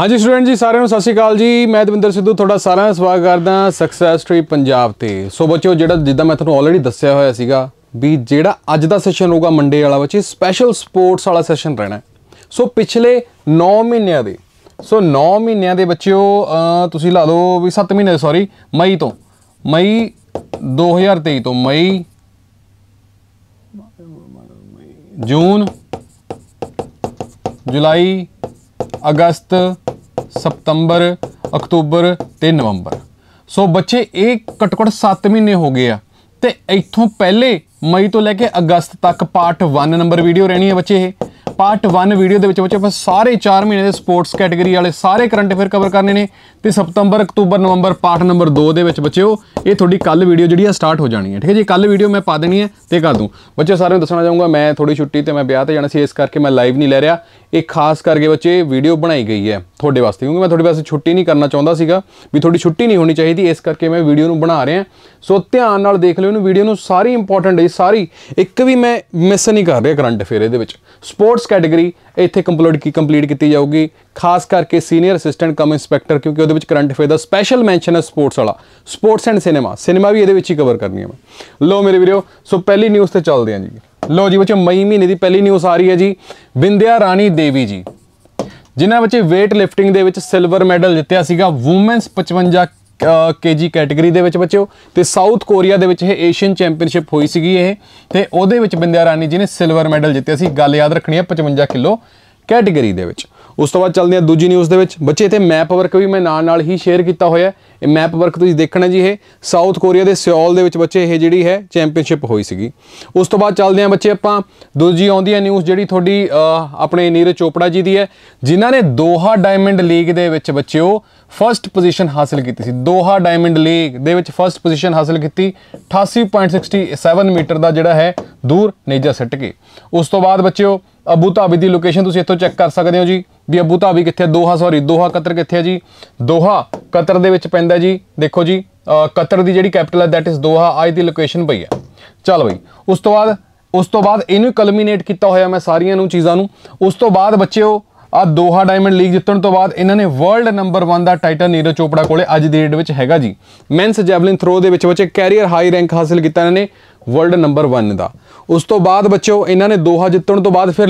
ਹਾਂਜੀ ਸਟੂਡੈਂਟ ਜੀ ਸਾਰਿਆਂ ਨੂੰ ਸਤਿ ਸ਼੍ਰੀ ਅਕਾਲ ਜੀ ਮੈਂ ਦਵਿੰਦਰ ਸਿੱਧੂ ਤੁਹਾਡਾ ਸਾਰਿਆਂ ਦਾ ਸਵਾਗਤ ਕਰਦਾ ਸਕਸੈਸ ਟ੍ਰੀ ਪੰਜਾਬ ਤੇ ਸੋ ਬੱਚਿਓ ਜਿਹੜਾ ਜਿੱਦਾਂ ਮੈਂ ਤੁਹਾਨੂੰ ਆਲਰੇਡੀ ਦੱਸਿਆ ਹੋਇਆ ਸੀਗਾ ਵੀ ਜਿਹੜਾ ਅੱਜ ਦਾ ਸੈਸ਼ਨ ਹੋਊਗਾ ਮੰਡੇ ਵਾਲਾ ਬੱਚੇ ਸਪੈਸ਼ਲ ਸਪੋਰਟਸ ਵਾਲਾ ਸੈਸ਼ਨ ਰਹਿਣਾ ਸੋ ਪਿਛਲੇ 9 ਮਹੀਨਿਆਂ ਦੇ ਸੋ 9 ਮਹੀਨਿਆਂ ਦੇ ਬੱਚਿਓ ਤੁਸੀਂ ਲਾ ਲਓ ਵੀ 7 ਮਹੀਨੇ ਸੌਰੀ ਮਈ ਤੋਂ ਮਈ 2023 ਤੋਂ ਮਈ ਜੂਨ ਜੁਲਾਈ ਅਗਸਤ ਸਤੰਬਰ ਅਕਤੂਬਰ ਤੇ ਨਵੰਬਰ ਸੋ ਬੱਚੇ ਇਹ ਕਟਕਟ 7 ਮਹੀਨੇ ਹੋ ਗਏ ਆ ਤੇ ਇਥੋਂ ਪਹਿਲੇ ਮਈ ਤੋਂ ਲੈ ਕੇ ਅਗਸਤ ਤੱਕ ਪਾਰਟ 1 ਨੰਬਰ ਵੀਡੀਓ ਰਹਿਣੀ ਹੈ ਬੱਚੇ ਇਹ ਪਾਰਟ 1 ਵੀਡੀਓ ਦੇ ਵਿੱਚ ਬੱਚੇ ਆਪਾਂ ਸਾਰੇ 4 ਮਹੀਨੇ ਦੇ ਸਪੋਰਟਸ ਕੈਟਾਗਰੀ ਵਾਲੇ ਸਾਰੇ ਕਰੰਟ ਅਫੇਅਰ ਕਵਰ ਕਰਨੇ ਨੇ ਤੇ ਸਤੰਬਰ ਅਕਤੂਬਰ ਨਵੰਬਰ ਪਾਰਟ ਨੰਬਰ 2 ਦੇ ਵਿੱਚ ਬੱਚਿਓ ਇਹ ਤੁਹਾਡੀ ਕੱਲ ਵੀਡੀਓ ਜਿਹੜੀ ਆ ਸਟਾਰਟ ਹੋ ਜਾਣੀ ਹੈ ਠੀਕ ਹੈ ਜੀ ਕੱਲ ਵੀਡੀਓ ਮੈਂ ਪਾ ਦੇਣੀ ਹੈ ਤੇ ਕਰ ਦੂੰ ਬੱਚੇ ਸਾਰਿਆਂ ਨੂੰ ਦੱਸਣਾ ਚਾਹੂੰਗਾ ਮੈਂ ਥੋੜੀ ਛੁੱਟੀ ਤੇ ਮੈਂ ਵਿਆਹ ਤੇ ਜਾਣਾ ਸੀ ਇਸ ਕਰਕੇ ਮੈਂ ਲਾਈਵ ਨਹੀਂ ਲੈ ਰਿਹਾ ਇਹ ਖਾਸ ਕਰਕੇ ਬੱਚੇ ਵੀਡੀਓ ਬਣਾਈ ਗਈ ਹੈ ਤੁਹਾਡੇ ਵਾਸਤੇ ਕਿਉਂਕਿ ਮੈਂ ਤੁਹਾਡੇ ਵਾਸਤੇ ਛੁੱਟੀ ਨਹੀਂ ਕਰਨਾ ਚਾਹੁੰਦਾ ਸੀਗਾ ਵੀ ਤੁਹਾਡੀ ਛੁੱਟੀ ਨਹੀਂ ਹੋਣੀ ਚਾਹੀਦੀ ਇਸ ਕਰਕੇ ਮੈਂ ਵੀਡੀਓ ਨੂੰ ਬਣਾ ਰਿਹਾ ਸੋ ਧਿਆਨ ਨਾਲ ਦੇਖ ਲਿਓ ਇਹਨੂੰ ਵੀਡੀਓ ਨੂੰ ਸਾਰੀ ਇੰਪੋਰਟੈਂਟ ਹੈ ਸਾਰੀ ਇੱਕ ਵੀ ਮੈਂ ਮਿਸ ਨਹੀਂ ਕਰ ਰਿਹਾ ਕਰੰਟ ਅਫੇਅਰ ਇਹਦੇ ਵਿੱਚ ਸਪੋਰਟਸ ਕੈਟਾਗਰੀ ਇੱਥੇ ਕੰਪਲੀਟ ਕੀ ਕੰਪਲੀਟ ਕੀਤੀ ਜਾਊਗੀ ਖਾਸ ਕਰਕੇ ਸੀਨੀਅਰ ਅਸਿਸਟੈਂਟ ਕਮ ਇਨਸਪੈਕਟਰ ਕਿਉਂਕਿ ਉਹਦੇ ਵਿੱਚ ਕਰੰਟ ਅਫੇਅਰ ਦਾ ਸਪੈਸ਼ਲ ਮੈਂਸ਼ਨ ਹੈ ਸਪੋਰਟਸ ਵਾਲਾ ਸਪੋਰਟਸ ਐਂਡ ਸਿਨੇਮਾ ਸਿਨੇਮਾ ਵੀ ਇਹਦੇ ਵਿੱਚ ਹੀ ਕਵਰ ਕਰਨੀ ਹੈ ਲੋ ਮੇਰੇ ਵੀਰੋ ਸੋ ਪਹਿਲੀ ਨਿਊਜ਼ ਤੇ ਚੱਲਦੇ ਹਾਂ ਜੀ ਲੋ ਜੀ ਬੱਚੇ ਮਈ ਮਹੀਨੇ ਦੀ ਪਹਿਲੀ ਨਿਊਜ਼ ਆ ਰਹੀ ਹੈ ਜੀ ਬਿੰਦਿਆ ਰਾਣੀ ਦੇਵੀ ਜੀ ਜਿਨ੍ਹਾਂ ਵਿੱਚ weight lifting ਦੇ ਵਿੱਚ ਸਿਲਵਰ ਮੈਡਲ ਜਿੱਤਿਆ ਸੀਗਾ ਔਮਨਸ 55 ਕੇਜੀ ਕੈਟਾਗਰੀ ਦੇ ਵਿੱਚ ਬੱਚਿਓ ਤੇ ਸਾਊਥ ਕੋਰੀਆ ਦੇ ਵਿੱਚ ਇਹ ਏਸ਼ੀਅਨ ਚੈਂਪੀਅਨਸ਼ਿਪ ਹੋਈ ਸੀਗੀ ਇਹ ਤੇ ਉਹਦੇ ਵਿੱਚ ਬਿੰਦਿਆ ਰਾਣੀ ਜੀ ਨੇ ਸਿਲਵਰ ਮੈਡਲ ਜਿੱਤਿਆ ਸੀ ਗੱਲ ਯਾਦ ਰੱਖਣੀ ਹੈ 55 ਕਿਲੋ ਕੈਟਾਗਰੀ ਦੇ ਵਿੱਚ ਉਸ ਤੋਂ ਬਾਅਦ ਚੱਲਦੇ ਆ ਦੂਜੀ ਨਿਊਜ਼ ਦੇ ਵਿੱਚ ਬੱਚੇ ਇਥੇ ਮੈਪ ਵਰਕ ਵੀ ਮੈਂ ਨਾਲ ਨਾਲ ਹੀ ਸ਼ੇਅਰ ਕੀਤਾ ਹੋਇਆ ਇਹ ਮੈਪ ਵਰਕ ਤੁਸੀਂ ਦੇਖਣਾ ਜੀ ਇਹ ਸਾਊਥ ਕੋਰੀਆ ਦੇ ਸਿਓਲ ਦੇ ਵਿੱਚ ਬੱਚੇ ਇਹ ਜਿਹੜੀ ਹੈ ਚੈਂਪੀਅਨਸ਼ਿਪ ਹੋਈ ਸੀਗੀ ਉਸ ਤੋਂ ਬਾਅਦ ਚੱਲਦੇ ਆ ਬੱਚੇ ਆਪਾਂ ਦੂਜੀ ਆਉਂਦੀ ਹੈ ਨਿਊਜ਼ ਜਿਹੜੀ ਤੁਹਾਡੀ ਆਪਣੇ ਨੀਰਜ ਚੋਪੜਾ ਜੀ ਦੀ ਹੈ ਜਿਨ੍ਹਾਂ ਨੇ ਦੋਹਾ ਡਾਇਮੰਡ ਲੀਗ ਦੇ ਵਿੱਚ ਬੱਚਿਓ ਫਰਸਟ ਪੋਜੀਸ਼ਨ ਹਾਸਲ ਕੀਤੀ ਸੀ ਦੋਹਾ ਡਾਇਮੰਡ ਲੀਗ ਦੇ ਵਿੱਚ ਫਰਸਟ ਪੋਜੀਸ਼ਨ ਹਾਸਲ ਕੀਤੀ 88.67 ਮੀਟਰ ਦਾ ਜਿਹੜਾ ਹੈ ਦੂਰ ਨੇਜਾ ਸੱਟ ਕੇ ਉਸ ਤੋਂ ਬਾਅਦ ਬੱਚਿਓ ਅਬੂ ਧਾਬੀ ਦੀ ਲੋਕੇਸ਼ਨ ਤੁਸੀਂ ਇੱਥੋਂ ਚੈੱਕ ਕਰ ਸਕਦੇ ਹੋ ਜੀ ਵੀ ਅਬੂ ਧਾਬੀ ਕਿੱਥੇ ਦੋਹਾ ਸੌਰੀ ਦੋਹਾ ਕਤਰ ਕਿੱਥੇ ਹੈ ਜੀ ਦੋਹਾ ਕਤਰ ਦੇ ਵਿੱਚ ਪੈਂਦਾ ਜੀ ਦੇਖੋ ਜੀ ਕਤਰ ਦੀ ਜਿਹੜੀ ਕੈਪੀਟਲ ਹੈ ਦੈਟ ਇਜ਼ ਦੋਹਾ ਅੱਜ ਦੀ ਲੋਕੇਸ਼ਨ ਪਈ ਹੈ ਚਲ ਬਈ ਉਸ ਤੋਂ ਬਾਅਦ ਉਸ ਤੋਂ ਬਾਅਦ ਇਹਨੂੰ ਕਲਮੀਨੇਟ ਕੀਤਾ ਹੋਇਆ ਮੈਂ ਸਾਰੀਆਂ ਨੂੰ ਚੀਜ਼ਾਂ ਨੂੰ ਉਸ ਤੋਂ ਬਾਅਦ ਬੱਚਿਓ ਆ ਦੋਹਾ ਡਾਇਮੰਡ ਲੀਗ ਜਿੱਤਣ ਤੋਂ ਬਾਅਦ ਇਹਨਾਂ ਨੇ ਵਰਲਡ ਨੰਬਰ 1 ਦਾ ਟਾਈਟਲ ਨੀਰਜ ਚੋਪੜਾ ਕੋਲੇ ਅੱਜ ਦੀ ਡੇਟ ਵਿੱਚ ਹੈਗਾ ਜੀ ਮੈਨਸ ਜੈਵਲਿਨ ਥਰੋ ਦੇ ਵਿੱਚ ਬੱਚੇ ਕੈਰੀਅਰ ਹਾਈ ਰੈਂਕ ਹਾਸਲ ਕੀਤਾ ਇਹਨਾਂ ਨੇ ਵਰਲਡ ਨੰਬਰ 1 ਦਾ ਉਸ ਤੋਂ ਬਾਅਦ ਬੱਚੋ ਇਹਨਾਂ ਨੇ ਦੋਹਾ ਜਿੱਤਣ ਤੋਂ ਬਾਅਦ ਫਿਰ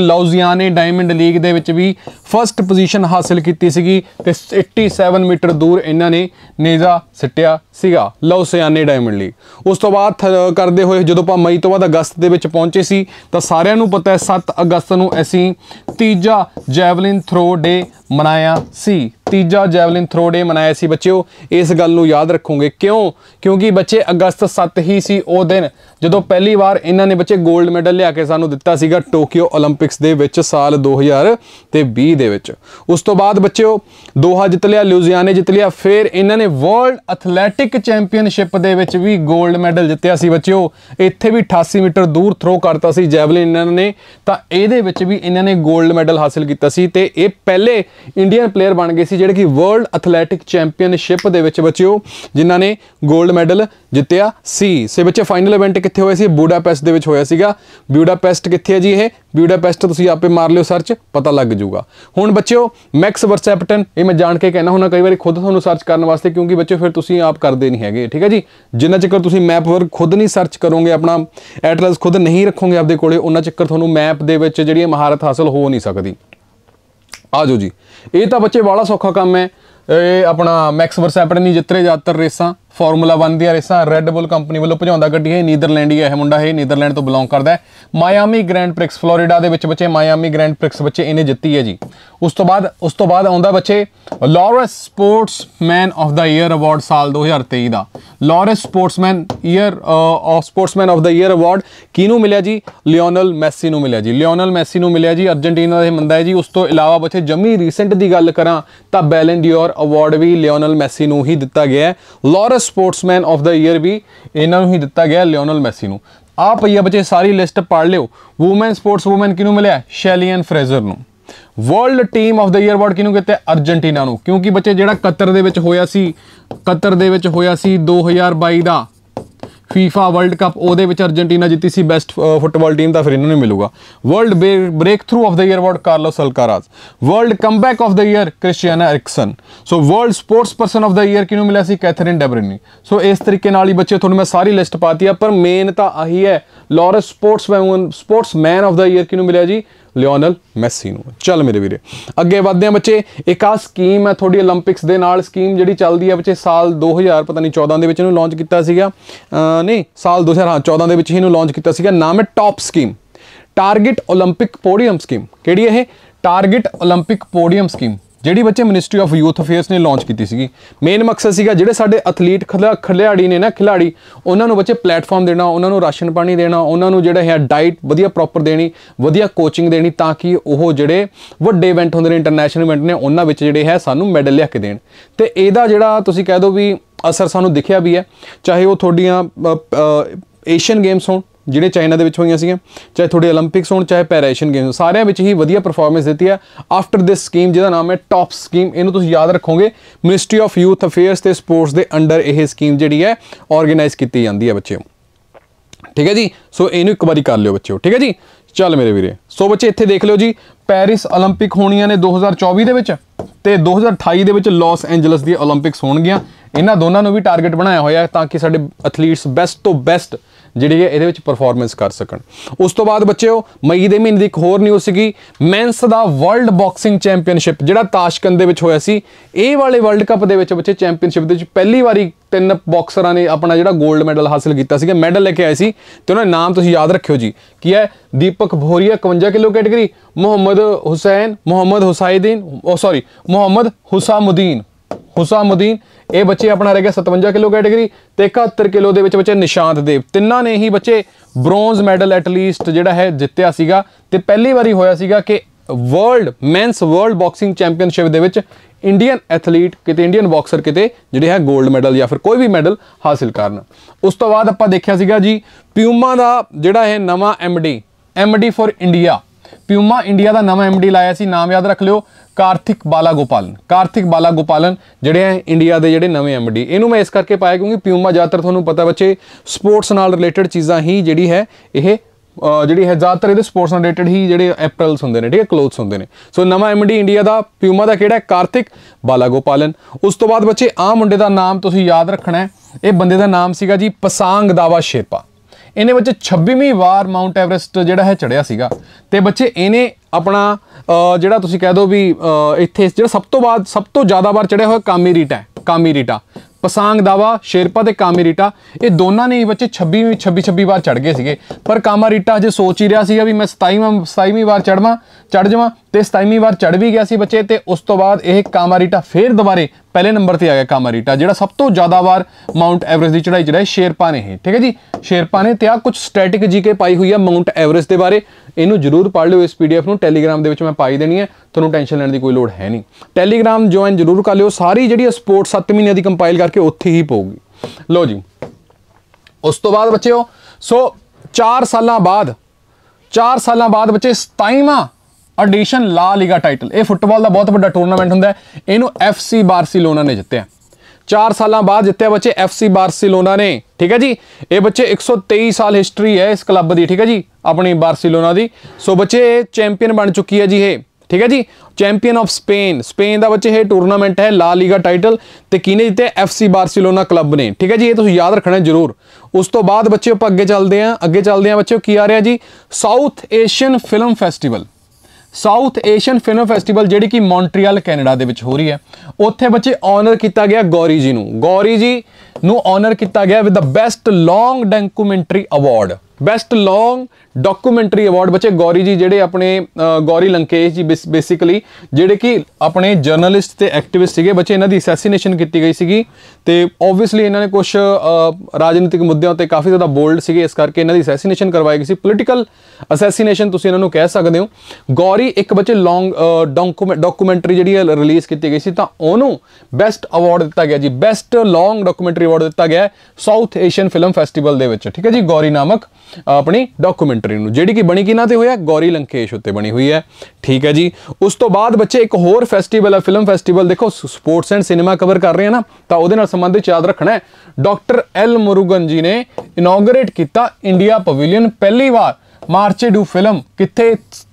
ਨੇ ਡਾਇਮੰਡ ਲੀਗ ਦੇ ਵਿੱਚ ਵੀ ਫਰਸਟ ਪੋਜੀਸ਼ਨ ਹਾਸਲ ਕੀਤੀ ਸੀਗੀ ਤੇ 87 ਮੀਟਰ ਦੂਰ ਇਹਨਾਂ ਨੇ ਨੇਜ਼ਾ ਸਿੱਟਿਆ ਸੀਗਾ ਨੇ ਡਾਇਮੰਡ ਲੀਗ ਉਸ ਤੋਂ ਬਾਅਦ ਕਰਦੇ ਹੋਏ ਜਦੋਂ ਆਪਾਂ ਮਈ ਤੋਂ ਬਾਅਦ ਅਗਸਤ ਦੇ ਵਿੱਚ ਪਹੁੰਚੇ ਸੀ ਤਾਂ ਸਾਰਿਆਂ ਨੂੰ ਪਤਾ ਹੈ 7 ਅਗਸਤ ਨੂੰ ਅਸੀਂ ਤੀਜਾ ਜੈਵਲਿਨ ਥਰੋ ਡੇ ਮਨਾਇਆ ਸੀ ਤੀਜਾ ਜੈਵਲਿਨ ਥਰੋ ਡੇ ਮਨਾਇਆ ਸੀ ਬੱਚਿਓ ਇਸ ਗੱਲ ਨੂੰ ਯਾਦ ਰੱਖੋਗੇ ਕਿਉਂ ਕਿਉਂਕਿ ਬੱਚੇ ਅਗਸਤ 7 ਹੀ ਸੀ ਉਹ ਦਿਨ ਜਦੋਂ ਪਹਿਲੀ ਵਾਰ ਇਹਨਾਂ ਨੇ ਬੱਚੇ 골ਡ ਮੈਡਲ ਲਿਆ ਕੇ ਸਾਨੂੰ ਦਿੱਤਾ ਸੀਗਾ ਟੋਕੀਓ 올림픽ਸ ਦੇ ਵਿੱਚ ਸਾਲ 2000 ਤੇ 20 ਦੇ ਵਿੱਚ ਉਸ ਤੋਂ ਬਾਅਦ ਬੱਚਿਓ ਦੋਹਾ ਜਿੱਤ ਲਿਆ ਲੂਜ਼ੀਆਨੇ ਜਿੱਤ ਲਿਆ ਫਿਰ ਇਹਨਾਂ ਨੇ ਵਰਲਡ ਐਥਲੈਟਿਕ ਚੈਂਪੀਅਨਸ਼ਿਪ ਦੇ ਵਿੱਚ ਵੀ 골ਡ ਮੈਡਲ ਜਿੱਤਿਆ ਸੀ ਬੱਚਿਓ ਇੱਥੇ ਵੀ 88 ਮੀਟਰ ਦੂਰ ਥਰੋ ਕਰਤਾ ਸੀ ਜੈਵਲਿਨ ਇਹਨਾਂ ਨੇ ਤਾਂ ਇਹਦੇ ਵਿੱਚ ਵੀ ਇਹਨਾਂ ਨੇ 골ਡ ਮੈਡਲ ਹਾਸਲ ਕੀਤਾ ਸੀ ਤੇ ਇਹ ਪਹਿਲੇ ਇੰਡੀਅਨ ਪਲੇਅਰ ਬਣ ਗਏ ਸੀ ਜਿਹੜੇ ਕਿ ਵਰਲਡ ਐਥਲੈਟਿਕ ਚੈਂਪੀਅਨਸ਼ਿਪ ਦੇ ਵਿੱਚ ਬੱਚਿਓ ਜਿਨ੍ਹਾਂ ਨੇ 골ਡ ਮੈਡਲ ਜਿੱਤਿਆ ਸੀ ਸੇ ਬੱਚੇ ਫਾਈਨਲ ਇਵੈਂਟ ਕਿੱਥੇ ਹੋਇਆ ਸੀ ਬੂਡਾਪੈਸਟ ਦੇ ਵਿੱਚ ਹੋਇਆ ਸੀਗਾ ਬੂਡਾਪੈਸਟ ਕਿੱਥੇ ਹੈ ਜੀ ਇਹ ਬੂਡਾਪੈਸਟ ਤੁਸੀਂ ਆਪੇ ਮਾਰ ਲਿਓ ਸਰਚ ਪਤਾ ਲੱਗ ਜਾਊਗਾ ਹੁਣ ਬੱਚਿਓ ਮੈਕਸ ਵਰਸੈਪਟਨ ਇਹ ਮੈਂ ਜਾਣ ਕੇ ਕਹਿਣਾ ਹੁਣਾ ਕਈ ਵਾਰੀ ਖੁਦ ਤੁਹਾਨੂੰ ਸਰਚ ਕਰਨ ਵਾਸਤੇ ਕਿਉਂਕਿ ਬੱਚਿਓ ਫਿਰ ਤੁਸੀਂ ਆਪ ਕਰਦੇ ਨਹੀਂ ਹੈਗੇ ਠੀਕ ਹੈ ਜੀ ਜਿੰਨਾ ਚਿਰ ਤੁਸੀਂ ਮੈਪ ਵਰ ਖੁਦ ਨਹੀਂ ਸਰਚ ਕਰੋਗੇ ਆਪਣਾ ਐਟਲਸ ਖੁਦ ਨਹੀਂ ਰੱਖੋਗੇ ਆਪਦੇ ਕੋਲੇ ਉਹਨਾਂ ਚੱਕਰ ਤੁਹਾਨੂੰ ਮੈਪ ਦੇ ਵਿੱਚ ਜਿਹੜੀ ਮਹਾਰਤ ਹਾਸਲ ਹੋ ਨਹੀਂ ਸਕਦੀ ਆ ਜਾਓ ਜੀ ਇਹ ਤਾਂ ਬੱਚੇ ਬਾਲਾ ਸੌਖਾ ਕੰਮ ਹੈ ਇਹ ਆਪਣਾ ਮੈਕਸ ਵਰਸੈਪਟ ਨਹੀਂ ਜਿੱਤਰੇ ਜਾਤਰ ਰੇਸਾਂ ਫਾਰਮੂਲਾ 1 ਦੀਆਂ ਰੇਸਾਂ ਰੈੱਡ ਬੁੱਲ ਕੰਪਨੀ ਵੱਲੋਂ ਭਜਾਉਂਦਾ ਗੱਡੀ ਹੈ ਨੀਦਰਲੈਂਡੀ ਹੈ ਇਹ ਮੁੰਡਾ ਹੈ ਨੀਦਰਲੈਂਡ ਤੋਂ ਬਿਲੋਂਗ ਕਰਦਾ ਹੈ ਮਾਇਆਮੀ ਗ੍ਰੈਂਡ ਪ੍ਰਿਕਸ ਫਲੋਰੀਡਾ ਦੇ ਵਿੱਚ ਬੱਚੇ ਮਾਇਆਮੀ ਗ੍ਰੈਂਡ ਪ੍ਰਿਕਸ ਬੱਚੇ ਇਹਨੇ ਜਿੱਤੀ ਹੈ ਜੀ ਉਸ ਤੋਂ ਬਾਅਦ ਉਸ ਤੋਂ ਬਾਅਦ ਆਉਂਦਾ ਬੱਚੇ Laureus sportsman of the year award ਸਾਲ 2023 ਦਾ Laureus sportsman year of sportsman of the year award ਕਿਹਨੂੰ ਮਿਲਿਆ ਜੀ ਲਿਓਨਲ ਮੈਸੀ ਨੂੰ ਮਿਲਿਆ ਜੀ ਲਿਓਨਲ ਮੈਸੀ ਨੂੰ ਮਿਲਿਆ ਜੀ ਅਰਜنٹੀਨਾ ਦੇ ਇਹ ਹੈ ਜੀ ਉਸ ਤੋਂ ਇਲਾਵਾ ਬੱਚੇ ਜੰਮੀ ਰੀਸੈਂਟ ਦੀ ਗੱਲ ਕਰਾਂ ਤਾਂ ਬੈਲਨ ਡਿਓਰ ਅਵਾਰਡ ਵੀ ਲਿਓਨਲ ਮੈਸੀ ਨੂੰ ਹੀ ਦਿੱਤਾ ਗਿਆ ਹੈ Laureus sportsman of the year ਵੀ ਇਹਨਾਂ ਨੂੰ ਹੀ ਦਿੱਤਾ ਗਿਆ ਲਿਓਨਲ ਮੈਸੀ ਨੂੰ ਆ ਪਈਆ ਬੱਚੇ ਸਾਰੀ ਲਿਸਟ ਪੜ ਲਿਓ ਔਮਨ ਸਪੋਰਟਸ ਔਮਨ ਕਿਨੂੰ ਮਿਲਿਆ ਸ਼ੈਲੀਅਨ ਫਰੇਜ਼ਰ ਨੂੰ world team of the year award ਕਿਨੂੰ ਕਿਤੇ ਅਰਜنٹੀਨਾ ਨੂੰ ਕਿਉਂਕਿ ਬੱਚੇ ਜਿਹੜਾ ਕਤਰ ਦੇ ਵਿੱਚ ਹੋਇਆ ਸੀ ਕਤਰ ਦੇ ਵਿੱਚ ਹੋਇਆ ਸੀ 2022 ਦਾ FIFA World Cup ਉਹਦੇ ਵਿੱਚ ਅਰਜنٹੀਨਾ ਜਿੱਤੀ ਸੀ ਬੈਸਟ ਫੁੱਟਬਾਲ ਟੀਮ ਦਾ ਫਿਰ ਇਹਨਾਂ ਨੂੰ ਮਿਲੂਗਾ world breakthrough of the year award Carlos Alcaraz world comeback of the year Christiana Eriksen so world sports person of the year ਕਿਨੂੰ ਮਿਲਿਆ ਸੀ ਕੈਥਰੀਨ ਡੈਬਰਨੀ ਸੋ ਇਸ ਤਰੀਕੇ ਨਾਲ ਹੀ ਬੱਚੇ ਤੁਹਾਨੂੰ ਮੈਂ ਸਾਰੀ ਲਿਸਟ ਪਾਤੀ ਆ ਪਰ ਮੇਨ ਤਾਂ ਆਹੀ ਹੈ Laureus sportswoman sportsman of the year ਕਿਨੂੰ ਮਿਲਿਆ ਜੀ ਲਿਓਨਲ ਮੈਸੀ ਨੂੰ ਚੱਲ ਮੇਰੇ ਵੀਰੇ ਅੱਗੇ ਵਧਦੇ ਆ ਬੱਚੇ ਇੱਕ ਆ ਸਕੀਮ ਹੈ ਤੁਹਾਡੀ 올림픽ਸ ਦੇ ਨਾਲ ਸਕੀਮ ਜਿਹੜੀ ਚੱਲਦੀ ਹੈ ਬੱਚੇ ਸਾਲ 2000 ਪਤਾ ਨਹੀਂ 14 ਦੇ ਵਿੱਚ ਇਹਨੂੰ ਲਾਂਚ ਕੀਤਾ ਸੀਗਾ ਨਹੀਂ ਸਾਲ 2000 14 ਦੇ ਵਿੱਚ ਇਹਨੂੰ ਲਾਂਚ ਕੀਤਾ ਸੀਗਾ ਨਾਮ ਹੈ top scheme target 올림픽 podium scheme ਕਿਹੜੀ ਹੈ ਇਹ ਟਾਰਗੇਟ 올림픽 ਪੋਡੀਅਮ ਸਕੀਮ ਜਿਹੜੀ ਬੱਚੇ ਮਿਨਿਸਟਰੀ ਆਫ ਯੂਥ ਅਫੇਅਰਸ ਨੇ ਲਾਂਚ ਕੀਤੀ ਸੀਗੀ ਮੇਨ ਮਕਸਦ ਸੀਗਾ ਜਿਹੜੇ ਸਾਡੇ ਐਥਲੀਟ ਖਿਡਾਰੀ ਨੇ ਨਾ ਖਿਡਾਰੀ ਉਹਨਾਂ ਨੂੰ ਬੱਚੇ ਪਲੇਟਫਾਰਮ ਦੇਣਾ ਉਹਨਾਂ ਨੂੰ ਰਾਸ਼ਨ ਪਾਣੀ ਦੇਣਾ ਉਹਨਾਂ ਨੂੰ ਜਿਹੜਾ ਹੈ ਡਾਈਟ ਵਧੀਆ ਪ੍ਰੋਪਰ ਦੇਣੀ ਵਧੀਆ ਕੋਚਿੰਗ ਦੇਣੀ ਤਾਂ ਕਿ ਉਹ ਜਿਹੜੇ ਵੱਡੇ ਇਵੈਂਟ ਹੁੰਦੇ ਨੇ ਇੰਟਰਨੈਸ਼ਨਲ ਇਵੈਂਟ ਨੇ ਉਹਨਾਂ ਵਿੱਚ ਜਿਹੜੇ ਹੈ ਸਾਨੂੰ ਮੈਡਲ ਲਿਆ ਕੇ ਦੇਣ ਤੇ ਇਹਦਾ ਜਿਹੜਾ ਤੁਸੀਂ ਕਹਿ ਦਿਓ ਵੀ ਅਸਰ ਸਾਨੂੰ ਦਿਖਿਆ ਵੀ ਹੈ ਚਾਹੇ ਉਹ ਤੁਹਾਡੀਆਂ ਏਸ਼ੀਅਨ ਗੇਮਸ ਹੋਣ ਜਿਹੜੇ ਚਾਈਨਾ ਦੇ ਵਿੱਚ ਹੋਈਆਂ ਸੀਗੀਆਂ ਚਾਹੇ ਤੁਹਾਡੇ 올림픽ਸ ਹੋਣ ਚਾਹੇ ਪੈਰਾ ਏਸ਼ੀਅਨ ਗੇਮਸ ਸਾਰਿਆਂ ਵਿੱਚ ਹੀ ਵਧੀਆ ਪਰਫਾਰਮੈਂਸ ਦਿੱਤੀ ਆ ਆਫਟਰ ਦਿਸ ਸਕੀਮ ਜਿਹਦਾ ਨਾਮ ਹੈ ਟੌਪ ਸਕੀਮ ਇਹਨੂੰ ਤੁਸੀਂ ਯਾਦ ਰੱਖੋਗੇ ਮਿਨਿਸਟਰੀ ਆਫ ਯੂਥ ਅਫੇਅਰਸ ਤੇ ਸਪੋਰਟਸ ਦੇ ਅੰਡਰ ਇਹ ਸਕੀਮ ਜਿਹੜੀ ਹੈ ਆਰਗੇਨਾਈਜ਼ ਕੀਤੀ ਜਾਂਦੀ ਹੈ ਬੱਚਿਓ ਠੀਕ ਹੈ ਜੀ ਸੋ ਇਹਨੂੰ ਇੱਕ ਵਾਰੀ ਕਰ ਲਿਓ ਬੱਚਿਓ ਠੀਕ ਹੈ ਜੀ ਚੱਲ ਮੇਰੇ ਵੀਰੇ ਸੋ ਬੱਚੇ ਇੱਥੇ ਦੇਖ ਲਿਓ ਜੀ ਪੈਰਿਸ 올림픽 ਹੋਣੀਆਂ ਨੇ 2024 ਦੇ ਵਿੱਚ ਤੇ 2028 ਦੇ ਵਿੱਚ ਲਾਸ ਐਂਜਲਸ ਦੀ 올림픽ਸ ਹੋਣਗੀਆਂ ਇਹਨਾਂ ਦੋਨਾਂ ਨੂੰ ਵੀ ਟਾਰਗੇਟ ਬਣਾਇਆ ਹੋਇਆ ਤਾਂ ਕਿ ਸਾਡੇ ਐਥਲੀਟਸ ਬੈਸਟ ਤੋਂ ਬੈਸਟ ਜਿਹੜੀ ਹੈ ਇਹਦੇ ਵਿੱਚ ਪਰਫਾਰਮੈਂਸ ਕਰ ਸਕਣ ਉਸ ਤੋਂ ਬਾਅਦ ਬੱਚਿਓ ਮਈ ਦੇ ਮਹੀਨੇ ਦੀ ਇੱਕ ਹੋਰ ਨਿਊਜ਼ ਸੀਗੀ ਮੈਂਸ ਦਾ ਵਰਲਡ ਬਾਕਸਿੰਗ ਚੈਂਪੀਅਨਸ਼ਿਪ ਜਿਹੜਾ ਤਾਸ਼ਕੰਦ ਦੇ ਵਿੱਚ ਹੋਇਆ ਸੀ ਇਹ ਵਾਲੇ ਵਰਲਡ ਕੱਪ ਦੇ ਵਿੱਚ ਬੱਚੇ ਚੈਂਪੀਅਨਸ਼ਿਪ ਦੇ ਵਿੱਚ ਪਹਿਲੀ ਵਾਰੀ ਤਿੰਨ ਬਾਕਸਰਾਂ ਨੇ ਆਪਣਾ ਜਿਹੜਾ 골ਡ ਮੈਡਲ ਹਾਸਲ ਕੀਤਾ ਸੀਗਾ ਮੈਡਲ ਲੈ ਕੇ ਆਏ ਸੀ ਤੇ ਉਹਨਾਂ ਦੇ ਨਾਮ ਤੁਸੀਂ ਯਾਦ ਰੱਖਿਓ ਜੀ ਕੀ ਹੈ ਦੀਪਕ ਭੋਰੀਆ 51 ਕਿਲੋ ਕੈਟਾਗਰੀ ਮੁਹੰਮਦ ਹੁਸੈਨ ਮੁਹੰਮਦ ਹੁਸਾਇਦੀਨ ਉਹ ਸੌਰੀ ਮੁਹੰਮਦ ਹੁਸਾਮੁਦੀਨ ਹੁਸਾਮੁਦੀਨ ਇਹ ਬੱਚੇ ਆਪਣਾ ਰਹਿ ਗਿਆ 57 ਕਿਲੋ ਕੈਟਾਗਰੀ ਤੇ 71 ਕਿਲੋ ਦੇ ਵਿੱਚ ਬੱਚੇ ਨਿਸ਼ਾਂਤ ਦੇਵ ਤਿੰਨਾਂ ਨੇ ਹੀ ਬੱਚੇ ਬ੍ਰੋਂਜ਼ ਮੈਡਲ ਐਟ ਲੀਸਟ ਜਿਹੜਾ ਹੈ ਜਿੱਤਿਆ ਸੀਗਾ ਤੇ ਪਹਿਲੀ ਵਾਰੀ ਹੋਇਆ ਸੀਗਾ ਕਿ world men's world boxing championship ਦੇ ਵਿੱਚ ਇੰਡੀਅਨ ਐਥਲੀਟ ਕਿਤੇ ਇੰਡੀਅਨ ਬਾਕਸਰ ਕਿਤੇ ਜਿਹੜੇ ਹੈ 골ਡ ਮੈਡਲ ਜਾਂ ਫਿਰ ਕੋਈ ਵੀ ਮੈਡਲ ਹਾਸਿਲ ਕਰਨ ਉਸ ਤੋਂ ਬਾਅਦ ਆਪਾਂ ਦੇਖਿਆ ਸੀਗਾ ਜੀ ਪਿਊਮਾ ਦਾ ਜਿਹੜਾ ਹੈ ਨਵਾਂ MD MD for India Puma India ਦਾ ਨਵਾਂ ਐਮਡੀ ਲਾਇਆ ਸੀ ਨਾਮ ਯਾਦ ਰੱਖ ਲਿਓ ਕਾਰਤਿਕ ਬਾਲਾ ਗੋਪਾਲਨ ਕਾਰਤਿਕ ਬਾਲਾ ਗੋਪਾਲਨ ਜਿਹੜੇ ਆ ਇੰਡੀਆ ਦੇ ਜਿਹੜੇ ਨਵੇਂ ਐਮਡੀ ਇਹਨੂੰ ਮੈਂ ਇਸ ਕਰਕੇ ਪਾਇਆ ਕਿਉਂਕਿ ਪਿਊਮਾ ਜ਼ਿਆਦਾਤਰ ਤੁਹਾਨੂੰ ਪਤਾ ਬੱਚੇ ਸਪੋਰਟਸ ਨਾਲ ਰਿਲੇਟਡ ਚੀਜ਼ਾਂ ਹੀ ਜਿਹੜੀ ਹੈ ਇਹ ਜਿਹੜੀ ਹੈ ਜ਼ਿਆਦਾਤਰ ਇਹਦੇ ਸਪੋਰਟਸ ਨਾਲ ਰਿਲੇਟਡ ਹੀ ਜਿਹੜੇ ਐਪਰਲਸ ਹੁੰਦੇ ਨੇ ਠੀਕ ਹੈ ਕਲੋਥਸ ਹੁੰਦੇ ਨੇ ਸੋ ਨਵਾਂ ਐਮਡੀ ਇੰਡੀਆ ਦਾ ਪਿਊਮਾ ਦਾ ਕਿਹੜਾ ਹੈ ਕਾਰਤਿਕ ਗੋਪਾਲਨ ਉਸ ਤੋਂ ਬਾਅਦ ਬੱਚੇ ਆ ਮੁੰਡੇ ਦਾ ਨਾਮ ਤੁਸੀਂ ਯਾਦ ਰੱਖਣਾ ਹੈ ਇਹ ਬੰਦੇ ਦਾ ਨਾਮ ਸੀਗਾ ਜੀ ਪਸਾਂਗ ਦਾਵਾ ਸ਼ੇਪਾ ਇਹਨੇ ਬੱਚੇ 26ਵੀਂ ਵਾਰ ਮਾਉਂਟ ਐਵਰੈਸਟ ਜਿਹੜਾ ਹੈ ਚੜਿਆ ਸੀਗਾ ਤੇ ਬੱਚੇ ਇਹਨੇ ਆਪਣਾ ਜਿਹੜਾ ਤੁਸੀਂ ਕਹਿ ਦੋ ਵੀ ਇੱਥੇ ਜਿਹੜਾ ਸਭ ਤੋਂ ਬਾਅਦ ਸਭ ਤੋਂ ਜ਼ਿਆਦਾ ਵਾਰ ਚੜਿਆ ਹੋਇਆ ਕਾਮੀਰੀਟਾ ਕਾਮੀਰੀਟਾ ਪਸਾਂਗ ਦਾਵਾ ਸ਼ੇਰਪਾ ਤੇ ਕਾਮੀਰੀਟਾ ਇਹ ਦੋਨਾਂ ਨੇ ਹੀ ਬੱਚੇ 26ਵੀਂ 26 26 ਵਾਰ ਚੜ ਗਏ ਸੀਗੇ ਪਰ ਰੀਟਾ ਜੇ ਸੋਚ ਹੀ ਰਿਹਾ ਸੀਗਾ ਵੀ ਮੈਂ 27ਵਾਂ 27ਵੀਂ ਵਾਰ ਚੜਵਾ ਚੜ ਜਾਵਾਂ ਤੇ 27ਵੀਂ ਵਾਰ ਚੜ ਵੀ ਗਿਆ ਸੀ ਬੱਚੇ ਤੇ ਉਸ ਤੋਂ ਬਾਅਦ ਇਹ ਕਾਮਾਰੀਟਾ ਫੇਰ ਦੁਬਾਰੇ ਪਹਿਲੇ ਨੰਬਰ ਤੇ ਆ ਗਿਆ ਕਾਮਾਰੀਟਾ ਜਿਹੜਾ ਸਭ ਤੋਂ ਜ਼ਿਆਦਾ ਵਾਰ ਮਾਉਂਟ ਐਵਰੇਜ ਦੀ ਚੜਾਈ ਚੜਾਈ ਸ਼ੇਰਪਾ ਨੇ ਇਹ ਠੀਕ ਹੈ ਜੀ ਸ਼ੇਰਪਾ ਨੇ ਤੇ ਆ ਕੁਝ ਸਟੈਟਿਕ ਜੀਕੇ ਪਾਈ ਹੋਈ ਆ ਮਾਉਂਟ ਐਵਰੇਜ ਦੇ ਬਾਰੇ ਇਹਨੂੰ ਜਰੂਰ ਪੜ੍ਹ ਲਿਓ ਇਸ ਪੀਡੀਐਫ ਨੂੰ ਟੈਲੀਗ੍ਰਾਮ ਦੇ ਵਿੱਚ ਮੈਂ ਪਾਈ ਦੇਣੀ ਹੈ ਤੁਹਾਨੂੰ ਟੈਨਸ਼ਨ ਲੈਣ ਦੀ ਕੋਈ ਲੋੜ ਹੈ ਨਹੀਂ ਟੈਲੀਗ੍ਰਾਮ ਜੁਆਇਨ ਜਰੂਰ ਕਰ ਲਿਓ ਸਾਰੀ ਜਿਹੜੀ ਸਪੋਰਟ 7 ਮਹੀਨੇ ਦੀ ਕੰਪਾਈਲ ਕਰਕੇ ਉੱਥੇ ਹੀ ਪਊਗੀ ਲਓ ਜੀ ਉਸ ਤੋਂ ਬਾਅਦ ਬੱਚਿਓ ਸੋ 4 ਸਾਲਾਂ ਬਾਅਦ 4 ਸਾਲਾਂ ਬਾਅਦ ਬੱਚੇ 27ਵਾਂ ਅਡੀਸ਼ਨ ਲਾ ਲੀਗਾ ਟਾਈਟਲ ਇਹ ਫੁੱਟਬਾਲ ਦਾ ਬਹੁਤ ਵੱਡਾ ਟੂਰਨਾਮੈਂਟ ਹੁੰਦਾ ਹੈ ਇਹਨੂੰ ਐਫਸੀ ਬਾਰਸੀਲੋਨਾ ਨੇ ਜਿੱਤਿਆ 4 ਸਾਲਾਂ ਬਾਅਦ ਜਿੱਤਿਆ ਬੱਚੇ ਐਫਸੀ ਬਾਰਸੀਲੋਨਾ ਨੇ ਠੀਕ ਹੈ ਜੀ ਇਹ ਬੱਚੇ 123 ਸਾਲ ਹਿਸਟਰੀ ਹੈ ਇਸ ਕਲੱਬ ਦੀ ਠੀਕ ਹੈ ਜੀ ਆਪਣੀ ਬਾਰਸੀਲੋਨਾ ਦੀ ਸੋ ਬੱਚੇ ਚੈਂਪੀਅਨ ਬਣ ਚੁੱਕੀ ਹੈ ਜੀ ਇਹ ਠੀਕ ਹੈ ਜੀ ਚੈਂਪੀਅਨ ਆਫ ਸਪੇਨ ਸਪੇਨ ਦਾ ਬੱਚੇ ਇਹ ਟੂਰਨਾਮੈਂਟ ਹੈ ਲਾ ਲੀਗਾ ਟਾਈਟਲ ਤੇ ਕਿਨੇ ਜਿੱਤੇ ਐਫਸੀ ਬਾਰਸੀਲੋਨਾ ਕਲੱਬ ਨੇ ਠੀਕ ਹੈ ਜੀ ਇਹ ਤੁਸੀਂ ਯਾਦ ਰੱਖਣਾ ਜ਼ਰੂਰ ਉਸ ਤੋਂ ਬਾਅਦ ਬੱਚੇ ਆਪਾਂ ਅੱਗੇ ਚੱਲਦੇ ਆ ਅੱਗੇ ਚੱਲਦੇ ਆ ਬੱਚੇ ਕੀ ਆ ਰਿਹਾ ਜੀ South Asian film festival South Asian film festival ਜਿਹੜੀ ਕਿ ਮੌਂਟਰੀਅਲ ਕੈਨੇਡਾ ਦੇ ਵਿੱਚ ਹੋ ਰਹੀ ਹੈ ਉੱਥੇ ਬੱਚੇ ਆਨਰ ਕੀਤਾ ਗਿਆ ਗੌਰੀ ਜੀ ਨੂੰ ਗੌਰੀ ਜੀ ਨੂੰ ਆਨਰ ਕੀਤਾ ਗਿਆ with the best long documentary award best long documentary award ਬੱਚੇ ਗੌਰੀ ਜੀ ਜਿਹੜੇ ਆਪਣੇ ਗੌਰੀ ਲੰਕੇਸ਼ ਜੀ ਬੇਸਿਕਲੀ ਜਿਹੜੇ ਕਿ ਆਪਣੇ ਜਰਨਲਿਸਟ ਤੇ ਐਕਟਿਵਿਸਟ ਸੀਗੇ ਬੱਚੇ ਇਹਨਾਂ ਦੀ ਅਸੈਸੀਨੇਸ਼ਨ ਕੀਤੀ ਗਈ ਸੀਗੀ ਤੇ ਆਬਵੀਅਸਲੀ ਇਹਨਾਂ ਨੇ ਕੁਝ ਰਾਜਨੀਤਿਕ ਮੁੱਦਿਆਂ ਤੇ ਕਾਫੀ ਜ਼ਿਆਦਾ ਬੋਲਡ ਸੀਗੇ ਇਸ ਕਰਕੇ ਇਹਨਾਂ ਦੀ ਅਸੈਸੀਨੇਸ਼ਨ ਕਰਵਾਈ ਗਈ ਸੀ ਪੋਲੀਟੀਕਲ ਅਸੈਸੀਨੇਸ਼ਨ ਤੁਸੀਂ ਇਹਨਾਂ ਨੂੰ ਕਹਿ ਸਕਦੇ ਹੋ ਗੌਰੀ ਇੱਕ ਬੱਚੇ ਲੌਂਗ ਡਾਕੂਮੈਂਟਰੀ ਜਿਹੜੀ ਰਿਲੀਜ਼ ਕੀਤੀ ਗਈ ਸੀ ਤਾਂ ਉਹਨੂੰ ਬੈਸਟ ਅਵਾਰਡ ਦਿੱਤਾ ਗਿਆ ਜੀ ਬੈਸਟ ਲੌਂਗ ਡਾਕੂਮੈਂਟਰੀ ਅਵਾਰਡ ਦਿੱਤਾ ਗਿਆ ਸਾਊਥ ਏਸ਼ੀਅਨ ਫਿਲਮ ਫੈਸਟੀਵਲ ਦੇ ਵਿੱਚ ਠੀਕ ਹੈ ਜੀ ਗੌਰੀ ਨਾਮਕ ਆਪਣੀ ਡਾਕੂਮੈਂਟਰੀ ਨੂੰ ਜਿਹੜੀ ਕਿ ਬਣੀ ਕਿਨਾਂ ਤੇ ਹੋਇਆ ਗੌਰੀ ਲੰਕੇਸ਼ ਉੱਤੇ ਬਣੀ ਹੋਈ ਹੈ ਠੀਕ ਹੈ ਜੀ ਉਸ ਤੋਂ ਬਾਅਦ ਬੱਚੇ ਇੱਕ ਹੋਰ ਫੈਸਟੀਵਲ ਹੈ ਫਿਲਮ ਫੈਸਟੀਵਲ ਦੇਖੋ ਸਪੋਰਟਸ ਐਂਡ ਸਿਨੇਮਾ ਕਵਰ ਕਰ ਰਹੇ ਹਨ ਨਾ ਤਾਂ ਉਹਦੇ ਨਾਲ ਸੰਬੰਧਿਤ ਯਾਦ ਰੱਖਣਾ ਹੈ ਡਾਕਟਰ ਐਲ ਮੁਰੂਗਨ ਜੀ ਨੇ ਇਨੋਗਰੇਟ ਕੀਤਾ ਇੰਡੀਆ ਪਵਿਲੀਅਨ ਪਹਿਲੀ ਵਾਰ ਮਾਰਚੇਡੂ ਫਿਲਮ ਕਿੱਥੇ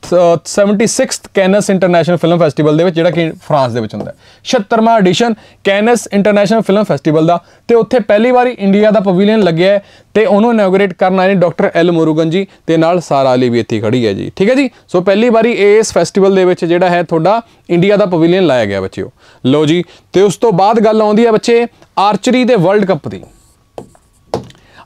76th cans international film festival ਦੇ ਵਿੱਚ ਜਿਹੜਾ ਕਿ ਫਰਾਂਸ ਦੇ ਵਿੱਚ ਹੁੰਦਾ ਹੈ 76ਵਾਂ edition Cannes international film festival ਦਾ ਤੇ ਉੱਥੇ ਪਹਿਲੀ ਵਾਰੀ ਇੰਡੀਆ ਦਾ ਪਵਿਲੀਅਨ ਲੱਗਿਆ ਹੈ ਤੇ ਉਹਨੂੰ ਇਨੋਗ੍ਰੇਟ ਕਰਨ ਆਏ ਨੇ ਡਾਕਟਰ ਐਲ ਮੁਰੂਗਨ ਜੀ ਤੇ ਨਾਲ ਸਾਰਾ ਅਲੀ ਵੀ ਇੱਥੇ ਖੜੀ ਹੈ ਜੀ ਠੀਕ ਹੈ ਜੀ ਸੋ ਪਹਿਲੀ ਵਾਰੀ ਇਸ ਫੈਸਟੀਵਲ ਦੇ ਵਿੱਚ ਜਿਹੜਾ ਹੈ ਤੁਹਾਡਾ ਇੰਡੀਆ ਦਾ ਪਵਿਲੀਅਨ ਲਾਇਆ ਗਿਆ ਬੱਚਿਓ ਲਓ ਜੀ ਤੇ ਉਸ ਤੋਂ ਬਾਅਦ ਗੱਲ ਆਉਂਦੀ ਹੈ ਬੱਚੇ ਆਰਚਰੀ ਦੇ ਵਰਲਡ ਕੱਪ ਦੀ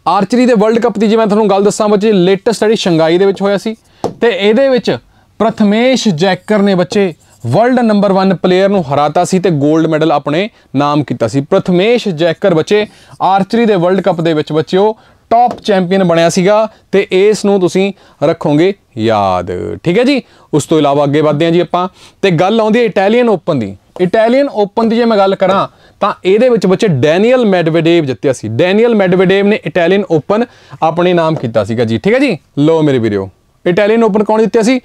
ਆਰਚਰੀ ਦੇ ਵਰਲਡ ਕੱਪ ਦੀ ਜੇ ਮੈਂ ਤੁਹਾਨੂੰ ਗੱਲ ਦੱਸਾਂ ਬੱਚੇ ਲੇਟੈਸਟ ਜਿਹੜੀ ਸ਼ੰਗਾਈ ਦੇ ਵਿੱਚ ਹੋਇਆ ਸੀ ਤੇ ਇਹਦੇ ਵਿੱਚ ਪ੍ਰਥਮੇਸ਼ ਜੈਕਰ ਨੇ ਬੱਚੇ ਵਰਲਡ ਨੰਬਰ 1 ਪਲੇਅਰ ਨੂੰ ਹਰਾਤਾ ਸੀ ਤੇ 골ਡ ਮੈਡਲ ਆਪਣੇ ਨਾਮ ਕੀਤਾ ਸੀ ਪ੍ਰਥਮੇਸ਼ ਜੈਕਰ ਬੱਚੇ ਆਰਚਰੀ ਦੇ ਵਰਲਡ ਕੱਪ ਦੇ ਵਿੱਚ ਬੱਚਿਓ ਟੌਪ ਚੈਂਪੀਅਨ ਬਣਿਆ ਸੀਗਾ ਤੇ ਇਸ ਨੂੰ ਤੁਸੀਂ ਰੱਖੋਗੇ ਯਾਦ ਠੀਕ ਹੈ ਜੀ ਉਸ ਤੋਂ ਇਲਾਵਾ ਅੱਗੇ ਵਧਦੇ ਹਾਂ ਜੀ ਆਪਾਂ ਤੇ ਗੱਲ ਆਉਂਦੀ ਹੈ ਇਟਾਲੀਅਨ ਓਪਨ ਦੀ ਇਟਾਲੀਅਨ ਓਪਨ ਦੀ ਜੇ ਮੈਂ ਗੱਲ ਕਰਾਂ ਤਾਂ ਇਹਦੇ ਵਿੱਚ ਬੱਚੇ ਡੈਨੀਅਲ ਮੈਡਵੇਡੇਵ ਜਿੱਤਿਆ ਸੀ ਡੈਨੀਅਲ ਮੈਡਵੇਡੇਵ ਨੇ ਇਟਾਲੀਅਨ ਓਪਨ ਆਪਣੇ ਨਾਮ ਕੀਤਾ ਸੀਗਾ ਜੀ ਠੀਕ ਹੈ ਜੀ ਲੋ ਮੇਰੇ ਵੀਰੋ ਇਟਾਲੀਅਨ ਓਪਨ ਕੌਣ ਜਿੱਤਿਆ ਸੀ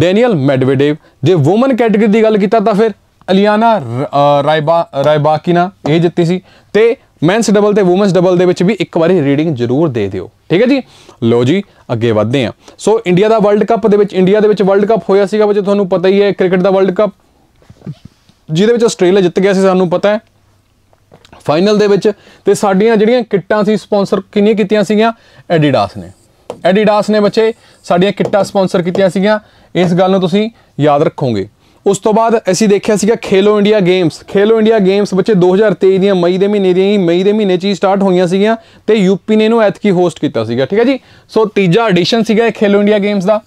ਡੈਨੀਅਲ ਮੈਡਵੇਡੇਵ ਜੇ ਔਮਨ ਕੈਟਾਗਰੀ ਦੀ ਗੱਲ ਕੀਤਾ ਤਾਂ ਫਿਰ ਅਲੀਆਨਾ ਰਾਇਬਾ ਰਾਇਬਾਕਿਨਾ ਇਹ ਜਿੱਤੀ ਸੀ ਤੇ ਮੈਨਸ ਡਬਲ ਤੇ ਔਮਨਸ ਡਬਲ ਦੇ ਵਿੱਚ ਵੀ ਇੱਕ ਵਾਰੀ ਰੀਡਿੰਗ ਜ਼ਰੂਰ ਦੇ ਦਿਓ ਠੀਕ ਹੈ ਜੀ ਲੋ ਜੀ ਅੱਗੇ ਵਧਦੇ ਆ ਸੋ ਇੰਡੀਆ ਦਾ ਵਰਲਡ ਕੱਪ ਦੇ ਵਿੱਚ ਇੰਡੀਆ ਦੇ ਵਿੱਚ ਵਰਲਡ ਕੱਪ ਹੋਇਆ ਸੀਗਾ ਬੱਚੇ ਤੁਹਾਨੂੰ ਪਤਾ ਹੀ ਹੈ ਕ੍ਰਿਕਟ ਦਾ ਵਰਲਡ ਕੱਪ ਜਿਹਦੇ ਵਿੱਚ ਆਸਟ੍ਰੇਲੀਆ ਜਿੱਤ ਗਿਆ ਸੀ ਸਾਨੂੰ ਪਤਾ ਹੈ ਫਾਈਨਲ ਦੇ ਵਿੱਚ ਤੇ ਸਾਡੀਆਂ ਜਿਹੜੀਆਂ ਕਿੱਟਾਂ ਸੀ ਸਪਾਂਸਰ ਕਿੰਨੀਆਂ ਕੀਤੀਆਂ ਸੀਗੀਆਂ ਐਡੀਡਾਸ ਨੇ ਐਡੀਡਾਸ ਨੇ ਬੱਚੇ ਸਾਡੀਆਂ ਕਿੱਟਾਂ ਸਪਾਂਸਰ ਕੀਤੀਆਂ ਸੀਗੀਆਂ ਇਸ ਗੱਲ ਨੂੰ ਤੁਸੀਂ ਯਾਦ ਰੱਖੋਗੇ ਉਸ ਤੋਂ ਬਾਅਦ ਅਸੀਂ ਦੇਖਿਆ ਸੀਗਾ Khelo India games Khelo India games ਬੱਚੇ 2023 ਦੀਆਂ ਮਈ ਦੇ ਮਹੀਨੇ ਦੀਆਂ ਮਈ ਦੇ ਮਹੀਨੇ 'ਚ ਹੀ ਸਟਾਰਟ ਹੋਈਆਂ ਸੀਗੀਆਂ ਤੇ ਯੂਪੀ ਨੇ ਇਹਨੂੰ ਐਤਕੀ ਹੋਸਟ ਕੀਤਾ ਸੀਗਾ ਠੀਕ ਹੈ ਜੀ ਸੋ ਤੀਜਾ ਐਡੀਸ਼ਨ ਸੀਗਾ ਇਹ ਖੇਲੋ ਇੰਡੀਆ ਗੇਮਸ ਦਾ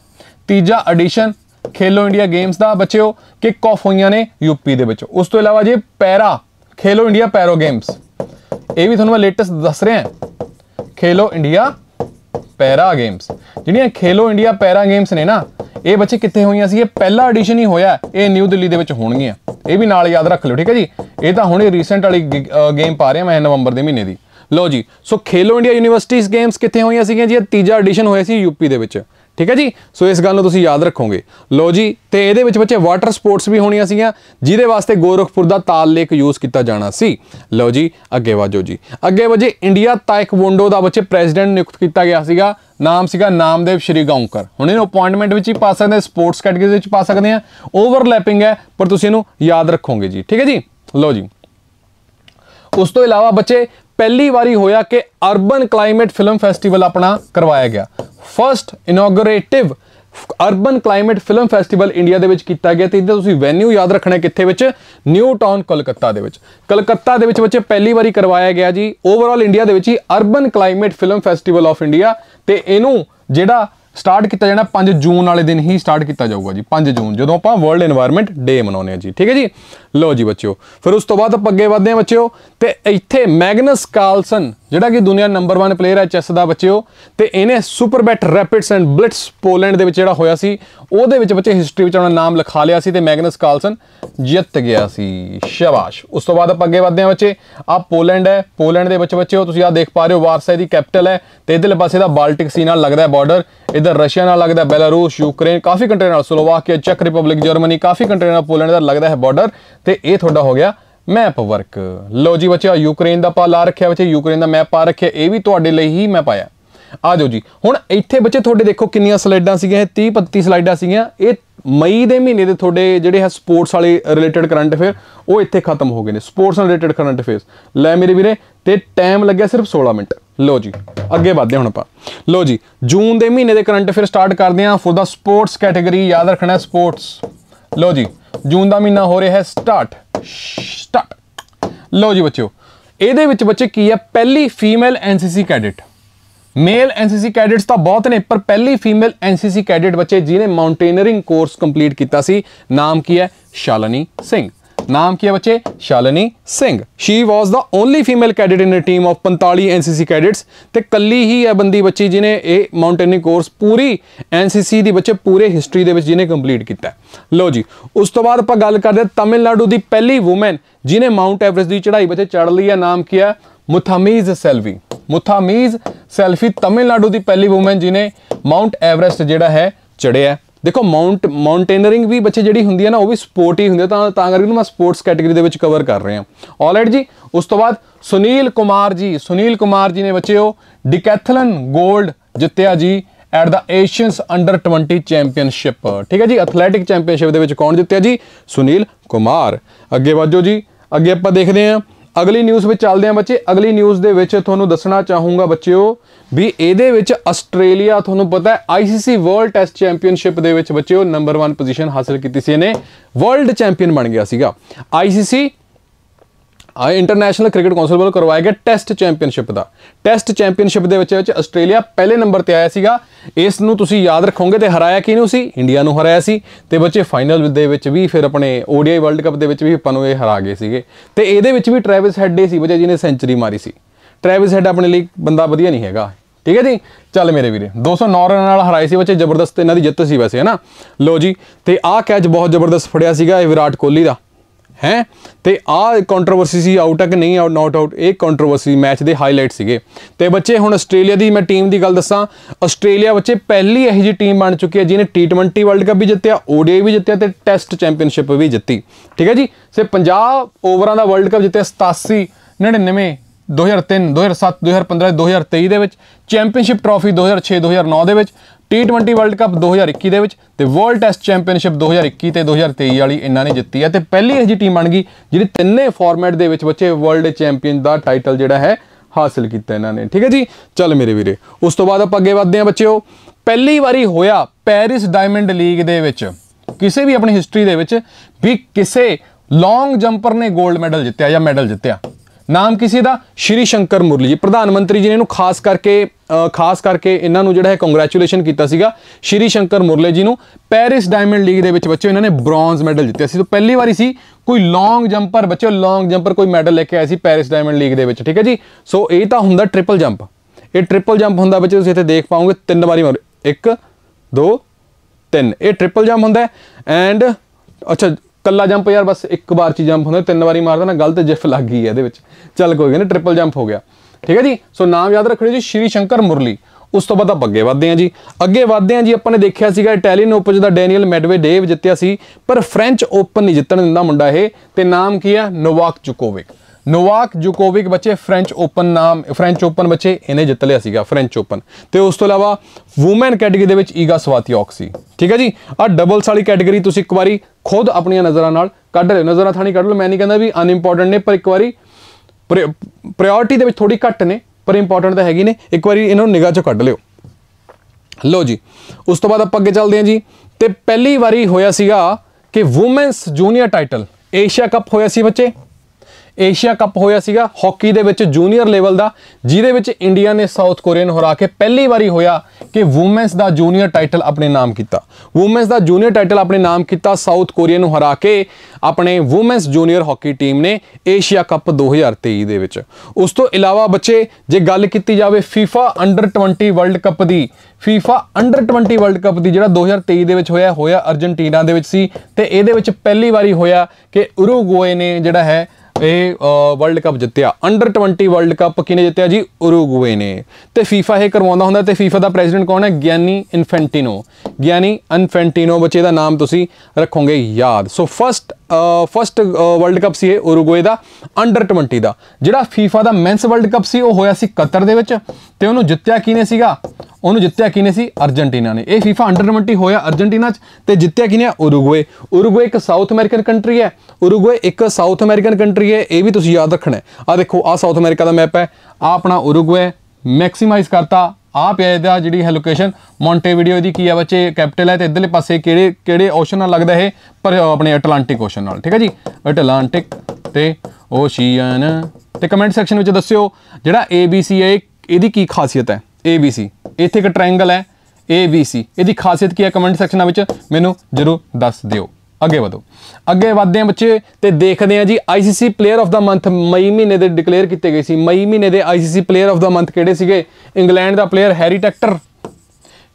ਤੀਜਾ ਐਡੀਸ਼ਨ ਖੇਲੋ ਇੰਡੀਆ ਗੇਮਸ ਦਾ ਬੱਚਿਓ ਕਿਕ ਆਫ ਹੋਈਆਂ ਨੇ ਯੂਪੀ ਦੇ ਵਿੱਚ ਉਸ ਤੋਂ ਇਲਾਵਾ ਜੇ ਪੈਰਾ ਖੇਲੋ ਇੰਡੀਆ ਪੈਰੋ ਗੇਮਸ ਇਹ ਵੀ ਤੁਹਾਨੂੰ ਮੈਂ ਲੇਟੈਸਟ ਦੱਸ ਰਿਹਾ ਹਾਂ ਖੇਲੋ ਇੰਡੀਆ ਪੈਰਾ ਗੇਮਸ ਜਿਹੜੀਆਂ ਖੇਲੋ ਇੰਡੀਆ ਪੈਰਾ ਗੇਮਸ ਨੇ ਨਾ ਇਹ ਬੱਚੇ ਕਿੱਥੇ ਹੋਈਆਂ ਸੀ ਇਹ ਪਹਿਲਾ ਐਡੀਸ਼ਨ ਹੀ ਹੋਇਆ ਇਹ ਨਿਊ ਦਿੱਲੀ ਦੇ ਵਿੱਚ ਹੋਣਗੀਆਂ ਇਹ ਵੀ ਨਾਲ ਯਾਦ ਰੱਖ ਲਿਓ ਠੀਕ ਹੈ ਜੀ ਇਹ ਤਾਂ ਹੁਣੇ ਰੀਸੈਂਟ ਵਾਲੀ ਗੇਮ ਪਾ ਰਿਹਾ ਮੈਂ ਨਵੰਬਰ ਦੇ ਮਹੀਨੇ ਦੀ ਲੋ ਜੀ so Khelo India universities games ਕਿੱਥੇ ਹੋਈਆਂ ਸੀਗੀਆਂ ਜੀ ਇਹ ਤੀਜਾ ਐਡੀਸ਼ਨ ਹੋਇਆ ਸੀ ਯੂਪੀ ਦੇ ਵਿੱਚ ਠੀਕ ਹੈ ਜੀ ਸੋ ਇਸ ਗੱਲ ਨੂੰ ਤੁਸੀਂ ਯਾਦ ਰੱਖੋਗੇ ਲੋ ਜੀ ਤੇ ਇਹਦੇ ਵਿੱਚ ਬੱਚੇ ਵਾਟਰ ਸਪੋਰਟਸ ਵੀ ਹੋਣੀਆਂ ਸੀਗੀਆਂ ਜਿਹਦੇ ਵਾਸਤੇ ਗੋਰਖਪੁਰ ਦਾ ਤਾਲ ਲੇਕ ਯੂਜ਼ ਕੀਤਾ ਜਾਣਾ ਸੀ ਲੋ ਜੀ ਅੱਗੇ ਵਾਜੋ ਜੀ ਅੱਗੇ ਵਜੇ ਇੰਡੀਆ ਵੰਡੋ ਦਾ ਬੱਚੇ ਪ੍ਰੈਜ਼ੀਡੈਂਟ ਨਿਯੁਕਤ ਕੀਤਾ ਗਿਆ ਸੀਗਾ ਨਾਮ ਸੀਗਾ ਨਾਮਦੇਵ ਸ਼੍ਰੀ ਗਾਉਂਕਰ ਹੁਣ ਇਹਨੂੰ ਅਪਾਇੰਟਮੈਂਟ ਵਿੱਚ ਹੀ ਪਾ ਸਕਦੇ ਸਪੋਰਟਸ ਕੈਟਾਗਰੀ ਵਿੱਚ ਪਾ ਸਕਦੇ ਆ ਓਵਰਲੈਪਿੰਗ ਹੈ ਪਰ ਤੁਸੀਂ ਇਹਨੂੰ ਯਾਦ ਰੱਖੋਗੇ ਜੀ ਠੀਕ ਹੈ ਜੀ ਲੋ ਜੀ ਉਸ ਤੋਂ ਇਲਾਵਾ ਬੱਚੇ ਪਹਿਲੀ ਵਾਰੀ ਹੋਇਆ ਕਿ ਅਰਬਨ ਕਲਾਈਮੇਟ ਫਿਲਮ ਫੈਸਟੀਵਲ ਆਪਣਾ ਕਰਵਾਇਆ ਗਿਆ first inaugurative urban climate film festival India ਦੇ ਵਿੱਚ ਕੀਤਾ ਗਿਆ ਤੇ ਇਹਦਾ ਤੁਸੀਂ ਵੈਨਿਊ ਯਾਦ ਰੱਖਣਾ ਕਿੱਥੇ ਵਿੱਚ ਨਿਊ ਟਾਊਨ ਕਲਕੱਤਾ ਦੇ ਵਿੱਚ ਕਲਕੱਤਾ ਦੇ ਵਿੱਚ ਬੱਚੇ ਪਹਿਲੀ ਵਾਰੀ ਕਰਵਾਇਆ ਗਿਆ ਜੀ ਓਵਰਆਲ ਇੰਡੀਆ ਦੇ ਵਿੱਚ ਹੀ urban climate film festival of India ਤੇ ਇਹਨੂੰ ਜਿਹੜਾ ਸਟਾਰਟ ਕੀਤਾ ਜਾਣਾ 5 ਜੂਨ ਵਾਲੇ ਦਿਨ ਹੀ ਸਟਾਰਟ ਕੀਤਾ ਜਾਊਗਾ ਜੀ 5 ਜੂਨ ਜਦੋਂ ਆਪਾਂ ਵਰਲਡ এনवायरमेंट ਡੇ ਮਨਾਉਂਦੇ ਆ ਜੀ ਠੀਕ ਹੈ ਜੀ ਲਓ ਜੀ ਬੱਚਿਓ ਫਿਰ ਉਸ ਤੋਂ ਬਾਅਦ ਆਪਾਂ ਅੱਗੇ ਵਧਦੇ ਹਾਂ ਬੱਚਿਓ ਤੇ ਇੱਥੇ ਮੈਗਨਸ ਕਾਰਲਸਨ ਜਿਹੜਾ ਕਿ ਦੁਨੀਆ ਨੰਬਰ 1 ਪਲੇਅਰ ਹੈ ਚੈਸ ਦਾ ਬੱਚਿਓ ਤੇ ਇਹਨੇ Superbet rapids and blitz Poland ਦੇ ਵਿੱਚ ਜਿਹੜਾ ਹੋਇਆ ਸੀ ਉਹਦੇ ਵਿੱਚ ਬੱਚੇ ਹਿਸਟਰੀ ਵਿੱਚ ਆਪਣਾ ਨਾਮ ਲਿਖਾ ਲਿਆ ਸੀ ਤੇ ਮੈਗਨਸ ਕਾਰਲਸਨ ਜਿੱਤ ਗਿਆ ਸੀ ਸ਼ਾਬਾਸ਼ ਉਸ ਤੋਂ ਬਾਅਦ ਆਪਾਂ ਅੱਗੇ ਵਧਦੇ ਹਾਂ ਬੱਚੇ ਆ ਪੋਲੈਂਡ ਹੈ ਪੋਲੈਂਡ ਦੇ ਵਿੱਚ ਬੱਚਿਓ ਤੁਸੀਂ ਆ ਦੇਖ ਪਾ ਰਹੇ ਹੋ ਵਾਰਸਾ ਦੀ ਕੈਪੀਟਲ ਹੈ ਤੇ ਇਧਰਲੇ ਪਾਸੇ ਦਾ ਬਾਲਟਿਕ ਸੀ ਨਾਲ ਲੱਗਦਾ ਹੈ ਬਾਰਡਰ ਇਧਰ ਰਸ਼ੀਆ ਨਾਲ ਲੱਗਦਾ ਬੈਲਾਰੂਸ ਯੂਕਰੇਨ ਕਾਫੀ ਕੰਟਰੀ ਨਾਲ ਸਲੋਵਾਕੀਆ ਚੈਕ ਰਿਪਬਲਿਕ ਜਰਮਨੀ ਕਾਫੀ ਕੰਟਰੀ ਨਾਲ ਪੋਲੈਂਡ ਦਾ ਲੱਗਦਾ ਹੈ ਬਾਰਡਰ ਤੇ ਇਹ ਤੁਹਾਡਾ ਹੋ ਗਿਆ ਮੈਪ ਵਰਕ ਲੋ ਜੀ ਬੱਚਿਓ ਯੂਕਰੇਨ ਦਾ ਪਾ ਲਾ ਰੱਖਿਆ ਬੱਚੇ ਯੂਕਰੇਨ ਦਾ ਮੈਪ ਪਾ ਰੱਖਿਆ ਇਹ ਵੀ ਤੁਹਾਡੇ ਲਈ ਹੀ ਮੈਂ ਪਾਇਆ ਆ ਜਾਓ ਜੀ ਹੁਣ ਇੱਥੇ ਬੱਚੇ ਤੁਹਾਡੇ ਦੇਖੋ ਕਿੰਨੀਆਂ ਸਲਾਈਡਾਂ ਸੀਗੀਆਂ ਇਹ 30 35 ਸਲਾਈਡਾਂ ਸੀਗੀਆਂ ਇਹ ਮਈ ਦੇ ਮਹੀਨੇ ਦੇ ਤੁਹਾਡੇ ਜਿਹੜੇ ਹੈ ਸਪੋਰਟਸ ਵਾਲੇ ਰਿਲੇਟਡ ਕਰੰਟ ਅਫੇਅਰ ਉਹ ਇੱਥੇ ਖਤਮ ਹੋ ਗਏ ਨੇ ਸਪੋਰਟਸ ਨਾਲ ਰਿਲੇਟਡ ਕਰੰਟ ਅਫੇਅਰ ਲੈ ਮੇਰੇ ਵੀਰੇ ਤੇ ਟਾਈਮ ਲੱਗਿਆ ਸਿਰਫ 16 ਮਿੰਟ ਲੋ ਜੀ ਅੱਗੇ ਵਧਦੇ ਹੁਣ ਆਪਾਂ ਲੋ ਜੀ ਜੂਨ ਦੇ ਮਹੀਨੇ ਦੇ ਕਰੰਟ ਅਫੇਅਰ ਸਟਾਰਟ ਕਰਦੇ ਆਂ ਫॉर ਦਾ ਸਪੋਰਟਸ ਕੈਟਾਗਰੀ ਯਾਦ ਰੱਖਣਾ ਸਪੋਰਟਸ ਲੋ ਜੀ ਜੂਨ ਦਾ ਮਹੀਨਾ ਹੋ ਰਿਹਾ ਹੈ ਸਟਾਰਟ ਸਟਾਰਟ ਲਓ ਜੀ ਬੱਚਿਓ ਇਹਦੇ ਵਿੱਚ ਬੱਚੇ ਕੀ ਹੈ ਪਹਿਲੀ female NCC cadet male NCC cadets ਤਾਂ ਬਹੁਤ ਨੇ ਪਰ ਪਹਿਲੀ ਫੀਮੇਲ ਐਨਸੀਸੀ ਕੈਡਿਟ ਬੱਚੇ ਜਿਨੇ ਮਾਊਂਟੇਨਰਿੰਗ ਕੋਰਸ ਕੰਪਲੀਟ ਕੀਤਾ ਸੀ ਨਾਮ ਕੀ ਹੈ ਸ਼ਾਲਨੀ ਸਿੰਘ ਨਾਮ ਕੀ ਹੈ ਬੱਚੇ Shalini Singh she was the only female cadet in a team of 45 NCC cadets ਤੇ ਕੱਲੀ ਹੀ ਹੈ ਬੰਦੀ ਬੱਚੀ ਜਿਨੇ ਇਹ ਮਾਊਂਟੇਨਿੰਗ ਕੋਰਸ ਪੂਰੀ ਐਨਸੀਸੀ ਦੀ ਬੱਚੇ ਪੂਰੇ ਹਿਸਟਰੀ ਦੇ ਵਿੱਚ ਜਿਨੇ ਕੰਪਲੀਟ ਕੀਤਾ ਲਓ ਜੀ ਉਸ ਤੋਂ ਬਾਅਦ ਆਪਾਂ ਗੱਲ ਕਰਦੇ ਤਾਮਿਲਨਾਡੂ ਦੀ ਪਹਿਲੀ ਔਮਨ ਜਿਨੇ ਮਾਊਂਟ ਐਵਰੇਸਟ ਦੀ ਚੜ੍ਹਾਈ ਬੱਚੇ ਚੜ੍ਹ ਲਈ ਹੈ ਨਾਮ ਕੀ ਹੈ ਮੁਥਾਮੀਜ਼ ਸੈਲਵੀ ਮੁਥਾਮੀਜ਼ ਸੈਲਫੀ ਤਾਮਿਲਨਾਡੂ ਦੀ ਪਹਿਲੀ ਔਮਨ ਜਿਨੇ ਮਾਊਂਟ ਐਵਰੇਸਟ ਜਿਹੜਾ ਹੈ ਚੜ੍ਹਿਆ ਦੇਖੋ ਮਾਊਂਟ ਮਾਊਂਟੇਨਰਿੰਗ ਵੀ ਬੱਚੇ ਜਿਹੜੀ ਹੁੰਦੀ ਹੈ ਨਾ ਉਹ ਵੀ ਸਪੋਰਟ ਹੀ ਹੁੰਦੀ ਹੈ ਤਾਂ ਤਾਂ ਕਰਕੇ ਨੂੰ ਮੈਂ ਸਪੋਰਟਸ ਕੈਟਾਗਰੀ ਦੇ ਵਿੱਚ ਕਵਰ ਕਰ ਰਹੇ ਹਾਂ ਰਾਈਟ ਜੀ ਉਸ ਤੋਂ ਬਾਅਦ ਸੁਨੀਲ ਕੁਮਾਰ ਜੀ ਸੁਨੀਲ ਕੁਮਾਰ ਜੀ ਨੇ ਬੱਚਿਓ ਡਿਕੈਥਲਨ 골ਡ ਜਿੱਤਿਆ ਜੀ at the Asians under 20 championship ਠੀਕ ਹੈ ਜੀ ਐਥਲੈਟਿਕ ਚੈਂਪੀਅਨਸ਼ਿਪ ਦੇ ਵਿੱਚ ਕੌਣ ਜਿੱਤਿਆ ਜੀ ਸੁਨੀਲ ਕੁਮਾਰ ਅੱਗੇ ਵਧੋ ਜੀ ਅੱਗੇ ਆਪਾਂ ਦੇਖਦੇ ਹਾਂ ਅਗਲੀ ਨਿਊਜ਼ ਵਿੱਚ ਚੱਲਦੇ ਆ ਬੱਚੇ ਅਗਲੀ ਨਿਊਜ਼ ਦੇ ਵਿੱਚ ਤੁਹਾਨੂੰ ਦੱਸਣਾ ਚਾਹੂੰਗਾ ਬੱਚਿਓ ਵੀ ਇਹਦੇ ਵਿੱਚ ਆਸਟ੍ਰੇਲੀਆ ਤੁਹਾਨੂੰ ਪਤਾ ਹੈ ICC ਵਰਲਡ ਟੈਸਟ ਚੈਂਪੀਅਨਸ਼ਿਪ ਦੇ ਵਿੱਚ ਬੱਚਿਓ ਨੰਬਰ 1 ਪੋਜੀਸ਼ਨ ਹਾਸਲ ਕੀਤੀ ਸੀ ਇਹਨੇ ਵਰਲਡ ਚੈਂਪੀਅਨ ਬਣ ਗਿਆ ਸੀਗਾ ICC ਇੰਟਰਨੈਸ਼ਨਲ ਕ੍ਰਿਕਟ ਕੌਂਸਲ ਵੱਲੋਂ ਕਰਵਾਇਆ ਗਿਆ ਟੈਸਟ ਚੈਂਪੀਅਨਸ਼ਿਪ ਦਾ ਟੈਸਟ ਚੈਂਪੀਅਨਸ਼ਿਪ ਦੇ ਵਿੱਚ ਵਿੱਚ ਆਸਟ੍ਰੇਲੀਆ ਪਹਿਲੇ ਨੰਬਰ ਤੇ ਆਇਆ ਸੀਗਾ ਇਸ ਨੂੰ ਤੁਸੀਂ ਯਾਦ ਰੱਖੋਗੇ ਤੇ ਹਰਾਇਆ ਕਿਹਨੂੰ ਸੀ ਇੰਡੀਆ ਨੂੰ ਹਰਾਇਆ ਸੀ ਤੇ ਬੱਚੇ ਫਾਈਨਲ ਦੇ ਵਿੱਚ ਵੀ ਫਿਰ ਆਪਣੇ ਓਡੀਆਈ ਵਰਲਡ ਕੱਪ ਦੇ ਵਿੱਚ ਵੀ ਆਪਾਂ ਨੂੰ ਇਹ ਹਰਾ ਗਏ ਸੀਗੇ ਤੇ ਇਹਦੇ ਵਿੱਚ ਵੀ ਟ੍ਰੈਵਿਸ ਹੈਡੇ ਸੀ ਬੱਚੇ ਜਿਹਨੇ ਸੈਂਚਰੀ ਮਾਰੀ ਸੀ ਟ੍ਰੈਵਿਸ ਹੈਡ ਆਪਣੇ ਲਈ ਬੰਦਾ ਵਧੀਆ ਨਹੀਂ ਹੈਗਾ ਠੀਕ ਹੈ ਜੀ ਚੱਲ ਮੇਰੇ ਵੀਰੇ 209 ਰਨ ਨਾਲ ਹਰਾਏ ਸੀ ਬੱਚੇ ਜ਼ਬਰਦਸਤ ਇਹਨਾਂ ਦੀ ਜਿੱਤ ਸੀ ਵੈਸੇ ਹੈ ਨਾ ਲੋ ਜੀ ਤੇ ਆਹ ਕੈਚ ਬਹੁਤ ਜ਼ਬਰਦਸਤ ਫੜਿਆ ਸੀਗਾ ਇਹ ਵਿਰਾਟ ਕੋਹਲੀ ਦਾ ਹੈ ਤੇ ਆ ਕੰਟਰੋਵਰਸੀ ਸੀ ਆਊਟ ਆ ਕਿ ਨਹੀਂ ਆਊਟ ਨਾਟ ਆਊਟ ਇਹ ਕੰਟਰੋਵਰਸੀ ਮੈਚ ਦੇ ਹਾਈਲਾਈਟ ਸੀਗੇ ਤੇ ਬੱਚੇ ਹੁਣ ਆਸਟ੍ਰੇਲੀਆ ਦੀ ਮੈਂ ਟੀਮ ਦੀ ਗੱਲ ਦੱਸਾਂ ਆਸਟ੍ਰੇਲੀਆ ਬੱਚੇ ਪਹਿਲੀ ਇਹੋ ਜੀ ਟੀਮ ਬਣ ਚੁੱਕੀ ਹੈ ਜਿਹਨੇ T20 ਵਰਲਡ ਕੱਪ ਵੀ ਜਿੱਤਿਆ ODI ਵੀ ਜਿੱਤਿਆ ਤੇ ਟੈਸਟ ਚੈਂਪੀਅਨਸ਼ਿਪ ਵੀ ਜਿੱਤੀ ਠੀਕ ਹੈ ਜੀ ਸੇ 50 ਓਵਰਾਂ ਦਾ ਵਰਲਡ ਕੱਪ ਜਿੱਤਿਆ 87 99 2003 2007 2015 2023 ਦੇ ਵਿੱਚ ਚੈਂਪੀਅਨਸ਼ਿਪ ਟਰਾਫੀ 2006 2009 ਦੇ ਵਿੱਚ T20 World Cup 2021 ਦੇ ਵਿੱਚ ਤੇ World Test Championship 2021 ਤੇ 2023 ਵਾਲੀ ਇਹਨਾਂ ਨੇ ਜਿੱਤੀ ਹੈ ਤੇ ਪਹਿਲੀ ਇਹ ਜੀ ਟੀਮ ਬਣ ਗਈ ਜਿਹੜੀ ਤਿੰਨੇ ਫਾਰਮੈਟ ਦੇ ਵਿੱਚ ਬੱਚੇ ਵਰਲਡ ਚੈਂਪੀਅਨ ਦਾ ਟਾਈਟਲ ਜਿਹੜਾ ਹੈ ਹਾਸਲ ਕੀਤਾ ਇਹਨਾਂ ਨੇ ਠੀਕ ਹੈ ਜੀ ਚੱਲ ਮੇਰੇ ਵੀਰੇ ਉਸ ਤੋਂ ਬਾਅਦ ਆਪਾਂ ਅੱਗੇ ਵਧਦੇ ਹਾਂ ਬੱਚਿਓ ਪਹਿਲੀ ਵਾਰੀ ਹੋਇਆ ਪੈਰਿਸ ਡਾਇਮੰਡ ਲੀਗ ਦੇ ਵਿੱਚ ਕਿਸੇ ਵੀ ਆਪਣੀ ਹਿਸਟਰੀ ਦੇ ਵਿੱਚ ਵੀ ਕਿਸੇ ਲੌਂਗ ਜੰਪਰ ਨੇ 골ਡ ਮੈਡਲ ਜਿੱਤਿਆ ਜਾਂ ਮੈਡਲ ਜਿੱਤਿਆ ਨਾਮ ਕਿਸੇ ਦਾ ਸ਼੍ਰੀ ਸ਼ੰਕਰ ਮੁਰਲੀ ਜੀ ਪ੍ਰਧਾਨ ਮੰਤਰੀ ਜੀ ਨੇ ਇਹਨੂੰ ਖਾਸ ਕਰਕੇ ਖਾਸ ਕਰਕੇ ਇਹਨਾਂ ਨੂੰ ਜਿਹੜਾ ਹੈ ਕੰਗ੍ਰੈਚੁਲੇਸ਼ਨ ਕੀਤਾ ਸੀਗਾ ਸ਼੍ਰੀ ਸ਼ੰਕਰ ਮੁਰਲੇ ਜੀ ਨੂੰ ਪੈਰਿਸ ਡਾਇਮੰਡ ਲੀਗ ਦੇ ਵਿੱਚ ਬੱਚੋ ਇਹਨਾਂ ਨੇ ਬ੍ਰੌਂਜ਼ ਮੈਡਲ ਜਿੱਤਿਆ ਸੀ ਤਾਂ ਪਹਿਲੀ ਵਾਰੀ ਸੀ ਕੋਈ ਲੌਂਗ ਜੰਪਰ ਬੱਚੋ ਲੌਂਗ ਜੰਪਰ ਕੋਈ ਮੈਡਲ ਲੈ ਕੇ ਆਇਆ ਸੀ ਪੈਰਿਸ ਡਾਇਮੰਡ ਲੀਗ ਦੇ ਵਿੱਚ ਠੀਕ ਹੈ ਜੀ ਸੋ ਇਹ ਤਾਂ ਹੁੰਦਾ ਟ੍ਰਿਪਲ ਜੰਪ ਇਹ ਟ੍ਰਿਪਲ ਜੰਪ ਹੁੰਦਾ ਬੱਚੋ ਤੁਸੀਂ ਇੱਥੇ ਦੇਖ ਪਾਓਗੇ ਤਿੰਨ ਵਾਰੀ ਮਾਰੋ 1 2 3 ਇਹ ਟ੍ਰਿਪਲ ਜੰਪ ਹੁੰਦਾ ਐਂਡ ਅੱਛਾ ਕੱਲਾ ਜੰਪ ਯਾਰ ਬਸ ਇੱਕ ਵਾਰ ਚ ਜੰਪ ਹੁੰਦਾ ਤਿੰਨ ਵਾਰੀ ਮਾਰਦਾ ਨਾ ਗਲਤ ਜਿਫ ਲੱਗ ਗਈ ਹੈ ਇਹਦੇ ਵਿੱਚ ਚੱਲ ਕੋਈ ਨਹੀਂ ਟ੍ਰਿਪਲ ਜੰਪ ਹੋ ਗਿਆ ਠੀਕ ਹੈ ਜੀ ਸੋ ਨਾਮ ਯਾਦ ਲਿਓ ਜੀ ਸ਼੍ਰੀ ਸ਼ੰਕਰ ਮੁਰਲੀ ਉਸ ਤੋਂ ਬਾਅਦ ਆਪਾਂ ਅੱਗੇ ਵਧਦੇ ਹਾਂ ਜੀ ਅੱਗੇ ਵਧਦੇ ਹਾਂ ਜੀ ਆਪਾਂ ਨੇ ਦੇਖਿਆ ਸੀਗਾ ਇਟਾਲੀਅਨ ਓਪਨ ਦਾ ਡੈਨੀਅਲ ਮੈਡਵੇਡੇਵ ਜਿੱਤਿਆ ਸੀ ਪਰ ਫ੍ਰੈਂਚ ਓਪਨ ਨਹੀਂ ਜਿੱਤਣ ਦਿੰਦਾ ਮੁੰਡਾ ਇਹ ਤੇ ਨਾਮ ਕੀ ਹੈ ਨੋਵਾਕ ਚੁਕੋਵਿਕ ਨੋਵਾਕ ਜੋਕੋਵਿਕ ਬੱਚੇ ਫ੍ਰੈਂਚ ਓਪਨ ਨਾਮ ਫ੍ਰੈਂਚ ਓਪਨ ਬੱਚੇ ਇਹਨੇ ਜਿੱਤ ਲਿਆ ਸੀਗਾ ਫ੍ਰੈਂਚ ਓਪਨ ਤੇ ਉਸ ਤੋਂ ਇਲਾਵਾ ਔਮਨ ਕੈਟਾਗਰੀ ਦੇ ਵਿੱਚ ਈਗਾ ਸਵਾਤੀਓਕ ਸੀ ਠੀਕ ਹੈ ਜੀ ਆ ਡਬਲਸ ਵਾਲੀ ਕੈਟਾਗਰੀ ਤੁਸੀਂ ਇੱਕ ਵਾਰੀ ਖੁਦ ਆਪਣੀਆਂ ਨਜ਼ਰਾਂ ਨਾਲ ਕੱਢ ਲਿਓ ਨਜ਼ਰਾਂ ਥਾਣੀ ਕੱਢ ਲਓ ਮੈਂ ਨਹੀਂ ਕਹਿੰਦਾ ਵੀ ਅਨਇੰਪੋਰਟੈਂਟ ਨੇ ਪਰ ਇੱਕ ਵਾਰੀ ਪ੍ਰਾਇੋਰਟੀ ਦੇ ਵਿੱਚ ਥੋੜੀ ਘੱਟ ਨੇ ਪਰ ਇੰਪੋਰਟੈਂਟ ਤਾਂ ਹੈਗੀ ਨੇ ਇੱਕ ਵਾਰੀ ਇਹਨਾਂ ਨੂੰ ਨਿਗਾਹ ਚੋਂ ਕੱਢ ਲਿਓ ਲਓ ਜੀ ਉਸ ਤੋਂ ਬਾਅਦ ਆਪਾਂ ਅੱਗੇ ਚੱਲਦੇ ਹਾਂ ਜੀ ਤੇ ਪਹਿਲੀ ਵਾਰੀ ਹੋਇਆ ਸੀਗਾ ਕਿ women's junior title Asia cup ਹੋਇਆ ਸੀ ਬੱਚੇ ਏਸ਼ੀਆ ਕੱਪ ਹੋਇਆ ਸੀਗਾ ਹਾਕੀ ਦੇ ਵਿੱਚ ਜੂਨੀਅਰ ਲੈਵਲ ਦਾ ਜਿਹਦੇ ਵਿੱਚ ਇੰਡੀਆ ਨੇ ਸਾਊਥ ਕੋਰੀਆ ਨੂੰ ਹਰਾ ਕੇ ਪਹਿਲੀ ਵਾਰੀ ਹੋਇਆ ਕਿ ਔਮਨਸ ਦਾ ਜੂਨੀਅਰ ਟਾਈਟਲ ਆਪਣੇ ਨਾਮ ਕੀਤਾ ਔਮਨਸ ਦਾ ਜੂਨੀਅਰ ਟਾਈਟਲ ਆਪਣੇ ਨਾਮ ਕੀਤਾ ਸਾਊਥ ਕੋਰੀਆ ਨੂੰ ਹਰਾ ਕੇ ਆਪਣੇ ਔਮਨਸ ਜੂਨੀਅਰ ਹਾਕੀ ਟੀਮ ਨੇ ਏਸ਼ੀਆ ਕੱਪ 2023 ਦੇ ਵਿੱਚ ਉਸ ਤੋਂ ਇਲਾਵਾ ਬੱਚੇ ਜੇ ਗੱਲ ਕੀਤੀ ਜਾਵੇ FIFA ਅੰਡਰ 20 ਵਰਲਡ ਕੱਪ ਦੀ FIFA ਅੰਡਰ 20 ਵਰਲਡ ਕੱਪ ਦੀ ਜਿਹੜਾ 2023 ਦੇ ਵਿੱਚ ਹੋਇਆ ਹੋਇਆ ਅਰਜਨਟੀਨਾ ਦੇ ਵਿੱਚ ਸੀ ਤੇ ਇਹਦੇ ਵਿੱਚ ਪਹਿਲੀ ਵਾਰੀ ਹੋਇਆ ਕਿ ਉਰੂਗਵੇ ਨੇ ਜਿਹੜਾ ਹੈ ਇਹ ਵਰਲਡ ਕੱਪ ਜਿੱਤਿਆ ਅੰਡਰ 20 ਵਰਲਡ ਕੱਪ ਕਿਨੇ ਜਿੱਤਿਆ ਜੀ ਉਰੂਗਵੇ ਨੇ ਤੇ FIFA ਇਹ ਕਰਵਾਉਂਦਾ ਹੁੰਦਾ ਤੇ FIFA ਦਾ ਪ੍ਰੈਜ਼ੀਡੈਂਟ ਕੌਣ ਹੈ ਗਿਆਨੀ ਇਨਫੈਂਟੀਨੋ ਗਿਆਨੀ ਅਨਫੈਂਟੀਨੋ ਬੱਚੇ ਦਾ ਨਾਮ ਤੁਸੀਂ ਰੱਖੋਗੇ ਯਾਦ so first first world cup ਸੀ ਇਹ ਉਰੂਗਵੇ ਦਾ ਅੰਡਰ 20 ਦਾ ਜਿਹੜਾ ਫੀਫਾ ਦਾ ਮੈਂਸ ਵਰਲਡ ਕੱਪ ਸੀ ਉਹ ਹੋਇਆ ਸੀ ਕਤਰ ਦੇ ਵਿੱਚ ਤੇ ਉਹਨੂੰ ਜਿੱਤਿਆ ਕਿਨੇ ਸੀਗਾ ਉਹਨੂੰ ਜਿੱਤਿਆ ਕਿਨੇ ਸੀ ਅਰਜنٹੀਨਾ ਨੇ ਇਹ ਫੀਫਾ ਅੰਡਰ 20 ਹੋਇਆ ਅਰਜنٹੀਨਾ 'ਚ ਤੇ ਜਿੱਤਿਆ ਕਿਨੇ ਉਰੂਗਵੇ ਉਰੂਗਵੇ ਇੱਕ ਸਾਊਥ ਅਮਰੀਕਨ ਕੰਟਰੀ ਹੈ ਉਰੂਗਵੇ ਇੱਕ ਸਾਊਥ ਅਮਰੀਕਨ ਕੰਟਰੀ ਹੈ ਇਹ ਵੀ ਤੁਸੀਂ ਯਾਦ ਰੱਖਣਾ ਆ ਦੇਖੋ ਆ ਸਾਊਥ ਅਮਰੀਕਾ ਦਾ ਮੈਪ ਹੈ ਆ ਆਪਣਾ ਉਰੂਗਵੇ ਮੈਕਸਿਮਾਈਜ਼ ਕਰਤਾ ਆ ਪਿਆ ਇਹਦਾ ਜਿਹੜੀ ਹੈ ਲੋਕੇਸ਼ਨ ਵੀਡੀਓ ਦੀ ਕੀ ਹੈ ਬੱਚੇ ਕੈਪੀਟਲ ਹੈ ਤੇ ਇਧਰਲੇ ਪਾਸੇ ਕਿਹੜੇ ਕਿਹੜੇ ਓਸ਼ਨ ਨਾਲ ਲੱਗਦਾ ਇਹ ਪਰ ਆਪਣੇ ਅਟਲਾਂਟਿਕ ਓਸ਼ਨ ਨਾਲ ਠੀਕ ਹੈ ਜੀ ਅਟਲਾਂਟਿਕ ਤੇ ਓਸ਼ੀਅਨ ਤੇ ਕਮੈਂਟ ਸੈਕਸ਼ਨ ਵਿੱਚ ਦੱਸਿਓ ਜਿਹੜਾ ABC ਹੈ ਇਹਦੀ ਕੀ ਖਾਸੀਅਤ ਹੈ ABC ਇੱਥੇ ਇੱਕ ਟ੍ਰਾਇੰਗਲ ਹੈ ABC ਇਹਦੀ ਖਾਸੀਅਤ ਕੀ ਹੈ ਕਮੈਂਟ ਸੈਕਸ਼ਨਾਂ ਵਿੱਚ ਮੈਨੂੰ ਜਰੂਰ ਦੱਸ ਦਿਓ ਅੱਗੇ ਵਧੋ ਅੱਗੇ ਵਧਦੇ ਆ ਬੱਚੇ ਤੇ ਦੇਖਦੇ ਆ ਜੀ ICC player of the month ਮਈ ਮਹੀਨੇ ਦੇ ਡਿਕਲੇਅਰ ਕੀਤੇ ਗਏ ਸੀ ਮਈ ਮਹੀਨੇ ਦੇ ICC player of the month ਕਿਹੜੇ ਸੀਗੇ ਇੰਗਲੈਂਡ ਦਾ player Harry Tector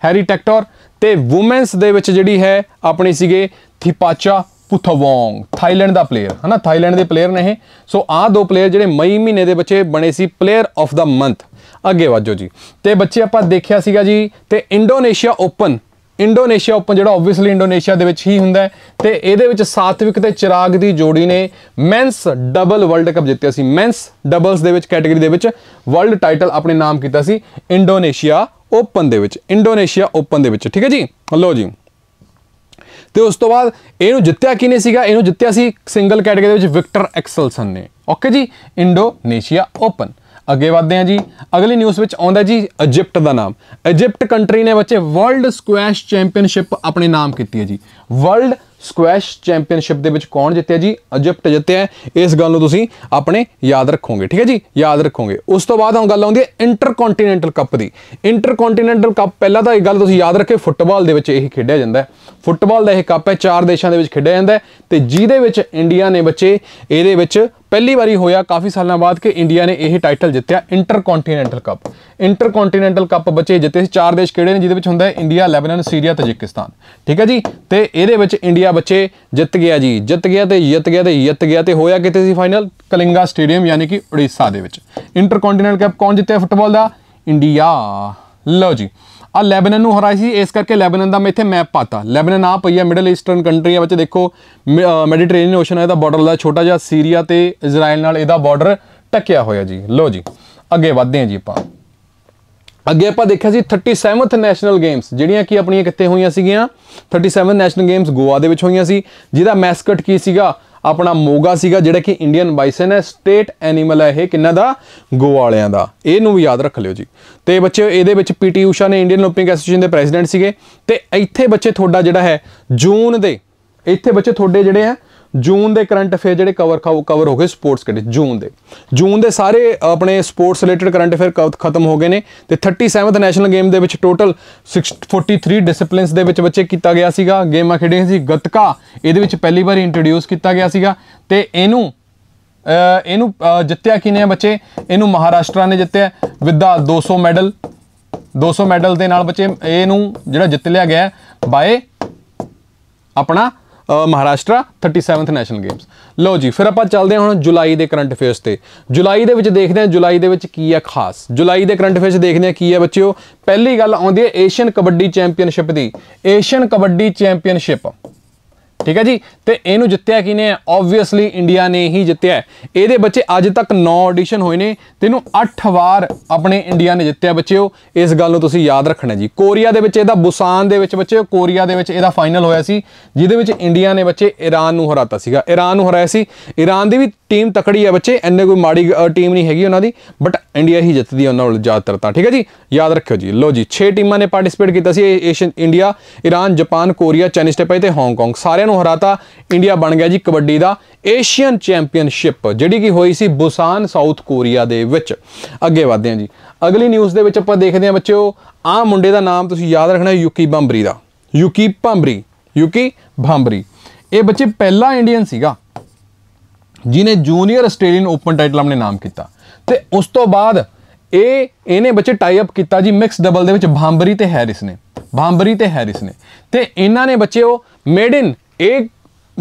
Harry Tector ਤੇ ਔਮਨਸ ਦੇ ਵਿੱਚ ਜਿਹੜੀ ਹੈ ਆਪਣੀ ਸੀਗੇ ਥਿਪਾਚਾ ਪੁਥਵੋਂਗ ਥਾਈਲੈਂਡ ਦਾ ਪਲੇਅਰ ਹਨਾ ਥਾਈਲੈਂਡ ਦੇ ਪਲੇਅਰ ਨੇ ਇਹ ਸੋ ਆਹ ਦੋ ਪਲੇਅਰ ਜਿਹੜੇ ਮਈ ਮਹੀਨੇ ਦੇ ਬੱਚੇ ਬਣੇ ਸੀ ਪਲੇਅਰ ਆਫ ਦਾ ਮੰਥ ਅੱਗੇ ਵਾਜੋ ਜੀ ਤੇ ਬੱਚੇ ਆਪਾਂ ਦੇਖਿਆ ਸੀਗਾ ਜੀ ਤੇ ਇੰਡੋਨੇਸ਼ੀਆ ਓਪਨ ਇੰਡੋਨੇਸ਼ੀਆ ਓਪਨ ਜਿਹੜਾ ਆਬਵੀਅਸਲੀ ਇੰਡੋਨੇਸ਼ੀਆ ਦੇ ਵਿੱਚ ਹੀ ਹੁੰਦਾ ਤੇ ਇਹਦੇ ਵਿੱਚ ਸਾਤਵਿਕ ਤੇ ਚਿਰਾਗ ਦੀ ਜੋੜੀ ਨੇ ਮੈਂਸ ਡਬਲ ਵਰਲਡ ਕੱਪ ਜਿੱਤਿਆ ਸੀ ਮੈਂਸ ਡਬਲਸ ਦੇ ਵਿੱਚ ਕੈਟਾਗਰੀ ਦੇ ਵਿੱਚ ਵਰਲਡ ਟਾਈਟਲ ਆਪਣੇ ਨਾਮ ਕੀਤਾ ਸੀ ਇੰਡੋਨੇਸ਼ੀਆ ਓਪਨ ਦੇ ਵਿੱਚ ਇੰਡੋਨੇਸ਼ੀਆ ਓਪਨ ਦੇ ਵਿੱਚ ਠੀਕ ਹੈ ਜੀ ਲਓ ਜੀ ਤੇ ਉਸ ਤੋਂ ਬਾਅਦ ਇਹਨੂੰ ਜਿੱਤਿਆ ਕਿਨੇ ਸੀਗਾ ਇਹਨੂੰ ਜਿੱਤਿਆ ਸੀ ਸਿੰਗਲ ਕੈਟਾਗਰੀ ਦੇ ਵਿੱਚ ਵਿਕਟਰ ਐਕਸਲਸਨ ਨੇ ਓਕੇ ਜੀ ਇੰਡੋਨੇਸ਼ੀਆ ਓਪਨ ਅੱਗੇ ਵਧਦੇ ਹਾਂ ਜੀ ਅਗਲੀ ਨਿਊਜ਼ ਵਿੱਚ ਆਉਂਦਾ ਜੀ ਇਜੀਪਟ ਦਾ ਨਾਮ ਇਜੀਪਟ ਕੰਟਰੀ ਨੇ ਬੱਚੇ ਵਰਲਡ ਸਕੁਐਸ਼ ਚੈਂਪੀਅਨਸ਼ਿਪ ਆਪਣੇ ਨਾਮ ਕੀਤੀ ਹੈ ਜੀ ਵਰਲਡ ਸਕੁਐਸ਼ ਚੈਂਪੀਅਨਸ਼ਿਪ ਦੇ ਵਿੱਚ ਕੌਣ ਜਿੱਤਿਆ ਜੀ ਇਜੀਪਟ ਜਿੱਤਿਆ ਇਸ ਗੱਲ ਨੂੰ ਤੁਸੀਂ ਆਪਣੇ ਯਾਦ ਰੱਖੋਗੇ ਠੀਕ ਹੈ ਜੀ ਯਾਦ ਰੱਖੋਗੇ ਉਸ ਤੋਂ ਬਾਅਦ ਹੁਣ ਗੱਲ ਆਉਂਦੀ ਹੈ ਇੰਟਰਕੌਂਟੀਨੈਂਟਲ ਕੱਪ ਦੀ ਇੰਟਰਕੌਂਟੀਨੈਂਟਲ ਕੱਪ ਪਹਿਲਾਂ ਤਾਂ ਇਹ ਗੱਲ ਤੁਸੀਂ ਯਾਦ ਰੱਖੇ ਫੁੱਟਬਾਲ ਦੇ ਵਿੱਚ ਇਹ ਖੇਡਿਆ ਜਾਂਦਾ ਹੈ ਫੁੱਟਬਾਲ ਦਾ ਇਹ ਕੱਪ ਹੈ ਚਾਰ ਦੇਸ਼ਾਂ ਦੇ ਵਿੱਚ ਖੇਡਿਆ ਜਾਂਦਾ ਹੈ ਤੇ ਜਿਹਦੇ ਵਿੱਚ ਇੰਡੀਆ ਨੇ ਬੱਚੇ ਇਹਦੇ ਵਿੱਚ ਪਹਿਲੀ ਵਾਰੀ ਹੋਇਆ ਕਾਫੀ ਸਾਲਾਂ ਬਾਅਦ ਕਿ ਇੰਡੀਆ ਨੇ ਇਹ ਟਾਈਟਲ ਜਿੱਤਿਆ ਇੰਟਰਕੌਂਟੀਨੈਂਟਲ ਕੱਪ ਇੰਟਰਕੌਂਟੀਨੈਂਟਲ ਕੱਪ ਬੱਚੇ ਜਿੱਤੇ ਸੀ ਚਾਰ ਦੇਸ਼ ਕਿਹੜੇ ਨੇ ਜਿਹਦੇ ਵਿੱਚ ਹੁੰਦਾ ਹੈ ਇੰਡੀਆ ਲੈਬਨਨ ਸੀਰੀਆ ਤਜਿਕਿਸਤਾਨ ਠੀਕ ਹੈ ਜੀ ਤੇ ਇਹਦੇ ਵਿੱਚ ਇੰਡੀਆ ਬੱਚੇ ਜਿੱਤ ਗਿਆ ਜੀ ਜਿੱਤ ਗਿਆ ਤੇ ਜਿੱਤ ਗਿਆ ਤੇ ਜਿੱਤ ਗਿਆ ਤੇ ਹੋਇਆ ਕਿਤੇ ਸੀ ਫਾਈਨਲ ਕਲਿੰਗਾ ਸਟੇਡੀਅਮ ਯਾਨੀ ਕਿ ਉੜੀਸਾ ਦੇ ਵਿੱਚ ਇੰਟਰਕੌਂਟੀਨੈਂਟਲ ਕੱਪ ਕੌਣ ਜਿੱਤਿਆ ਫੁੱਟਬਾਲ ਦਾ ਇੰਡੀਆ ਲਓ ਜੀ ਆ ਲੈਬਨਨ ਨੂੰ ਹਰਾਈ ਸੀ ਇਸ ਕਰਕੇ ਲੈਬਨਨ ਦਾ ਮੈਂ ਇੱਥੇ ਮੈਪ ਪਾਤਾ ਲੈਬਨਨ ਆ ਪਈ ਮਿਡਲ ਈਸਟਰਨ ਕੰਟਰੀ ਆ ਵਿੱਚ ਦੇਖੋ ਮੈਡੀਟਰੇਨੀਅਨ ਓਸ਼ਨ ਆ ਇਹਦਾ ਬਾਰਡਰ ਦਾ ਛੋਟਾ ਜਿਹਾ ਸੀਰੀਆ ਤੇ ਇਜ਼ਰਾਈਲ ਨਾਲ ਇਹਦਾ ਬਾਰਡਰ ਟੱਕਿਆ ਹੋਇਆ ਜੀ ਲੋ ਜੀ ਅੱਗੇ ਵਧਦੇ ਹਾਂ ਜੀ ਆਪਾਂ ਅੱਗੇ ਆਪਾਂ ਦੇਖਿਆ ਸੀ 37th ਨੈਸ਼ਨਲ ਗੇਮਸ ਜਿਹੜੀਆਂ ਕੀ ਆਪਣੀਆਂ ਕਿੱਥੇ ਹੋਈਆਂ ਸੀਗੀਆਂ 37th ਨੈਸ਼ਨਲ ਗੇਮਸ ਗੋਆ ਦੇ ਵਿੱਚ ਹੋਈਆਂ ਸੀ ਜਿਹਦਾ ਮੈਸਕਟ ਕੀ ਸੀਗਾ ਆਪਣਾ ਮੋਗਾ ਸੀਗਾ ਜਿਹੜਾ ਕਿ ਇੰਡੀਅਨ ਬਾਈਸਨ ਹੈ ਸਟੇਟ ਐਨੀਮਲ ਹੈ ਇਹ ਕਿੰਨਾ ਦਾ ਗੋਆ ਵਾਲਿਆਂ ਦਾ ਇਹਨੂੰ ਵੀ ਯਾਦ ਰੱਖ ਲਿਓ ਜੀ ਤੇ ਬੱਚੇ ਇਹਦੇ ਵਿੱਚ ਪੀਟੀ ਊਸ਼ਾ ਨੇ ਇੰਡੀਅਨ ਲੋਪਿੰਗ ਐਸੋਸੀਏਸ਼ਨ ਦੇ ਪ੍ਰੈਜ਼ੀਡੈਂਟ ਸੀਗੇ ਤੇ ਇੱਥੇ ਬੱਚੇ ਤੁਹਾਡਾ ਜਿਹੜਾ ਹੈ ਜੂਨ ਦੇ ਇੱਥੇ ਬੱਚੇ ਤੁਹਾਡੇ ਜਿਹੜੇ ਆ ਜੂਨ ਦੇ ਕਰੰਟ ਅਫੇਅਰ ਜਿਹੜੇ ਕਵਰ ਖਾਓ ਕਵਰ ਹੋ ਗਏ ਸਪੋਰਟਸ ਕੈਟੇ ਜੂਨ ਦੇ ਜੂਨ ਦੇ ਸਾਰੇ ਆਪਣੇ ਸਪੋਰਟਸ ਰਿਲੇਟਡ ਕਰੰਟ ਅਫੇਅਰ ਖਤਮ ਹੋ ਗਏ ਨੇ ਤੇ 37th ਨੈਸ਼ਨਲ ਗੇਮ ਦੇ ਵਿੱਚ ਟੋਟਲ 643 ਡਿਸਪਲਿਨਸ ਦੇ ਵਿੱਚ ਬੱਚੇ ਕੀਤਾ ਗਿਆ ਸੀਗਾ ਗੇਮਾਂ ਖੇਡੀਆਂ ਸੀ ਗੱਤਕਾ ਇਹਦੇ ਵਿੱਚ ਪਹਿਲੀ ਵਾਰ ਇੰਟਰੋਡਿਊਸ ਕੀਤਾ ਗਿਆ ਸੀਗਾ ਤੇ ਇਹਨੂੰ ਇਹਨੂੰ ਜਿੱਤਿਆ ਕਿਨੇ ਬੱਚੇ ਇਹਨੂੰ ਮਹਾਰਾਸ਼ਟਰ ਨੇ ਜਿੱਤਿਆ ਵਿਦਾ 200 ਮੈਡਲ 200 ਮੈਡਲ ਦੇ ਨਾਲ ਬੱਚੇ ਇਹਨੂੰ ਜਿਹੜਾ ਜਿੱਤ ਲਿਆ ਗਿਆ ਬਾਏ ਆਪਣਾ ਮਹਾਰਾਸ਼ਟਰਾ 37th ਨੈਸ਼ਨਲ ਗੇਮਸ ਲਓ ਜੀ ਫਿਰ ਆਪਾਂ ਚੱਲਦੇ ਹਾਂ ਹੁਣ ਜੁਲਾਈ ਦੇ ਕਰੰਟ ਅਫੇਅਰਸ ਤੇ ਜੁਲਾਈ ਦੇ ਵਿੱਚ ਦੇਖਦੇ ਹਾਂ ਜੁਲਾਈ ਦੇ ਵਿੱਚ ਕੀ ਹੈ ਖਾਸ ਜੁਲਾਈ ਦੇ ਕਰੰਟ ਅਫੇਅਰਸ ਦੇਖਦੇ ਹਾਂ ਕੀ ਹੈ ਬੱਚਿਓ ਪਹਿਲੀ ਗੱਲ ਆਉਂਦੀ ਹੈ ਏਸ਼ੀਅਨ ਕਬੱਡੀ ਚੈਂਪੀਅਨਸ਼ਿਪ ਦੀ ਏਸ਼ੀਅਨ ਕਬੱਡੀ ਚੈਂਪੀਅਨਸ਼ਿਪ ਠੀਕ ਹੈ ਜੀ ਤੇ ਇਹਨੂੰ ਜਿੱਤਿਆ ਕਿਨੇ ਹੈ ਆਬਵੀਅਸਲੀ ਇੰਡੀਆ ਨੇ ਹੀ ਜਿੱਤਿਆ ਇਹਦੇ ਬੱਚੇ ਅੱਜ ਤੱਕ 9 ਆਡੀਸ਼ਨ ਹੋਏ ਨੇ ਤੇ ਇਹਨੂੰ 8 ਵਾਰ ਆਪਣੇ ਇੰਡੀਆ ਨੇ ਜਿੱਤਿਆ ਬੱਚਿਓ ਇਸ ਗੱਲ ਨੂੰ ਤੁਸੀਂ ਯਾਦ ਰੱਖਣਾ ਜੀ ਕੋਰੀਆ ਦੇ ਵਿੱਚ ਇਹਦਾ ਬੁਸਾਨ ਦੇ ਵਿੱਚ ਬੱਚਿਓ ਕੋਰੀਆ ਦੇ ਵਿੱਚ ਇਹਦਾ ਫਾਈਨਲ ਹੋਇਆ ਸੀ ਜਿਹਦੇ ਵਿੱਚ ਇੰਡੀਆ ਨੇ ਬੱਚੇ ਈਰਾਨ ਨੂੰ ਹਰਾਤਾ ਸੀਗਾ ਈਰਾਨ ਨੂੰ ਹਰਾਇਆ ਸੀ ਈਰਾਨ ਦੀ ਵੀ ਟੀਮ ਤਕੜੀ ਹੈ ਬੱਚੇ ਐਨੇ ਕੋਈ ਮਾੜੀ ਟੀਮ ਨਹੀਂ ਹੈਗੀ ਉਹਨਾਂ ਦੀ ਬਟ ਇੰਡੀਆ ਹੀ ਜਿੱਤਦੀ ਉਹਨਾਂ ਨਾਲ ਜ਼ਿਆਦਾਤਰ ਤਾਂ ਠੀਕ ਹੈ ਜੀ ਯਾਦ ਰੱਖਿਓ ਜੀ ਲੋ ਜੀ 6 ਟੀਮਾਂ ਨੇ ਪਾਰਟਿਸਿਪੇਟ ਕੀਤਾ ਸੀ Asian India Iran Japan Korea China Taipei ਤੇ ਹਾਂਗਕਾਂਗ ਸਾਰਿਆਂ ਨੂੰ ਹਰਾਤਾ ਇੰਡੀਆ ਬਣ ਗਿਆ ਜੀ ਕਬੱਡੀ ਦਾ ਏਸ਼ੀਅਨ ਚੈਂਪੀਅਨਸ਼ਿਪ ਜਿਹੜੀ ਕਿ ਹੋਈ ਸੀ ਬੁਸਾਨ ਸਾਊਥ ਕੋਰੀਆ ਦੇ ਵਿੱਚ ਅੱਗੇ ਵਧਦੇ ਹਾਂ ਜੀ ਅਗਲੀ ਨਿਊਜ਼ ਦੇ ਵਿੱਚ ਆਪਾਂ ਦੇਖਦੇ ਹਾਂ ਬੱਚਿਓ ਆਹ ਮੁੰਡੇ ਦਾ ਨਾਮ ਤੁਸੀਂ ਯਾਦ ਰੱਖਣਾ ਯੂਕੀ ਭੰਬਰੀ ਦਾ ਯੂਕੀ ਭੰਬਰੀ ਯੂਕੀ ਭਾਂਬਰੀ ਇਹ ਬੱਚੇ ਪਹਿਲਾ ਇੰਡੀਅਨ ਸੀਗਾ ਜਿਨੇ ਜੂਨੀਅਰ ਆਸਟ੍ਰੇਲੀਅਨ ਓਪਨ ਟਾਈਟਲ ਆਪਣੇ ਨਾਮ ਕੀਤਾ ਤੇ ਉਸ ਤੋਂ ਬਾਅਦ ਇਹ ਇਹਨੇ ਬੱਚੇ ਟਾਈ ਅਪ ਕੀਤਾ ਜੀ ਮਿਕਸ ਡਬਲ ਦੇ ਵਿੱਚ ਭਾਂਬਰੀ ਤੇ ਹੈਰਿਸ ਨੇ ਭਾਂਬਰੀ ਤੇ ਹੈਰਿਸ ਨੇ ਤੇ ਇਹਨਾਂ ਨੇ ਬੱਚੇ ਉਹ ਮੇਡ ਇਨ ਇਹ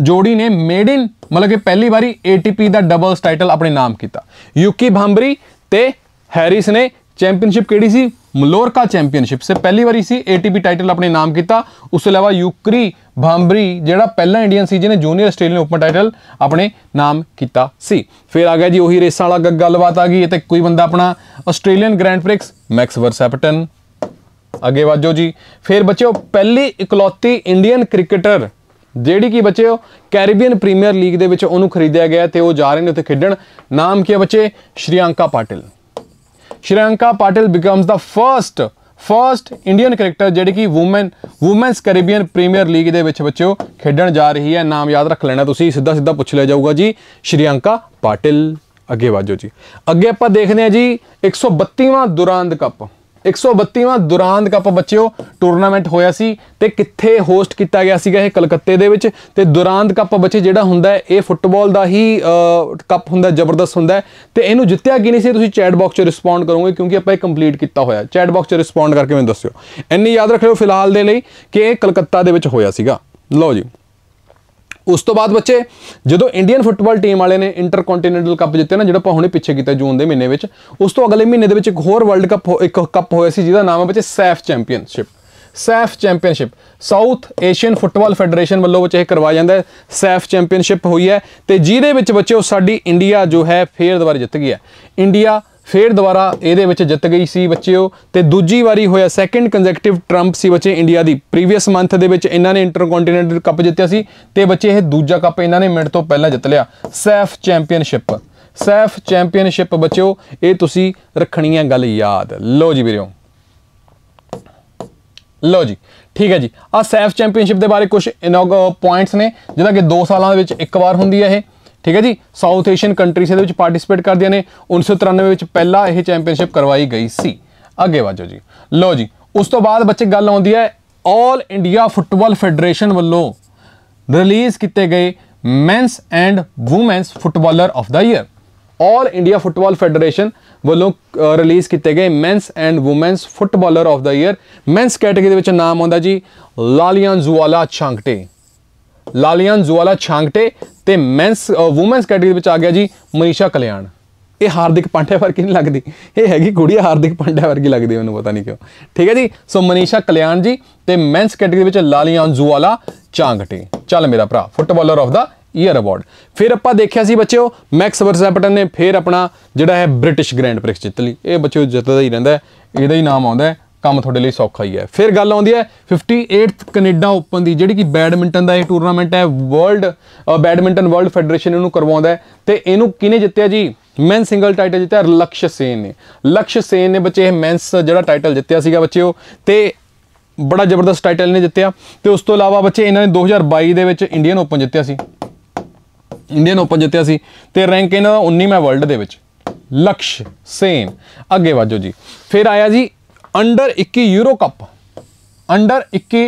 ਜੋੜੀ ਨੇ ਮੇਡ ਇਨ ਮਤਲਬ ਕਿ ਪਹਿਲੀ ਵਾਰੀ ATP ਦਾ ਡਬਲਸ ਟਾਈਟਲ ਆਪਣੇ ਨਾਮ ਕੀਤਾ ਯੂਕੀ ਭਾਂਬਰੀ ਤੇ ਹੈਰਿਸ ਨੇ ਚੈਂਪੀਅਨਸ਼ਿਪ ਕਿਹੜੀ ਸੀ ਮਲੋਰਕਾ ਚੈਂਪੀਅਨਸ਼ਿਪ ਸੇ ਪਹਿਲੀ ਵਾਰੀ ਸੀ ATP ਟਾਈਟਲ ਆਪਣੇ ਨਾਮ ਕੀਤਾ ਉਸ ਤੋਂ ਇਲਾਵਾ ਯੂਕਰੀ ਭਾਂਬਰੀ ਜਿਹੜਾ ਪਹਿਲਾ ਇੰਡੀਅਨ ਸੀ ਜਿਹਨੇ ਜੂਨੀਅਰ ਆਸਟ੍ਰੇਲੀਅਨ ਓਪਨ ਟਾਈਟਲ ਆਪਣੇ ਨਾਮ ਕੀਤਾ ਸੀ ਫਿਰ ਆ ਗਿਆ ਜੀ ਉਹੀ ਰੇਸਾਂ ਵਾਲਾ ਗੱਲਬਾਤ ਆ ਗਈ ਤੇ ਕੋਈ ਬੰਦਾ ਆਪਣਾ Australian Grand prix Max Verstappen ਅੱਗੇ ਵਾਜੋ ਜੀ ਫਿਰ ਬੱਚਿਓ ਪਹਿਲੀ ਇਕਲੌਤੀ ਇੰਡੀਅਨ ਕ੍ਰਿਕਟਰ ਜਿਹੜੀ ਕਿ ਬੱਚਿਓ ਕੈਰੀਬੀਅਨ ਪ੍ਰੀਮੀਅਰ ਲੀਗ ਦੇ ਵਿੱਚ ਉਹਨੂੰ ਖਰੀਦਿਆ ਗਿਆ ਤੇ ਉਹ ਜਾ ਰਹੇ ਨੇ ਉੱਥੇ ਖੇਡਣ ਨਾਮ ਕੀ ਹੈ ਬੱਚੇ Shreyanka Patil Shreyanka Patil becomes the first first Indian cricketer ਜਿਹੜੀ ਕਿ women women's Caribbean Premier League ਦੇ ਵਿੱਚ ਬੱਚਿਓ ਖੇਡਣ ਜਾ ਰਹੀ ਹੈ ਨਾਮ ਯਾਦ ਰੱਖ ਲੈਣਾ ਤੁਸੀਂ ਸਿੱਧਾ ਸਿੱਧਾ ਪੁੱਛ ਲਿਆ ਜਾਊਗਾ ਜੀ ਸ਼੍ਰੀਅੰਕਾ ਪਾਟਿਲ ਅੱਗੇ ਵਾਜੋ ਜੀ ਅੱਗੇ ਆਪਾਂ ਦੇਖਦੇ ਹਾਂ ਜੀ 132ਵਾਂ ਦੁਰਾਂਦ ਕੱਪ 132ਵਾਂ ਦੁਰਾਂਦ ਕੱਪ ਬੱਚਿਓ ਟੂਰਨਾਮੈਂਟ ਹੋਇਆ ਸੀ ਤੇ ਕਿੱਥੇ ਹੋਸਟ ਕੀਤਾ ਗਿਆ ਸੀਗਾ ਇਹ ਕਲਕੱਤੇ ਦੇ ਵਿੱਚ ਤੇ ਦੁਰਾਂਦ ਕੱਪ ਬੱਚੇ ਜਿਹੜਾ ਹੁੰਦਾ ਹੈ ਇਹ ਫੁੱਟਬਾਲ ਦਾ ਹੀ ਕੱਪ ਹੁੰਦਾ ਜ਼ਬਰਦਸਤ ਹੁੰਦਾ ਤੇ ਇਹਨੂੰ ਜਿੱਤਿਆ ਕਿ ਨਹੀਂ ਸੀ ਤੁਸੀਂ ਚੈਟ ਬਾਕਸ 'ਚ ਰਿਸਪੌਂਡ ਕਰੋਗੇ ਕਿਉਂਕਿ ਆਪਾਂ ਇਹ ਕੰਪਲੀਟ ਕੀਤਾ ਹੋਇਆ ਚੈਟ ਬਾਕਸ 'ਚ ਰਿਸਪੌਂਡ ਕਰਕੇ ਮੈਨੂੰ ਦੱਸਿਓ ਇੰਨੀ ਯਾਦ ਰੱਖ ਲਿਓ ਫਿਲਹਾਲ ਦੇ ਲਈ ਕਿ ਇਹ ਕਲਕੱਤਾ ਦੇ ਵਿੱਚ ਹੋਇਆ ਸੀਗਾ ਲਓ ਜੀ ਉਸ ਤੋਂ ਬਾਅਦ ਬੱਚੇ ਜਦੋਂ ਇੰਡੀਅਨ ਫੁੱਟਬਾਲ ਟੀਮ ਵਾਲੇ ਨੇ ਇੰਟਰ ਕੰਟੀਨੈਂਟਲ ਕੱਪ ਜਿੱਤਿਆ ਨਾ ਜਿਹੜਾ ਆਪਾਂ ਹੁਣੇ ਪਿੱਛੇ ਕੀਤਾ ਜੂਨ ਦੇ ਮਹੀਨੇ ਵਿੱਚ ਉਸ ਤੋਂ ਅਗਲੇ ਮਹੀਨੇ ਦੇ ਵਿੱਚ ਇੱਕ ਹੋਰ ਵਰਲਡ ਕੱਪ ਇੱਕ ਕੱਪ ਹੋਇਆ ਸੀ ਜਿਹਦਾ ਨਾਮ ਹੈ ਬੱਚੇ SAFF championship SAFF championship South Asian football federation ਵੱਲੋਂ ਵਿੱਚ ਇਹ ਕਰਵਾਇਆ ਜਾਂਦਾ ਹੈ ਸੈਫ ਚੈਂਪੀਅਨਸ਼ਿਪ ਹੋਈ ਹੈ ਤੇ ਜਿਹਦੇ ਵਿੱਚ ਉਹ ਸਾਡੀ ਇੰਡੀਆ ਜੋ ਹੈ ਫੇਰ ਦੁਬਾਰਾ ਜਿੱਤ ਗਈ ਹੈ ਇੰਡੀਆ ਫੇਰ ਦੁਬਾਰਾ ਇਹਦੇ ਵਿੱਚ ਜਿੱਤ ਗਈ ਸੀ ਬੱਚਿਓ ਤੇ ਦੂਜੀ ਵਾਰੀ ਹੋਇਆ ਸੈਕੰਡ ਕੰਜੈਕਟਿਵ ਟਰੰਪ ਸੀ ਬੱਚੇ ਇੰਡੀਆ ਦੀ ਪ੍ਰੀਵੀਅਸ ਮੰਥ ਦੇ ਵਿੱਚ ਇਹਨਾਂ ਨੇ ਇੰਟਰਕੌਂਟੀਨੈਂਟਲ ਕੱਪ ਜਿੱਤਿਆ ਸੀ ਤੇ ਬੱਚੇ ਇਹ ਦੂਜਾ ਕੱਪ ਇਹਨਾਂ ਨੇ ਮਿੰਟ ਤੋਂ ਪਹਿਲਾਂ ਜਿੱਤ ਲਿਆ ਸੈਫ ਚੈਂਪੀਅਨਸ਼ਿਪ ਸੈਫ ਚੈਂਪੀਅਨਸ਼ਿਪ ਬੱਚਿਓ ਇਹ ਤੁਸੀਂ ਰੱਖਣੀ ਹੈ ਗੱਲ ਯਾਦ ਲਓ ਜੀ ਵੀਰੋ ਲਓ ਜੀ ਠੀਕ ਹੈ ਜੀ ਆ ਸੈਫ ਚੈਂਪੀਅਨਸ਼ਿਪ ਦੇ ਬਾਰੇ ਕੁਝ ਇਨੋਗ ਪੁਆਇੰਟਸ ਨੇ ਜਿਹੜਾ ਕਿ 2 ਸਾਲਾਂ ਦੇ ਵਿੱਚ ਇੱਕ ਵਾਰ ਹੁੰਦੀ ਹੈ ਇਹ ਠੀਕ ਹੈ ਜੀ ਸਾਊਥ ਏਸ਼ੀਅਨ ਕੰਟਰੀਸ ਇਹਦੇ ਵਿੱਚ ਪਾਰਟਿਸਿਪੇਟ ਕਰਦੀਆਂ ਨੇ 1993 ਵਿੱਚ ਪਹਿਲਾ ਇਹ ਚੈਂਪੀਅਨਸ਼ਿਪ ਕਰਵਾਈ ਗਈ ਸੀ ਅੱਗੇ ਵਾਜੋ ਜੀ ਲਓ ਜੀ ਉਸ ਤੋਂ ਬਾਅਦ ਬੱਚੇ ਗੱਲ ਆਉਂਦੀ ਹੈ 올 ਇੰਡੀਆ ਫੁੱਟਬਾਲ ਫੈਡਰੇਸ਼ਨ ਵੱਲੋਂ ਰਿਲੀਜ਼ ਕੀਤੇ ਗਏ men's and women's footballer of the year 올 India football federation ਵੱਲੋਂ ਰਿਲੀਜ਼ ਕੀਤੇ ਗਏ men's and women's footballer of the year men's category ਦੇ ਵਿੱਚ ਨਾਮ ਆਉਂਦਾ ਜੀ ਲਾਲੀਆਂ ਜ਼ੁਆਲਾ ਛਾਂਕਟੇ ਲਾਲੀਆਨ ਜ਼ੁਆਲਾ ਛਾਂਗਟੇ ਤੇ ਮੈਨਸ ਔਮਨਸ ਕੈਟੇਗਰੀ ਵਿੱਚ ਆ ਗਿਆ ਜੀ ਮਨੀਸ਼ਾ ਕਲਿਆਣ ਇਹ ਹਾਰਦਿਕ ਪਾਂਡਿਆ ਵਰਗੀ ਨਹੀਂ ਲੱਗਦੀ ਇਹ ਹੈਗੀ ਕੁੜੀ ਹਾਰਦਿਕ ਪਾਂਡਿਆ ਵਰਗੀ ਲੱਗਦੀ ਮੈਨੂੰ ਪਤਾ ਨਹੀਂ ਕਿਉਂ ਠੀਕ ਹੈ ਜੀ ਸੋ ਮਨੀਸ਼ਾ ਕਲਿਆਣ ਜੀ ਤੇ ਮੈਨਸ ਕੈਟੇਗਰੀ ਵਿੱਚ ਲਾਲੀਆਨ ਜ਼ੁਆਲਾ ਚਾਂਗਟੇ ਚੱਲ ਮੇਰਾ ਭਰਾ footballer of the year award ਫਿਰ ਆਪਾਂ ਦੇਖਿਆ ਸੀ ਬੱਚਿਓ ਮੈਕਸ ਵਰਸੈਪਟਨ ਨੇ ਫਿਰ ਆਪਣਾ ਜਿਹੜਾ ਹੈ ਬ੍ਰਿਟਿਸ਼ ਗ੍ਰੈਂਡ ਪ੍ਰਿਕਸ ਜਿੱਤ ਲਈ ਇਹ ਬੱਚਿਓ ਜਿੱਤਦਾ ਹੀ ਰਹਿੰਦਾ ਇਹਦਾ ਹੀ ਨਾਮ ਆਉਂਦਾ ਕੰਮ ਤੁਹਾਡੇ ਲਈ ਸੌਖਾ ਹੀ ਹੈ ਫਿਰ ਗੱਲ ਆਉਂਦੀ ਹੈ 58th ਕੈਨੇਡਾ ਓਪਨ ਦੀ ਜਿਹੜੀ ਕਿ ਬੈਡਮਿੰਟਨ ਦਾ ਇਹ ਟੂਰਨਾਮੈਂਟ ਹੈ ਵਰਲਡ ਬੈਡਮਿੰਟਨ ਵਰਲਡ ਫੈਡਰੇਸ਼ਨ ਇਹਨੂੰ ਕਰਵਾਉਂਦਾ ਹੈ ਤੇ ਇਹਨੂੰ ਕਿਨੇ ਜਿੱਤਿਆ ਜੀ ਮੈਨ ਸਿੰਗਲ ਟਾਈਟਲ ਜਿੱਤਿਆ ਲਕਸ਼ ਸੇਨ ਨੇ ਲਕਸ਼ ਸੇਨ ਨੇ ਬੱਚੇ ਇਹ ਮੈਨਸ ਜਿਹੜਾ ਟਾਈਟਲ ਜਿੱਤਿਆ ਸੀਗਾ ਬੱਚਿਓ ਤੇ ਬੜਾ ਜ਼ਬਰਦਸਤ ਟਾਈਟਲ ਨੇ ਜਿੱਤਿਆ ਤੇ ਉਸ ਤੋਂ ਇਲਾਵਾ ਬੱਚੇ ਇਹਨਾਂ ਨੇ 2022 ਦੇ ਵਿੱਚ ਇੰਡੀਅਨ ਓਪਨ ਜਿੱਤਿਆ ਸੀ ਇੰਡੀਅਨ ਓਪਨ ਜਿੱਤਿਆ ਸੀ ਤੇ ਰੈਂਕ ਇਹਨਾਂ ਦਾ 19ਵਾਂ ਵਰਲਡ ਦੇ ਵਿੱਚ ਲਕਸ਼ ਸੇਨ ਅੱਗੇ ਵਾਜੋ ਜੀ ਫਿਰ ਆਇਆ ਜੀ under 21 Euro cup under 21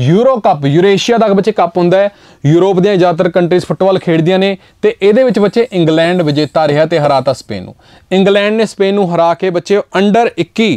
Euro cup Eurasia ਦਾ ਬੱਚੇ ਕੱਪ ਹੁੰਦਾ ਹੈ ਯੂਰਪ ਦੀਆਂ ਜ਼ਿਆਦਾਤਰ ਕੰਟਰੀਜ਼ ਫੁੱਟਬਾਲ ਖੇਡਦੀਆਂ ਨੇ ਤੇ ਇਹਦੇ ਵਿੱਚ ਬੱਚੇ ਇੰਗਲੈਂਡ ਵਿਜੇਤਾ ਰਿਹਾ ਤੇ ਹਰਾਤਾ ਸਪੇਨ ਨੂੰ ਇੰਗਲੈਂਡ ਨੇ ਸਪੇਨ ਨੂੰ ਹਰਾ ਕੇ ਬੱਚੇ ਅੰਡਰ 21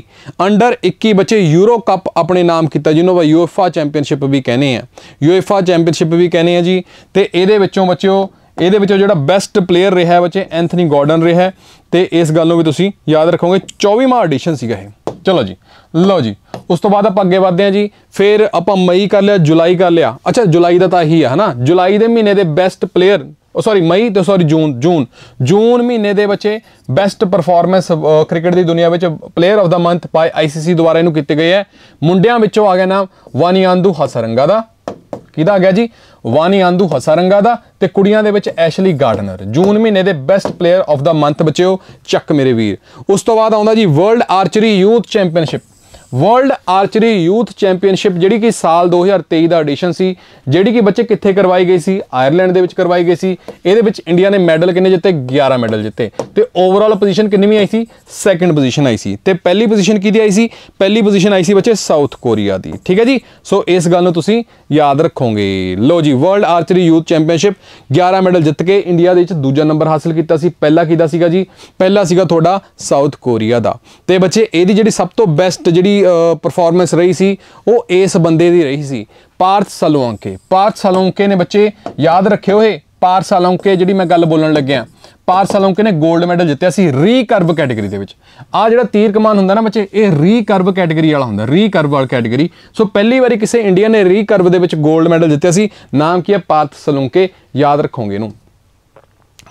ਅੰਡਰ 21 ਬੱਚੇ ਯੂਰੋ ਕੱਪ ਆਪਣੇ ਨਾਮ ਕੀਤਾ ਜਿਹਨੂੰ ਵਾ ਯੂਏਫਾ ਚੈਂਪੀਅਨਸ਼ਿਪ ਵੀ ਕਹਿੰਦੇ ਆ ਯੂਏਫਾ ਚੈਂਪੀਅਨਸ਼ਿਪ ਵੀ ਕਹਿੰਦੇ ਆ ਜੀ ਤੇ ਇਹਦੇ ਵਿੱਚੋਂ ਬੱਚਿਓ ਇਹਦੇ ਵਿੱਚੋਂ ਜਿਹੜਾ ਬੈਸਟ ਪਲੇਅਰ ਰਿਹਾ ਬੱਚੇ ਐਂਥਨੀ ਗਾਰਡਨ ਰਿਹਾ ਤੇ ਇਸ ਗੱਲ ਨੂੰ ਵੀ ਤੁਸੀਂ ਯਾਦ ਰੱਖੋਗੇ 24ਵਾਂ ਐਡੀਸ਼ਨ ਸੀਗਾ ਇਹ ਚਲੋ ਜੀ ਲਓ ਜੀ ਉਸ ਤੋਂ ਬਾਅਦ ਆਪਾਂ ਅੱਗੇ ਵਧਦੇ ਹਾਂ ਜੀ ਫਿਰ ਆਪਾਂ ਮਈ ਕਰ ਲਿਆ ਜੁਲਾਈ ਕਰ ਲਿਆ ਅੱਛਾ ਜੁਲਾਈ ਦਾ ਤਾਂ ਇਹੀ ਆ ਹਨਾ ਜੁਲਾਈ ਦੇ ਮਹੀਨੇ ਦੇ ਬੈਸਟ ਪਲੇਅਰ ਉਹ ਸੌਰੀ ਮਈ ਤੇ ਸੌਰੀ ਜੂਨ ਜੂਨ ਜੂਨ ਮਹੀਨੇ ਦੇ ਬੱਚੇ ਬੈਸਟ ਪਰਫਾਰਮੈਂਸ ਕ੍ਰਿਕਟ ਦੀ ਦੁਨੀਆ ਵਿੱਚ player of the month by ICC ਦੁਆਰਾ ਇਹਨੂੰ ਕੀਤੇ ਗਏ ਹੈ ਮੁੰਡਿਆਂ ਵਿੱਚੋਂ ਆ ਗਿਆ ਨਾਮ ਵਾਨੀਆਂਦੂ ਹਸਰੰਗਾ ਦਾ ਕਿਹਦਾ ਆ ਗਿਆ ਜੀ ਵਾਨੀਆਂਦੂ ਹਸਰੰਗਾ ਦਾ ਤੇ ਕੁੜੀਆਂ ਦੇ ਵਿੱਚ ਐਸ਼ਲੀ ਗਾਰਡਨਰ ਜੂਨ ਮਹੀਨੇ ਦੇ best player of the month ਬੱਚਿਓ ਚੱਕ ਮੇਰੇ ਵੀਰ ਉਸ ਤੋਂ ਬਾਅਦ ਆਉਂਦਾ ਜੀ world archery youth championship world archery youth championship ਜਿਹੜੀ ਕਿ ਸਾਲ 2023 ਦਾ ਐਡੀਸ਼ਨ ਸੀ ਜਿਹੜੀ ਕਿ ਬੱਚੇ ਕਿੱਥੇ ਕਰਵਾਈ ਗਈ ਸੀ ਆਇਰਲੈਂਡ ਦੇ ਵਿੱਚ ਕਰਵਾਈ ਗਈ ਸੀ ਇਹਦੇ ਵਿੱਚ ਇੰਡੀਆ ਨੇ ਮੈਡਲ ਕਿੰਨੇ ਜਿੱਤੇ 11 ਮੈਡਲ ਜਿੱਤੇ ਤੇ ਓਵਰਆਲ ਪੋਜੀਸ਼ਨ ਕਿੰਨੀਵੀਂ ਆਈ ਸੀ ਸੈਕੰਡ ਪੋਜੀਸ਼ਨ ਆਈ ਸੀ ਤੇ ਪਹਿਲੀ ਪੋਜੀਸ਼ਨ ਕਿਹਦੀ ਆਈ ਸੀ ਪਹਿਲੀ ਪੋਜੀਸ਼ਨ ਆਈ ਸੀ ਬੱਚੇ ਸਾਊਥ ਕੋਰੀਆ ਦੀ ਠੀਕ ਹੈ ਜੀ ਸੋ ਇਸ ਗੱਲ ਨੂੰ ਤੁਸੀਂ ਯਾਦ ਰੱਖੋਗੇ ਲੋ ਜੀ world archery youth championship 11 medal ਜਿੱਤ ਕੇ ਇੰਡੀਆ ਦੇ ਵਿੱਚ ਦੂਜਾ ਨੰਬਰ ਹਾਸਲ ਕੀਤਾ ਸੀ ਪਹਿਲਾ ਕਿਹਦਾ ਸੀਗਾ ਜੀ ਪਹਿਲਾ ਸੀਗਾ ਤੁਹਾਡਾ ਸਾਊਥ ਕੋਰੀਆ ਦਾ ਤੇ ਬੱਚੇ ਇਹਦੀ ਜਿਹੜੀ ਸਭ ਤੋਂ ਬੈਸਟ ਜਿਹੜੀ ਪਰਫਾਰਮੈਂਸ ਰਹੀ ਸੀ ਉਹ ਇਸ ਬੰਦੇ ਦੀ ਰਹੀ ਸੀ ਪਾਰਥ ਸਲੋਂਕੇ ਪਾਰਥ ਸਲੋਂਕੇ ਨੇ ਬੱਚੇ ਯਾਦ ਰੱਖਿਓ ਇਹ ਪਾਰਥ ਸਲੋਂਕੇ ਜਿਹੜੀ ਮੈਂ ਗੱਲ ਬੋਲਣ ਲੱਗਿਆ ਪਾਰਥ ਸਲੋਂਕੇ ਨੇ 골ਡ ਮੈਡਲ ਜਿੱਤਿਆ ਸੀ ਰੀਕਰਵ ਕੈਟਾਗਰੀ ਦੇ ਵਿੱਚ ਆ ਜਿਹੜਾ ਤੀਰ ਕਮਾਨ ਹੁੰਦਾ ਨਾ ਬੱਚੇ ਇਹ ਰੀਕਰਵ ਕੈਟਾਗਰੀ ਵਾਲਾ ਹੁੰਦਾ ਰੀਕਰਵ ਵਾਲ ਕੈਟਾਗਰੀ ਸੋ ਪਹਿਲੀ ਵਾਰੀ ਕਿਸੇ ਇੰਡੀਆ ਨੇ ਰੀਕਰਵ ਦੇ ਵਿੱਚ 골ਡ ਮੈਡਲ ਜਿੱਤਿਆ ਸੀ ਨਾਮ ਕੀ ਹੈ ਪਾਰਥ ਸਲੋਂਕੇ ਯਾਦ ਰੱਖੋਗੇ ਇਹਨੂੰ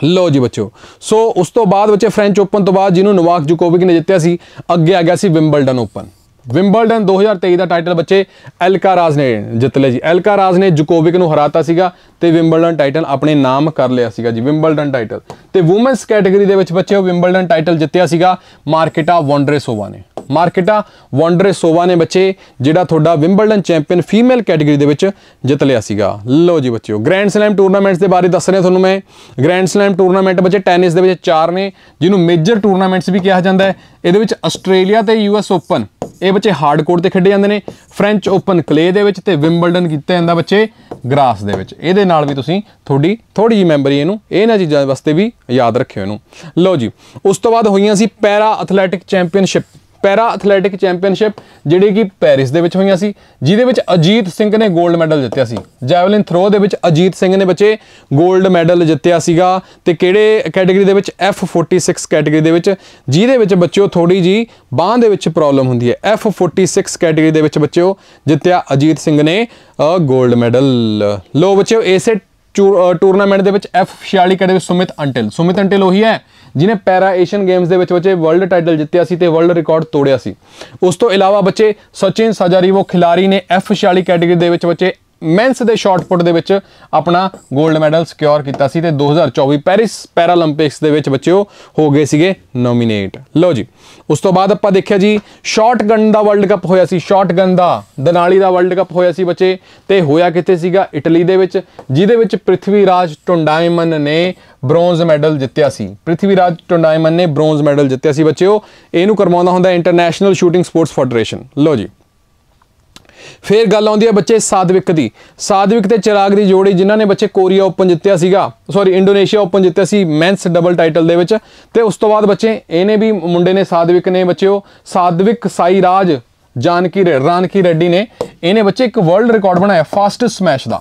ਲੋ ਜੀ ਬੱਚੋ ਸੋ ਉਸ ਤੋਂ ਬਾਅਦ ਬੱਚੇ ਫ੍ਰੈਂਚ ਓਪਨ ਤੋਂ ਬਾਅਦ ਜਿਹਨੂੰ ਨਵਾਕ ਜੋਕੋਵਿਕ ਨੇ ਜਿੱਤਿਆ ਸੀ ਅੱਗੇ ਆ ਗਿਆ ਸੀ ਵਿੰਬਲਡਨ ਓਪਨ ਵਿੰਬਲਡਨ 2023 ਦਾ ਟਾਈਟਲ ਬੱਚੇ ਐਲਕਾ ਰਾਜ ਨੇ ਜਿੱਤ ਲਿਆ ਜੀ ਐਲਕਾ ਰਾਜ ਨੇ ਜੋਕੋਵਿਕ ਨੂੰ ਹਰਾਤਾ ਸੀਗਾ ਤੇ ਵਿੰਬਲਡਨ ਟਾਈਟਲ ਆਪਣੇ ਨਾਮ ਕਰ ਲਿਆ ਸੀਗਾ ਜੀ ਵਿੰਬਲਡਨ ਟਾਈਟਲ ਤੇ ਔਮਨਸ ਕੈਟਾਗਰੀ ਦੇ ਵਿੱਚ ਬੱਚੇ ਉਹ ਵਿੰਬਲਡਨ ਟਾਈਟਲ ਜਿੱਤਿਆ ਸੀਗਾ ਮਾਰਕੀਟਾ ਵੌਂਡਰੇਸੋਵਾ ਨੇ ਮਾਰਕੀਟਾ ਵੰਡਰ ਸੋਵਾ ਨੇ ਬੱਚੇ ਜਿਹੜਾ ਤੁਹਾਡਾ ਵਿੰਬਲਡਨ ਚੈਂਪੀਅਨ ਫੀਮੇਲ ਕੈਟਾਗਰੀ ਦੇ ਵਿੱਚ ਜਿੱਤ ਲਿਆ ਸੀਗਾ ਲਓ ਜੀ ਬੱਚਿਓ ਗ੍ਰੈਂਡ ਸਲੈਮ ਟੂਰਨਾਮੈਂਟਸ ਦੇ ਬਾਰੇ ਦੱਸ ਰਿਹਾ ਤੁਹਾਨੂੰ ਮੈਂ ਗ੍ਰੈਂਡ ਸਲੈਮ ਟੂਰਨਾਮੈਂਟ ਬੱਚੇ ਟੈਨਿਸ ਦੇ ਵਿੱਚ ਚਾਰ ਨੇ ਜਿਹਨੂੰ ਮੇਜਰ ਟੂਰਨਾਮੈਂਟਸ ਵੀ ਕਿਹਾ ਜਾਂਦਾ ਹੈ ਇਹਦੇ ਵਿੱਚ ਆਸਟ੍ਰੇਲੀਆ ਤੇ ਯੂਐਸ ਓਪਨ ਇਹ ਬੱਚੇ ਹਾਰਡ ਕੋਰਟ ਤੇ ਖੇਡੇ ਜਾਂਦੇ ਨੇ ਫ੍ਰੈਂਚ ਓਪਨ ਕਲੇ ਦੇ ਵਿੱਚ ਤੇ ਵਿੰਬਲਡਨ ਕੀਤਾ ਜਾਂਦਾ ਬੱਚੇ ਗ੍ਰਾਸ ਦੇ ਵਿੱਚ ਇਹਦੇ ਨਾਲ ਵੀ ਤੁਸੀਂ ਥੋੜੀ ਥੋੜੀ ਜੀ ਮੈਮਰੀ ਇਹਨੂੰ ਇਹਨਾਂ ਚੀਜ਼ਾਂ ਵਾਸਤੇ ਵੀ ਯਾਦ ਰੱਖਿਓ ਇਹਨੂੰ ਲਓ ਜੀ ਉਸ ਤੋਂ ਬਾਅਦ ਹੋਈਆਂ ਸੀ para athletic championship para athletic championship ਜਿਹੜੀ ਕਿ ਪੈਰਿਸ ਦੇ ਵਿੱਚ ਹੋਈਆਂ ਸੀ ਜਿਹਦੇ ਵਿੱਚ ਅਜੀਤ ਸਿੰਘ ਨੇ 골ਡ ਮੈਡਲ ਜਿੱਤਿਆ ਸੀ ਜੈਵਲਿਨ ਥਰੋ ਦੇ ਵਿੱਚ ਅਜੀਤ ਸਿੰਘ ਨੇ ਬੱਚੇ 골ਡ ਮੈਡਲ ਜਿੱਤਿਆ ਸੀਗਾ ਤੇ ਕਿਹੜੇ ਕੈਟਾਗਰੀ ਦੇ ਵਿੱਚ F46 ਕੈਟਾਗਰੀ ਦੇ ਵਿੱਚ ਜਿਹਦੇ ਵਿੱਚ ਬੱਚਿਓ ਥੋੜੀ ਜੀ ਬਾਹ ਦੇ ਵਿੱਚ ਪ੍ਰੋਬਲਮ ਹੁੰਦੀ ਹੈ F46 ਕੈਟਾਗਰੀ ਦੇ ਵਿੱਚ ਬੱਚਿਓ ਜਿੱਤਿਆ ਅਜੀਤ ਸਿੰਘ ਨੇ 골ਡ ਮੈਡਲ ਲੋ ਬੱਚਿਓ ਇਸੇ ਟੂਰਨਾਮੈਂਟ ਦੇ ਵਿੱਚ ਐਫ 46 ਕੈਟਾਗਰੀ ਵਿੱਚ ਸੁਮਿਤ ਅੰਟਿਲ ਸੁਮਿਤ ਅੰਟਿਲ ਉਹੀ ਹੈ ਜਿਨੇ ਪੈਰਾ ਏਸ਼ੀਅਨ ਗੇਮਸ ਦੇ ਵਿੱਚ ਬੱਚੇ ਵਰਲਡ ਟਾਈਟਲ ਜਿੱਤਿਆ ਸੀ ਤੇ ਵਰਲਡ ਰਿਕਾਰਡ ਤੋੜਿਆ ਸੀ ਉਸ ਤੋਂ ਇਲਾਵਾ ਬੱਚੇ ਸਚਿਨ ਸਾਜਾਰੀ ਉਹ ਖਿਡਾਰੀ ਨੇ ਐਫ 46 ਕੈਟਾਗਰੀ ਦੇ ਵਿੱਚ ਬੱਚੇ ਮੈਂਸ ਦੇ ਸ਼ਾਟਪੁੱਟ ਦੇ ਵਿੱਚ ਆਪਣਾ 골ਡ ਮੈਡਲ ਸਿਕਿਉਰ ਕੀਤਾ ਸੀ ਤੇ 2024 ਪੈਰਿਸ ਪੈਰਾਲੰਪਿਕਸ ਦੇ ਵਿੱਚ ਬੱਚਿਓ ਹੋ ਗਏ ਸੀਗੇ ਨੋਮੀਨੇਟ ਲਓ ਜੀ ਉਸ ਤੋਂ ਬਾਅਦ ਆਪਾਂ ਦੇਖਿਆ ਜੀ ਸ਼ਾਟਗਨ ਦਾ ਵਰਲਡ ਕੱਪ ਹੋਇਆ ਸੀ ਸ਼ਾਟਗਨ ਦਾ ਦਨਾਲੀ ਦਾ ਵਰਲਡ ਕੱਪ ਹੋਇਆ ਸੀ ਬੱਚੇ ਤੇ ਹੋਇਆ ਕਿੱਥੇ ਸੀਗਾ ਇਟਲੀ ਦੇ ਵਿੱਚ ਜਿਹਦੇ ਵਿੱਚ ਪ੍ਰਿਥਵੀ ਰਾਜ ਟੁੰਡਾਇਮਨ ਨੇ ਬ੍ਰੌਂਜ਼ ਮੈਡਲ ਜਿੱਤਿਆ ਸੀ ਪ੍ਰਿਥਵੀ ਰਾਜ ਟੁੰਡਾਇਮਨ ਨੇ ਬ੍ਰੌਂਜ਼ ਮੈਡਲ ਜਿੱਤਿਆ ਸੀ ਬੱਚਿਓ ਇਹਨੂੰ ਕਰਵਾਉਂਦਾ ਹੁੰਦਾ ਇੰਟਰਨੈਸ਼ਨਲ ਸ਼ੂਟਿੰਗ ਸਪੋਰਟਸ ਫੈਡਰੇਸ਼ਨ ਲਓ ਜੀ ਫਿਰ ਗੱਲ ਆਉਂਦੀ ਹੈ ਬੱਚੇ ਸਾਦਵਿਕ ਦੀ ਸਾਦਵਿਕ ਤੇ ਚਿਰਾਗ ਦੀ ਜੋੜੀ ਜਿਨ੍ਹਾਂ ਨੇ ਬੱਚੇ ਕੋਰੀਆ ਓਪਨ ਜਿੱਤਿਆ ਸੀਗਾ ਸੌਰੀ ਇੰਡੋਨੇਸ਼ੀਆ ਓਪਨ ਜਿੱਤਿਆ ਸੀ ਮੈਨਸ ਡਬਲ ਟਾਈਟਲ ਦੇ ਵਿੱਚ ਤੇ ਉਸ ਤੋਂ ਬਾਅਦ ਬੱਚੇ ਇਹਨੇ ਵੀ ਮੁੰਡੇ ਨੇ ਸਾਦਵਿਕ ਨੇ ਬੱਚਿਓ ਸਾਦਵਿਕ ਸਾਈ ਰਾਜ ਜਾਨਕੀ ਰਾਨਕੀ ਰੈੱਡੀ ਨੇ ਇਹਨੇ ਬੱਚੇ ਇੱਕ ਵਰਲਡ ਰਿਕਾਰਡ ਬਣਾਇਆ ਫਾਸਟੈਸਟ ਸਮੈਸ਼ ਦਾ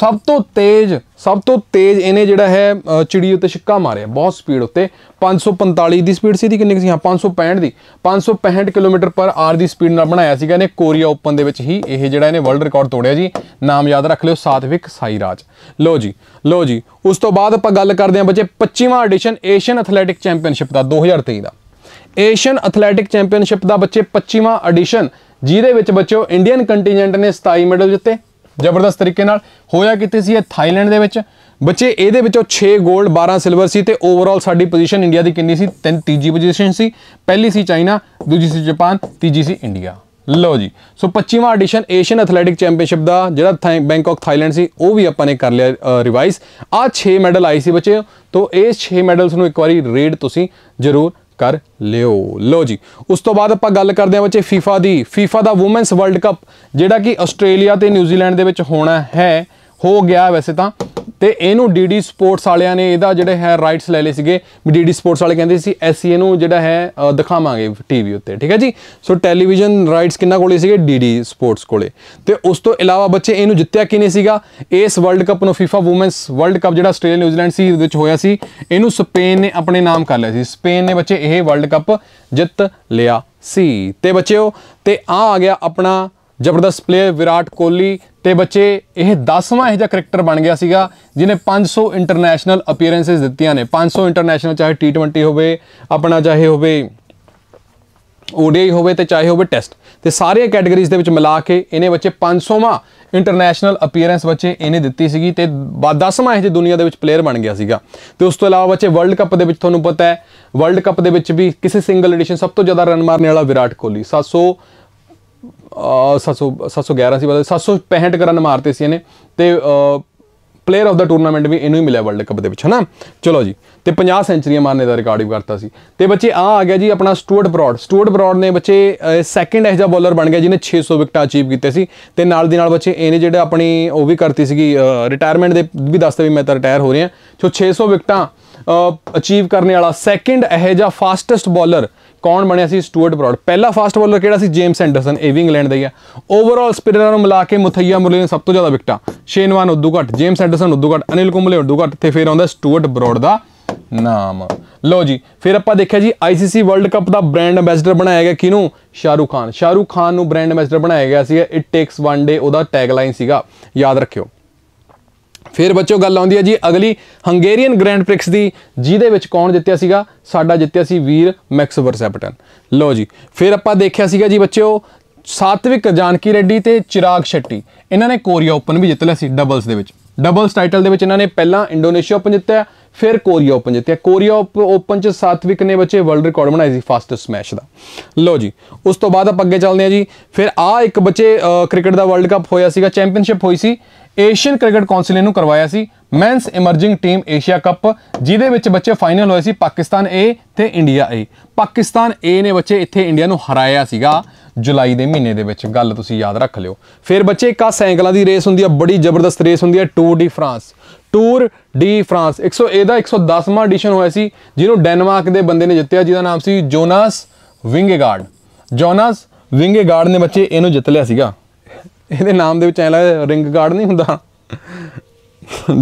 ਸਭ ਤੋਂ ਤੇਜ਼ ਸਭ ਤੋਂ ਤੇਜ਼ ਇਹਨੇ ਜਿਹੜਾ ਹੈ ਚਿੜੀ ਉੱਤੇ ਛਿੱਕਾ ਮਾਰਿਆ ਬਹੁਤ ਸਪੀਡ ਉੱਤੇ 545 ਦੀ ਸਪੀਡ ਸੀ ਦੀ ਕਿੰਨੀ ਸੀ ਹਾਂ 565 ਦੀ 565 ਕਿਲੋਮੀਟਰ ਪਰ ਆਰ ਦੀ ਸਪੀਡ ਨਾਲ ਬਣਾਇਆ ਸੀਗਾ ਇਹਨੇ ਕੋਰੀਆ ਓਪਨ ਦੇ ਵਿੱਚ ਹੀ ਇਹ ਜਿਹੜਾ ਇਹਨੇ ਵਰਲਡ ਰਿਕਾਰਡ ਤੋੜਿਆ ਜੀ ਨਾਮ ਯਾਦ ਰੱਖ ਲਿਓ ਸਾਤਵਿਕ ਸਾਈਰਾਜ ਲੋ ਜੀ ਲੋ ਜੀ ਉਸ ਤੋਂ ਬਾਅਦ ਆਪਾਂ ਗੱਲ ਕਰਦੇ ਹਾਂ ਬੱਚੇ 25ਵਾਂ ਐਡੀਸ਼ਨ ਏਸ਼ੀਅਨ ਐਥਲੈਟਿਕ ਚੈਂਪੀਅਨਸ਼ਿਪ ਦਾ 2023 ਦਾ ਏਸ਼ੀਅਨ ਐਥਲੈਟਿਕ ਚੈਂਪੀਅਨਸ਼ਿਪ ਦਾ ਬੱਚੇ 25ਵਾਂ ਐਡੀਸ਼ਨ ਜਿਹਦੇ ਵਿੱਚ ਬੱਚਿਓ ਇੰਡੀਅਨ ਕੰਟੀਨੈਂਟ ਨੇ 27 ਮੈਡਲ ਜਿੱਤੇ ਜ਼ਬਰਦਸਤ ਤਰੀਕੇ ਨਾਲ ਹੋਇਆ ਕਿਤੇ ਸੀ ਇਹ ਥਾਈਲੈਂਡ ਦੇ ਵਿੱਚ ਬੱਚੇ ਇਹਦੇ ਵਿੱਚੋਂ 6 골ਡ 12 ਸਿਲਵਰ ਸੀ ਤੇ ਓਵਰਆਲ ਸਾਡੀ ਪੋਜੀਸ਼ਨ ਇੰਡੀਆ ਦੀ ਕਿੰਨੀ ਸੀ ਤਿੰਨ ਤੀਜੀ ਪੋਜੀਸ਼ਨ ਸੀ ਪਹਿਲੀ ਸੀ ਚਾਈਨਾ ਦੂਜੀ ਸੀ ਜਾਪਾਨ ਤੀਜੀ ਸੀ ਇੰਡੀਆ ਲਓ ਜੀ ਸੋ 25ਵਾਂ ਐਡੀਸ਼ਨ ਏਸ਼ੀਅਨ ਐਥਲੈਟਿਕ ਚੈਂਪੀਅਨਸ਼ਿਪ ਦਾ ਜਿਹੜਾ ਬੈਂਕਾਕ ਥਾਈਲੈਂਡ ਸੀ ਉਹ ਵੀ ਆਪਾਂ ਨੇ ਕਰ ਲਿਆ ਰਿਵਾਈਜ਼ ਆ 6 ਮੈਡਲ ਆਈ ਸੀ ਬੱਚੇ ਤੋਂ ਇਹ 6 ਮੈਡਲਸ ਨੂੰ ਇੱਕ ਵਾਰੀ ਰੀਡ ਤੁਸੀਂ ਜ਼ਰੂਰ ਕਰ ਲਿਓ ਲੋ ਜੀ ਉਸ ਤੋਂ ਬਾਅਦ ਆਪਾਂ ਗੱਲ ਕਰਦੇ ਹਾਂ ਬੱਚੇ FIFA ਦੀ FIFA ਦਾ ਔਮਨਸ ਵਰਲਡ ਕੱਪ ਜਿਹੜਾ ਕਿ ਆਸਟ੍ਰੇਲੀਆ ਤੇ ਨਿਊਜ਼ੀਲੈਂਡ ਦੇ ਵਿੱਚ ਹੋਣਾ ਹੈ ਹੋ ਗਿਆ ਵੈਸੇ ਤਾਂ ਤੇ ਇਹਨੂੰ ਡੀਡੀ ਸਪੋਰਟਸ ਵਾਲਿਆਂ ਨੇ ਇਹਦਾ ਜਿਹੜੇ ਹੈ ਰਾਈਟਸ ਲੈ ਲਏ ਸੀਗੇ ਡੀਡੀ ਸਪੋਰਟਸ ਵਾਲੇ ਕਹਿੰਦੇ ਸੀ ਐਸਸੀਏ ਨੂੰ ਜਿਹੜਾ ਹੈ ਦਿਖਾਵਾਂਗੇ ਟੀਵੀ ਉੱਤੇ ਠੀਕ ਹੈ ਜੀ ਸੋ ਟੈਲੀਵਿਜ਼ਨ ਰਾਈਟਸ ਕਿੰਨਾ ਕੋਲੇ ਸੀਗੇ ਡੀਡੀ ਸਪੋਰਟਸ ਕੋਲੇ ਤੇ ਉਸ ਤੋਂ ਇਲਾਵਾ ਬੱਚੇ ਇਹਨੂੰ ਜਿੱਤਿਆ ਕਿਨੇ ਸੀਗਾ ਇਸ ਵਰਲਡ ਕੱਪ ਨੂੰ FIFA ਔਮਨਸ ਵਰਲਡ ਕੱਪ ਜਿਹੜਾ ਆਸਟ੍ਰੇਲੀਆ ਨਿਊਜ਼ੀਲੈਂਡ ਸੀ ਵਿੱਚ ਹੋਇਆ ਸੀ ਇਹਨੂੰ ਸਪੇਨ ਨੇ ਆਪਣੇ ਨਾਮ ਕਰ ਲਿਆ ਸੀ ਸਪੇਨ ਨੇ ਬੱਚੇ ਇਹ ਵਰਲਡ ਕੱਪ ਜਿੱਤ ਲਿਆ ਸੀ ਤੇ ਬੱਚਿਓ ਤੇ ਆ ਆ ਗਿਆ ਆਪਣਾ ਜ਼ਬਰਦਸਤ ਪਲੇਅਰ ਵਿਰਾਟ ਕੋਹਲੀ ਤੇ ਬੱਚੇ ਇਹ 10ਵਾਂ ਇਹ ਜਿਹਾ ਕ੍ਰਿਕਟਰ ਬਣ ਗਿਆ ਸੀਗਾ ਜਿਹਨੇ 500 ਇੰਟਰਨੈਸ਼ਨਲ ਅਪੀਅਰੈਂਸਸ ਦਿੱਤੀਆਂ ਨੇ 500 ਇੰਟਰਨੈਸ਼ਨਲ ਚਾਹੇ T20 ਹੋਵੇ ਆਪਣਾ ਚਾਹੇ ਹੋਵੇ ਓਡੀਆਈ ਹੋਵੇ ਤੇ ਚਾਹੇ ਹੋਵੇ ਟੈਸਟ ਤੇ ਸਾਰੇ ਕੈਟਾਗਰੀਜ਼ ਦੇ ਵਿੱਚ ਮਿਲਾ ਕੇ ਇਹਨੇ ਬੱਚੇ 500ਵਾਂ ਇੰਟਰਨੈਸ਼ਨਲ ਅਪੀਅਰੈਂਸ ਬੱਚੇ ਇਹਨੇ ਦਿੱਤੀ ਸੀਗੀ ਤੇ 10ਵਾਂ ਇਹ ਜੇ ਦੁਨੀਆ ਦੇ ਵਿੱਚ ਪਲੇਅਰ ਬਣ ਗਿਆ ਸੀਗਾ ਤੇ ਉਸ ਤੋਂ ਇਲਾਵਾ ਬੱਚੇ ਵਰਲਡ ਕੱਪ ਦੇ ਵਿੱਚ ਤੁਹਾਨੂੰ ਪਤਾ ਹੈ ਵਰਲਡ ਕੱਪ ਦੇ ਵਿੱਚ ਵੀ ਕਿਸੇ ਸਿੰਗਲ ਐਡੀਸ਼ਨ ਸਭ ਤੋਂ ਜ਼ਿਆਦਾ ਰਨ ਮਾਰਨੇ ਵਾਲਾ ਵਿਰਾਟ ਕੋਹਲੀ 700 700 711 ਸੀ ਬਸ 765 ਰਨ ਮਾਰਤੇ ਸੀ ਇਹਨੇ ਤੇ ਪਲੇਅਰ ਆਫ ਦਾ ਟੂਰਨਾਮੈਂਟ ਵੀ ਇਹਨੂੰ ਹੀ ਮਿਲਿਆ ਵਰਲਡ ਕੱਪ ਦੇ ਵਿੱਚ ਹਨਾ ਚਲੋ ਜੀ ਤੇ 50 ਸੈਂਚਰੀਆਂ ਮਾਰਨੇ ਦਾ ਰਿਕਾਰਡ ਵੀ ਕਰਤਾ ਸੀ ਤੇ ਬੱਚੇ ਆ ਆ ਗਿਆ ਜੀ ਆਪਣਾ ਸਟੂਅਰਟ ਬ੍ਰੌਡ ਸਟੂਅਰਟ ਬ੍ਰੌਡ ਨੇ ਬੱਚੇ ਸੈਕੰਡ ਐਜਾ ਬੋਲਰ ਬਣ ਗਿਆ ਜਿਹਨੇ 600 ਵਿਕਟਾਂ ਅਚੀਵ ਕੀਤੇ ਸੀ ਤੇ ਨਾਲ ਦੀ ਨਾਲ ਬੱਚੇ ਇਹਨੇ ਜਿਹੜਾ ਆਪਣੀ ਉਹ ਵੀ ਕਰਤੀ ਸੀਗੀ ਰਿਟਾਇਰਮੈਂਟ ਦੇ ਵੀ ਦੱਸਦੇ ਵੀ ਮੈਂ ਤਾਂ ਰਿਟਾਇਰ ਹੋ ਰਿਹਾ ਸੋ 600 ਵਿਕਟਾਂ ਅਚੀਵ ਕਰਨ ਵਾਲਾ ਸੈਕੰਡ ਐਜਾ ਫਾਸਟੈਸਟ ਬੋਲਰ ਕੌਣ ਬਣਿਆ ਸੀ ਸਟੂਅਰਟ ਬ੍ਰੌਡ ਪਹਿਲਾ ਫਾਸਟ ਬੋਲਰ ਕਿਹੜਾ ਸੀ ਜੇਮਸ ਐਂਡਰਸਨ ਇਹ ਵੀ ਇੰਗਲੈਂਡ ਦਾ ਹੀ ਆ ਓਵਰਆਲ ਸਪਿਨਰਾਂ ਨੂੰ ਮਿਲਾ ਕੇ ਮੁਥਈਆ ਮੁਰਲੀ ਨੇ ਸਭ ਤੋਂ ਜ਼ਿਆਦਾ ਵਿਕਟਾਂ ਸ਼ੇਨਵਾਨ ਉਦੋਂ ਘੱਟ ਜੇਮਸ ਐਂਡਰਸਨ ਉਦੋਂ ਘੱਟ ਅਨਿਲ ਕੁੰਬਲੇ ਉਦੋਂ ਘੱਟ ਤੇ ਫਿਰ ਆਉਂਦਾ ਸਟੂਅਰਟ ਬ੍ਰੌਡ ਦਾ ਨਾਮ ਲੋ ਜੀ ਫਿਰ ਆਪਾਂ ਦੇਖਿਆ ਜੀ ICC ਵਰਲਡ ਕੱਪ ਦਾ ਬ੍ਰਾਂਡ ਐਮਬੈਸਡਰ ਬਣਾਇਆ ਗਿਆ ਕਿਨੂੰ ਸ਼ਾਹਰੂਖ ਖਾਨ ਸ਼ਾਹਰੂਖ ਖਾਨ ਨੂੰ ਬ੍ਰਾਂਡ ਐਮਬੈਸਡਰ ਬਣਾਇਆ ਗਿਆ ਸੀ ਇਟ ਟੇਕਸ ਵਨ ਡੇ ਉਹਦਾ ਟੈਗਲਾਈਨ ਸੀਗਾ ਯਾਦ ਰੱਖਿਓ ਫਿਰ ਬੱਚੋ ਗੱਲ ਆਉਂਦੀ ਹੈ ਜੀ ਅਗਲੀ ਹੰਗੇਰੀਅਨ ਗ੍ਰੈਂਡ ਪ੍ਰਿਕਸ ਦੀ ਜਿਹਦੇ ਵਿੱਚ ਕੌਣ ਜਿੱਤਿਆ ਸੀਗਾ ਸਾਡਾ ਜਿੱਤਿਆ ਸੀ ਵੀਰ ਮੈਕਸ ਵਰਸੈਪਟਨ ਲੋ ਜੀ ਫਿਰ ਆਪਾਂ ਦੇਖਿਆ ਸੀਗਾ ਜੀ ਬੱਚਿਓ ਸਾਤਵਿਕ ਜਾਨਕੀ ਰੈੱਡੀ ਤੇ ਚਿਰਾਗ ਛੱਟੀ ਇਹਨਾਂ ਨੇ ਕੋਰੀਆ ਓਪਨ ਵੀ ਜਿੱਤ ਲਿਆ ਸੀ ਡਬਲਸ ਦੇ ਵਿੱਚ ਡਬਲਸ ਟਾਈਟਲ ਦੇ ਵਿੱਚ ਇਹਨਾਂ ਨੇ ਪਹਿਲਾਂ ਇੰਡੋਨੇਸ਼ੀਆ ਓਪਨ ਜਿੱਤਿਆ ਫਿਰ ਕੋਰੀਆ ਓਪਨ ਜਿੱਤਿਆ ਕੋਰੀਆ ਓਪਨ ਚ ਸਾਤਵਿਕ ਨੇ ਬੱਚੇ ਵਰਲਡ ਰਿਕਾਰਡ ਬਣਾਇਆ ਸੀ ਫਾਸਟੈਸਟ ਸਮੈਸ਼ ਦਾ ਲਓ ਜੀ ਉਸ ਤੋਂ ਬਾਅਦ ਆਪ ਅੱਗੇ ਚੱਲਦੇ ਆ ਜੀ ਫਿਰ ਆ ਇੱਕ ਬੱਚੇ ਕ੍ਰਿਕਟ ਦਾ ਵਰਲਡ ਕੱਪ ਹੋਇਆ ਸੀਗਾ ਚੈਂਪੀਅਨਸ਼ਿਪ ਹੋਈ ਸੀ ਏਸ਼ੀਅਨ ਕ੍ਰਿਕਟ ਕਾਉਂਸਲ ਇਹਨੂੰ ਕਰਵਾਇਆ ਸੀ men's emerging team Asia cup ਜਿਹਦੇ ਵਿੱਚ ਬੱਚੇ ਫਾਈਨਲ ਹੋਏ ਸੀ ਪਾਕਿਸਤਾਨ ਏ ਤੇ ਇੰਡੀਆ ਏ ਪਾਕਿਸਤਾਨ ਏ ਨੇ ਬੱਚੇ ਇੱਥੇ ਇੰਡੀਆ ਨੂੰ ਹਰਾਇਆ ਸੀਗਾ ਜੁਲਾਈ ਦੇ ਮਹੀਨੇ ਦੇ ਵਿੱਚ ਗੱਲ ਤੁਸੀਂ ਯਾਦ ਰੱਖ ਲਿਓ ਫਿਰ ਬੱਚੇ ਇੱਕ ਆ ਸਾਈਕਲਾਂ ਦੀ ਰੇਸ ਹੁੰਦੀ ਆ ਬੜੀ ਜ਼ਬਰਦਸਤ ਰੇਸ ਹੁੰਦੀ ਆ Tour de France Tour de France 100 ਇਹਦਾ 110ਵਾਂ ਐਡੀਸ਼ਨ ਹੋਇਆ ਸੀ ਜਿਹਨੂੰ ਡੈਨਮਾਰਕ ਦੇ ਬੰਦੇ ਨੇ ਜਿੱਤਿਆ ਜਿਹਦਾ ਨਾਮ ਸੀ ਜੋਨਾਸ ਵਿੰਗੇਗਾਰਡ ਜੋਨਾਸ ਵਿੰਗੇਗਾਰਡ ਨੇ ਬੱਚੇ ਇਹਨੂੰ ਜਿੱਤ ਲਿਆ ਸੀਗਾ ਇਹਦੇ ਨਾਮ ਦੇ ਵਿੱਚ ਐ ਲੱਗਦਾ ਰਿੰਗ ਗਾਰਡ ਨਹੀਂ ਹੁੰਦਾ